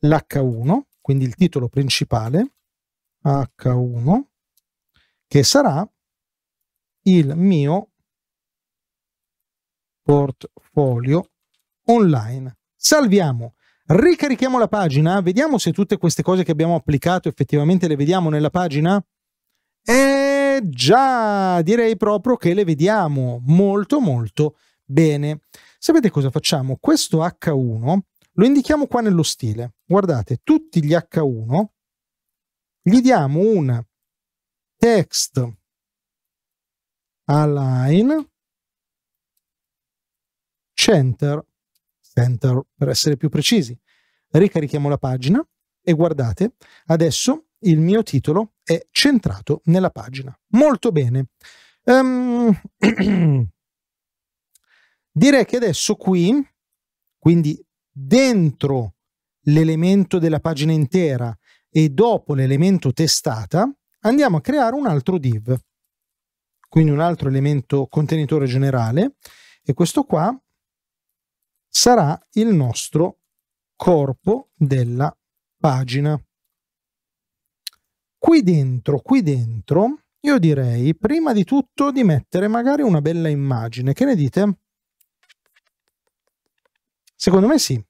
l'H1, quindi il titolo principale, H1 che sarà il mio portfolio online. Salviamo, ricarichiamo la pagina, vediamo se tutte queste cose che abbiamo applicato effettivamente le vediamo nella pagina. E eh, già, direi proprio che le vediamo molto molto bene. Sapete cosa facciamo? Questo H1 lo indichiamo qua nello stile. Guardate, tutti gli H1 gli diamo una text align center, center per essere più precisi. Ricarichiamo la pagina e guardate, adesso il mio titolo è centrato nella pagina. Molto bene. Um, direi che adesso qui, quindi dentro l'elemento della pagina intera e dopo l'elemento testata andiamo a creare un altro div, quindi un altro elemento contenitore generale e questo qua sarà il nostro corpo della pagina. Qui dentro, qui dentro, io direi prima di tutto di mettere magari una bella immagine, che ne dite? Secondo me sì.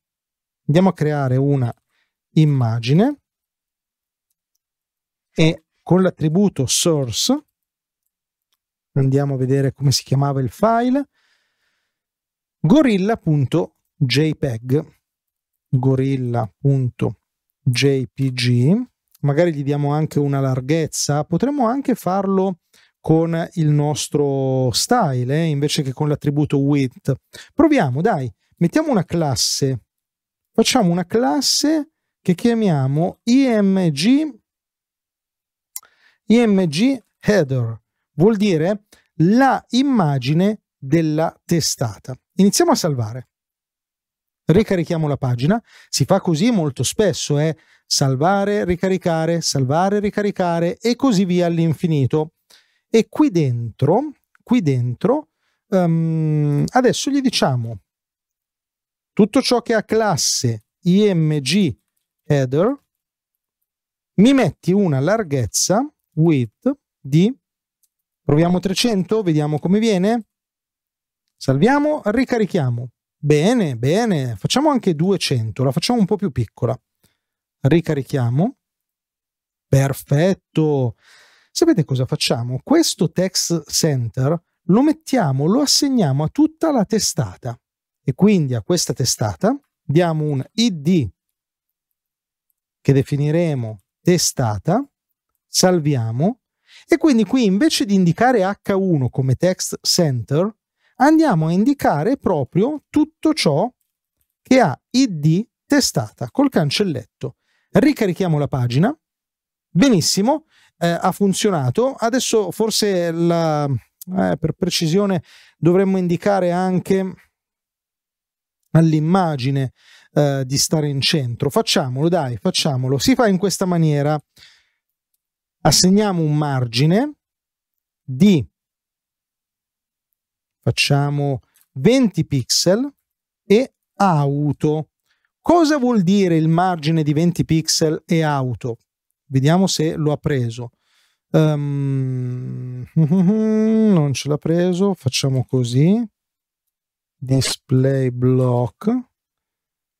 Andiamo a creare una immagine e con l'attributo source andiamo a vedere come si chiamava il file gorilla.jpg gorilla.jpg magari gli diamo anche una larghezza potremmo anche farlo con il nostro style eh, invece che con l'attributo width proviamo dai mettiamo una classe facciamo una classe che chiamiamo img IMG header vuol dire la immagine della testata. Iniziamo a salvare. Ricarichiamo la pagina, si fa così molto spesso, è eh? salvare, ricaricare, salvare, ricaricare e così via all'infinito. E qui dentro, qui dentro, um, adesso gli diciamo tutto ciò che ha classe img header, mi metti una larghezza width di, proviamo 300, vediamo come viene, salviamo, ricarichiamo. Bene, bene, facciamo anche 200, la facciamo un po' più piccola. Ricarichiamo. Perfetto. Sapete cosa facciamo? Questo text center lo mettiamo, lo assegniamo a tutta la testata e quindi a questa testata diamo un id che definiremo testata salviamo e quindi qui invece di indicare H1 come text center andiamo a indicare proprio tutto ciò che ha id testata col cancelletto. Ricarichiamo la pagina. Benissimo, eh, ha funzionato. Adesso forse la, eh, per precisione dovremmo indicare anche all'immagine eh, di stare in centro. Facciamolo, dai, facciamolo. Si fa in questa maniera assegniamo un margine di facciamo 20 pixel e auto. Cosa vuol dire il margine di 20 pixel e auto? Vediamo se lo ha preso. Um, non ce l'ha preso, facciamo così. Display block.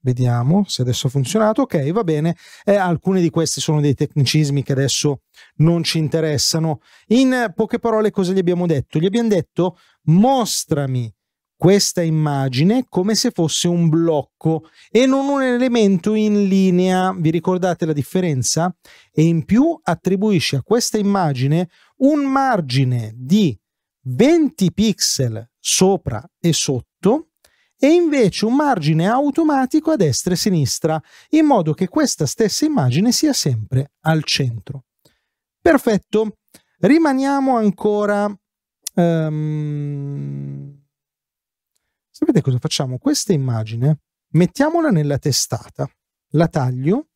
Vediamo se adesso ha funzionato. Ok, va bene. Eh, alcuni di questi sono dei tecnicismi che adesso non ci interessano. In poche parole, cosa gli abbiamo detto? Gli abbiamo detto mostrami questa immagine come se fosse un blocco e non un elemento in linea. Vi ricordate la differenza? E in più attribuisce a questa immagine un margine di 20 pixel sopra e sotto e invece un margine automatico a destra e sinistra, in modo che questa stessa immagine sia sempre al centro. Perfetto, rimaniamo ancora... Um, sapete cosa facciamo? Questa immagine mettiamola nella testata, la taglio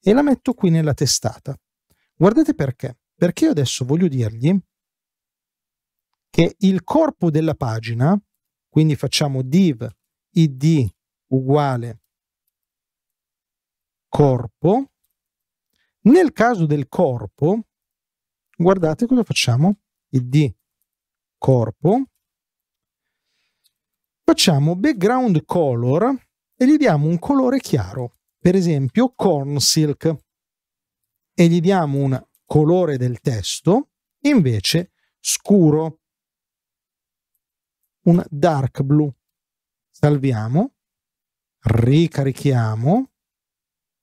e la metto qui nella testata. Guardate perché? Perché io adesso voglio dirgli che il corpo della pagina, quindi facciamo div id uguale corpo. Nel caso del corpo, guardate cosa facciamo, id corpo, facciamo background color e gli diamo un colore chiaro, per esempio corn silk, e gli diamo un colore del testo invece scuro, un dark blue salviamo, ricarichiamo,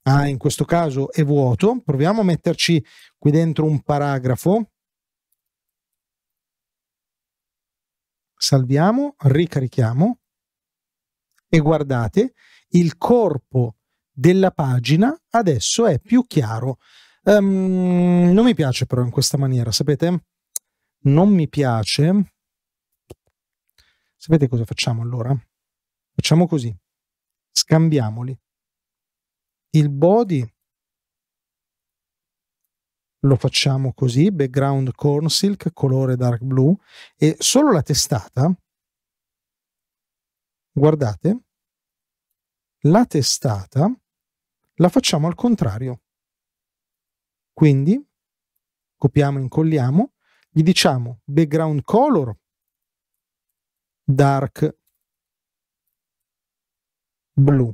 ah, in questo caso è vuoto, proviamo a metterci qui dentro un paragrafo, salviamo, ricarichiamo e guardate il corpo della pagina adesso è più chiaro. Um, non mi piace però in questa maniera, sapete? Non mi piace. Sapete cosa facciamo allora? Facciamo così, scambiamoli. Il body lo facciamo così, background corn silk, colore dark blue, e solo la testata, guardate, la testata la facciamo al contrario. Quindi copiamo, incolliamo, gli diciamo background color dark blu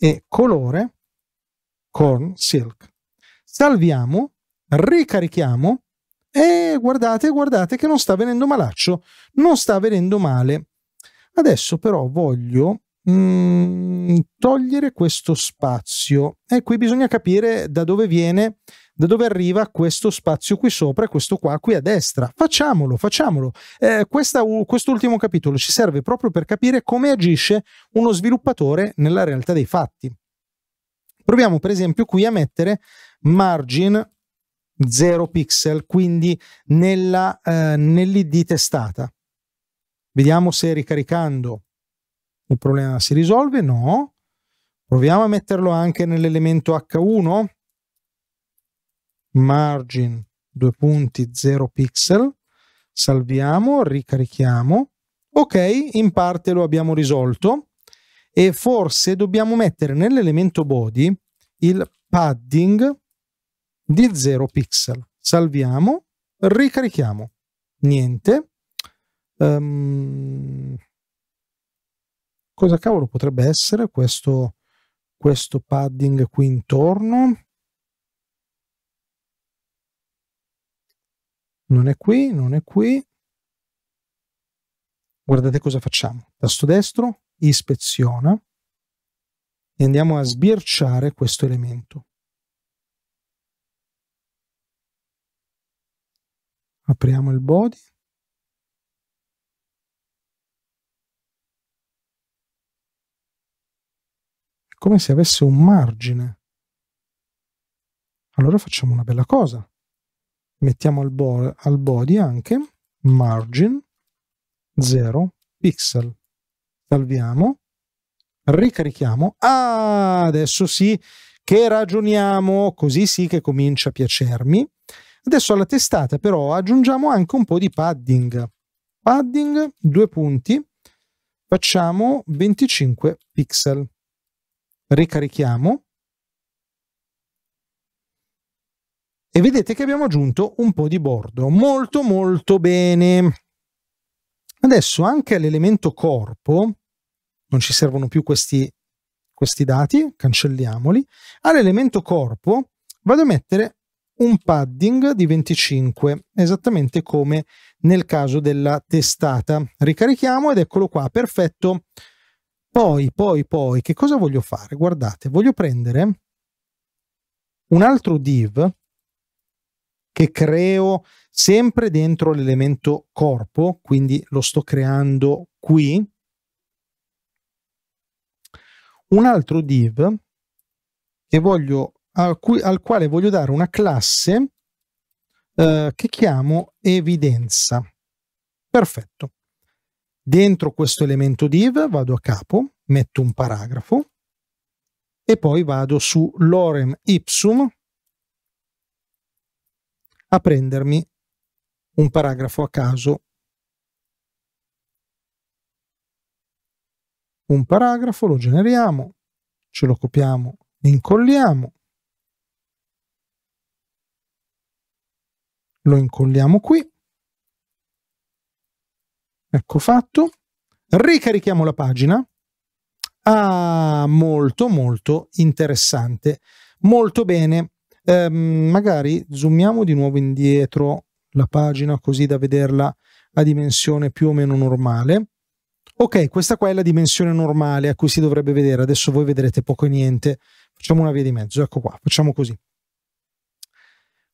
e colore corn silk. Salviamo, ricarichiamo e guardate, guardate che non sta venendo malaccio, non sta venendo male. Adesso però voglio mm, togliere questo spazio e qui bisogna capire da dove viene da dove arriva questo spazio qui sopra e questo qua qui a destra. Facciamolo, facciamolo. Eh, questa, quest'ultimo capitolo ci serve proprio per capire come agisce uno sviluppatore nella realtà dei fatti. Proviamo per esempio qui a mettere margin 0 pixel, quindi nella, eh, nell'ID testata. Vediamo se ricaricando il problema si risolve. No. Proviamo a metterlo anche nell'elemento H1 margin 2 punti 0 pixel, salviamo, ricarichiamo, ok, in parte lo abbiamo risolto e forse dobbiamo mettere nell'elemento body il padding di 0 pixel, salviamo, ricarichiamo, niente. Um, cosa cavolo potrebbe essere questo, questo padding qui intorno? non è qui, non è qui. Guardate cosa facciamo. Tasto destro, ispeziona e andiamo a sbirciare questo elemento. Apriamo il body. come se avesse un margine. Allora facciamo una bella cosa mettiamo al, bo- al body anche margin 0 pixel salviamo ricarichiamo ah, adesso sì che ragioniamo così sì che comincia a piacermi adesso alla testata però aggiungiamo anche un po' di padding padding due punti facciamo 25 pixel ricarichiamo e vedete che abbiamo aggiunto un po' di bordo molto molto bene adesso anche all'elemento corpo non ci servono più questi, questi dati cancelliamoli all'elemento corpo vado a mettere un padding di 25 esattamente come nel caso della testata ricarichiamo ed eccolo qua perfetto poi poi poi che cosa voglio fare guardate voglio prendere un altro div che creo sempre dentro l'elemento corpo, quindi lo sto creando qui. Un altro div voglio, al, cui, al, quale voglio dare una classe eh, che chiamo evidenza. Perfetto. Dentro questo elemento div vado a capo, metto un paragrafo e poi vado su lorem ipsum a prendermi un paragrafo a caso. Un paragrafo lo generiamo, ce lo copiamo e incolliamo. Lo incolliamo qui. Ecco fatto. Ricarichiamo la pagina. Ah, molto molto interessante. Molto bene. Eh, magari zoomiamo di nuovo indietro la pagina così da vederla a dimensione più o meno normale. Ok, questa qua è la dimensione normale a cui si dovrebbe vedere, adesso voi vedrete poco e niente. Facciamo una via di mezzo, ecco qua, facciamo così.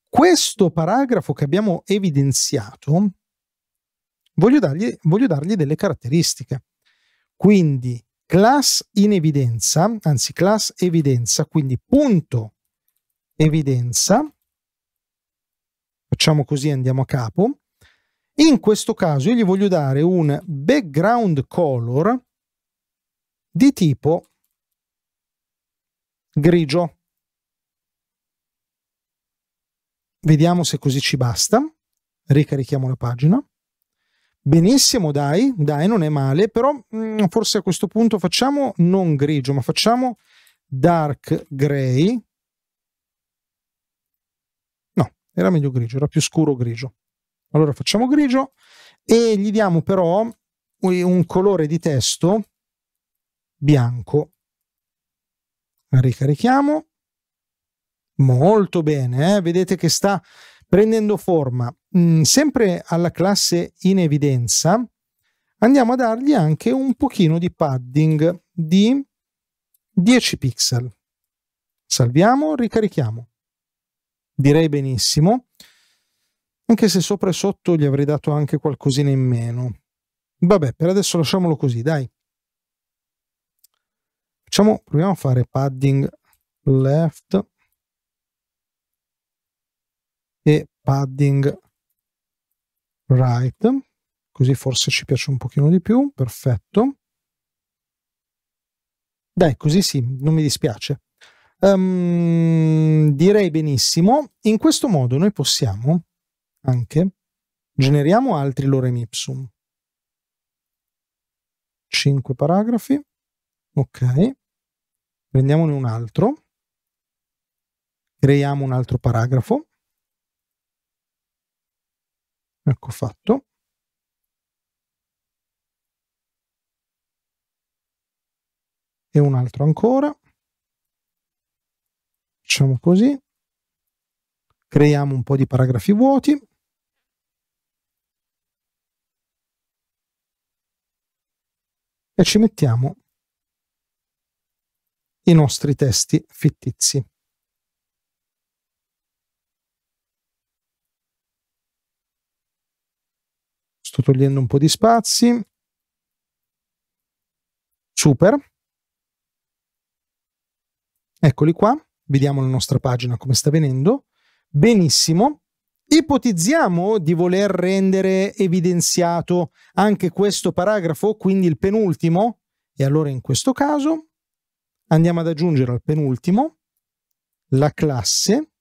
Questo paragrafo che abbiamo evidenziato, voglio dargli, voglio dargli delle caratteristiche. Quindi class in evidenza, anzi class evidenza, quindi punto evidenza. Facciamo così, andiamo a capo. In questo caso io gli voglio dare un background color di tipo grigio. Vediamo se così ci basta. Ricarichiamo la pagina. Benissimo, dai, dai, non è male, però mm, forse a questo punto facciamo non grigio, ma facciamo dark gray, era meglio grigio, era più scuro grigio. Allora facciamo grigio e gli diamo però un colore di testo bianco. Ricarichiamo. Molto bene, eh? vedete che sta prendendo forma. Mm, sempre alla classe in evidenza andiamo a dargli anche un pochino di padding di 10 pixel. Salviamo, ricarichiamo direi benissimo, anche se sopra e sotto gli avrei dato anche qualcosina in meno. Vabbè, per adesso lasciamolo così, dai. Facciamo, proviamo a fare padding left e padding right, così forse ci piace un pochino di più, perfetto. Dai, così sì, non mi dispiace. Um, direi benissimo. In questo modo noi possiamo anche generiamo altri lorem ipsum. 5 paragrafi. Ok. Prendiamone un altro. Creiamo un altro paragrafo. Ecco fatto. E un altro ancora facciamo così, creiamo un po' di paragrafi vuoti. E ci mettiamo i nostri testi fittizi. Sto togliendo un po' di spazi. Super. Eccoli qua. Vediamo la nostra pagina come sta venendo. Benissimo. Ipotizziamo di voler rendere evidenziato anche questo paragrafo, quindi il penultimo, e allora in questo caso andiamo ad aggiungere al penultimo la classe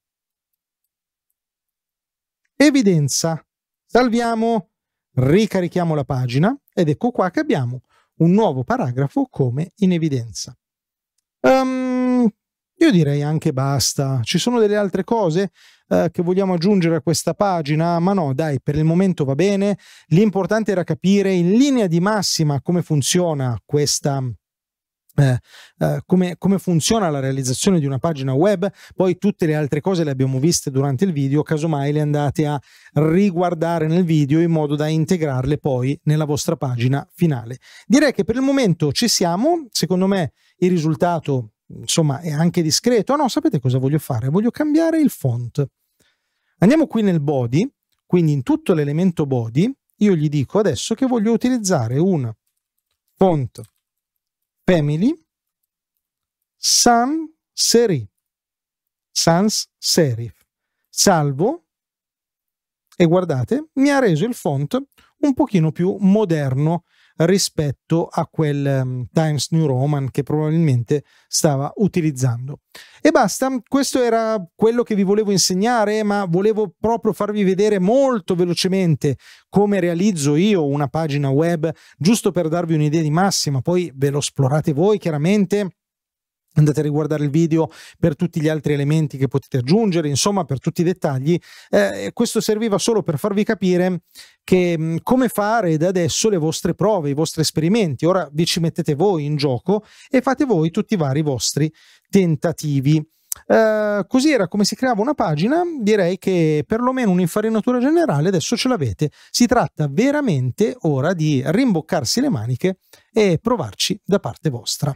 evidenza. Salviamo, ricarichiamo la pagina ed ecco qua che abbiamo un nuovo paragrafo come in evidenza. Um, io direi anche basta. Ci sono delle altre cose eh, che vogliamo aggiungere a questa pagina, ma no, dai, per il momento va bene. L'importante era capire in linea di massima come funziona questa eh, eh, come, come, funziona la realizzazione di una pagina web, poi tutte le altre cose le abbiamo viste durante il video, casomai le andate a riguardare nel video in modo da integrarle poi nella vostra pagina finale. Direi che per il momento ci siamo, secondo me il risultato insomma è anche discreto. Ah, no, sapete cosa voglio fare? Voglio cambiare il font. Andiamo qui nel body, quindi in tutto l'elemento body, io gli dico adesso che voglio utilizzare un font family sans serif. Sans serif. Salvo e guardate, mi ha reso il font un pochino più moderno rispetto a quel um, Times New Roman che probabilmente stava utilizzando. E basta, questo era quello che vi volevo insegnare, ma volevo proprio farvi vedere molto velocemente come realizzo io una pagina web, giusto per darvi un'idea di massima, poi ve lo esplorate voi chiaramente andate a riguardare il video per tutti gli altri elementi che potete aggiungere, insomma per tutti i dettagli. Eh, questo serviva solo per farvi capire che, mh, mm, come fare da adesso le vostre prove, i vostri esperimenti. Ora vi ci mettete voi in gioco e fate voi tutti i vari vostri tentativi. Eh, così era come si creava una pagina, direi che perlomeno un'infarinatura generale adesso ce l'avete. Si tratta veramente ora di rimboccarsi le maniche e provarci da parte vostra.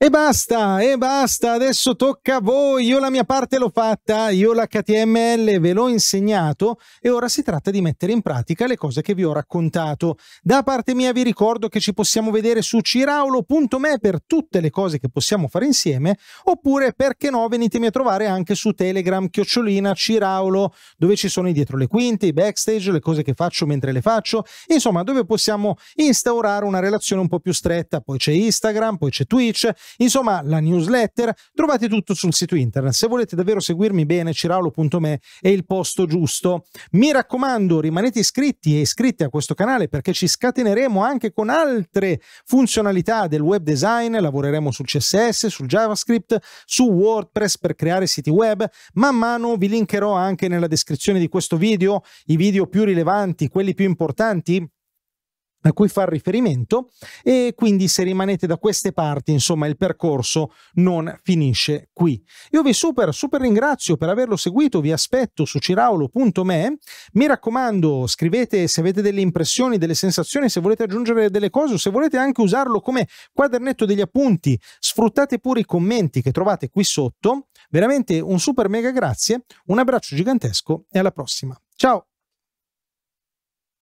E basta, e basta, adesso tocca a voi, io la mia parte l'ho fatta, io l'HTML ve l'ho insegnato e ora si tratta di mettere in pratica le cose che vi ho raccontato. Da parte mia vi ricordo che ci possiamo vedere su ciraulo.me per tutte le cose che possiamo fare insieme, oppure perché no venitemi a trovare anche su Telegram, chiocciolina, ciraulo, dove ci sono i dietro le quinte, i backstage, le cose che faccio mentre le faccio, insomma dove possiamo instaurare una relazione un po' più stretta. Poi c'è Instagram, poi c'è Twitch Insomma, la newsletter, trovate tutto sul sito internet. Se volete davvero seguirmi bene, ciraulo.me è il posto giusto. Mi raccomando, rimanete iscritti e iscritti a questo canale perché ci scateneremo anche con altre funzionalità del web design, lavoreremo sul CSS, sul JavaScript, su WordPress per creare siti web. Man mano vi linkerò anche nella descrizione di questo video i video più rilevanti, quelli più importanti a cui far riferimento e quindi se rimanete da queste parti insomma il percorso non finisce qui io vi super super ringrazio per averlo seguito vi aspetto su ciraulo.me mi raccomando scrivete se avete delle impressioni delle sensazioni se volete aggiungere delle cose o se volete anche usarlo come quadernetto degli appunti sfruttate pure i commenti che trovate qui sotto veramente un super mega grazie un abbraccio gigantesco e alla prossima ciao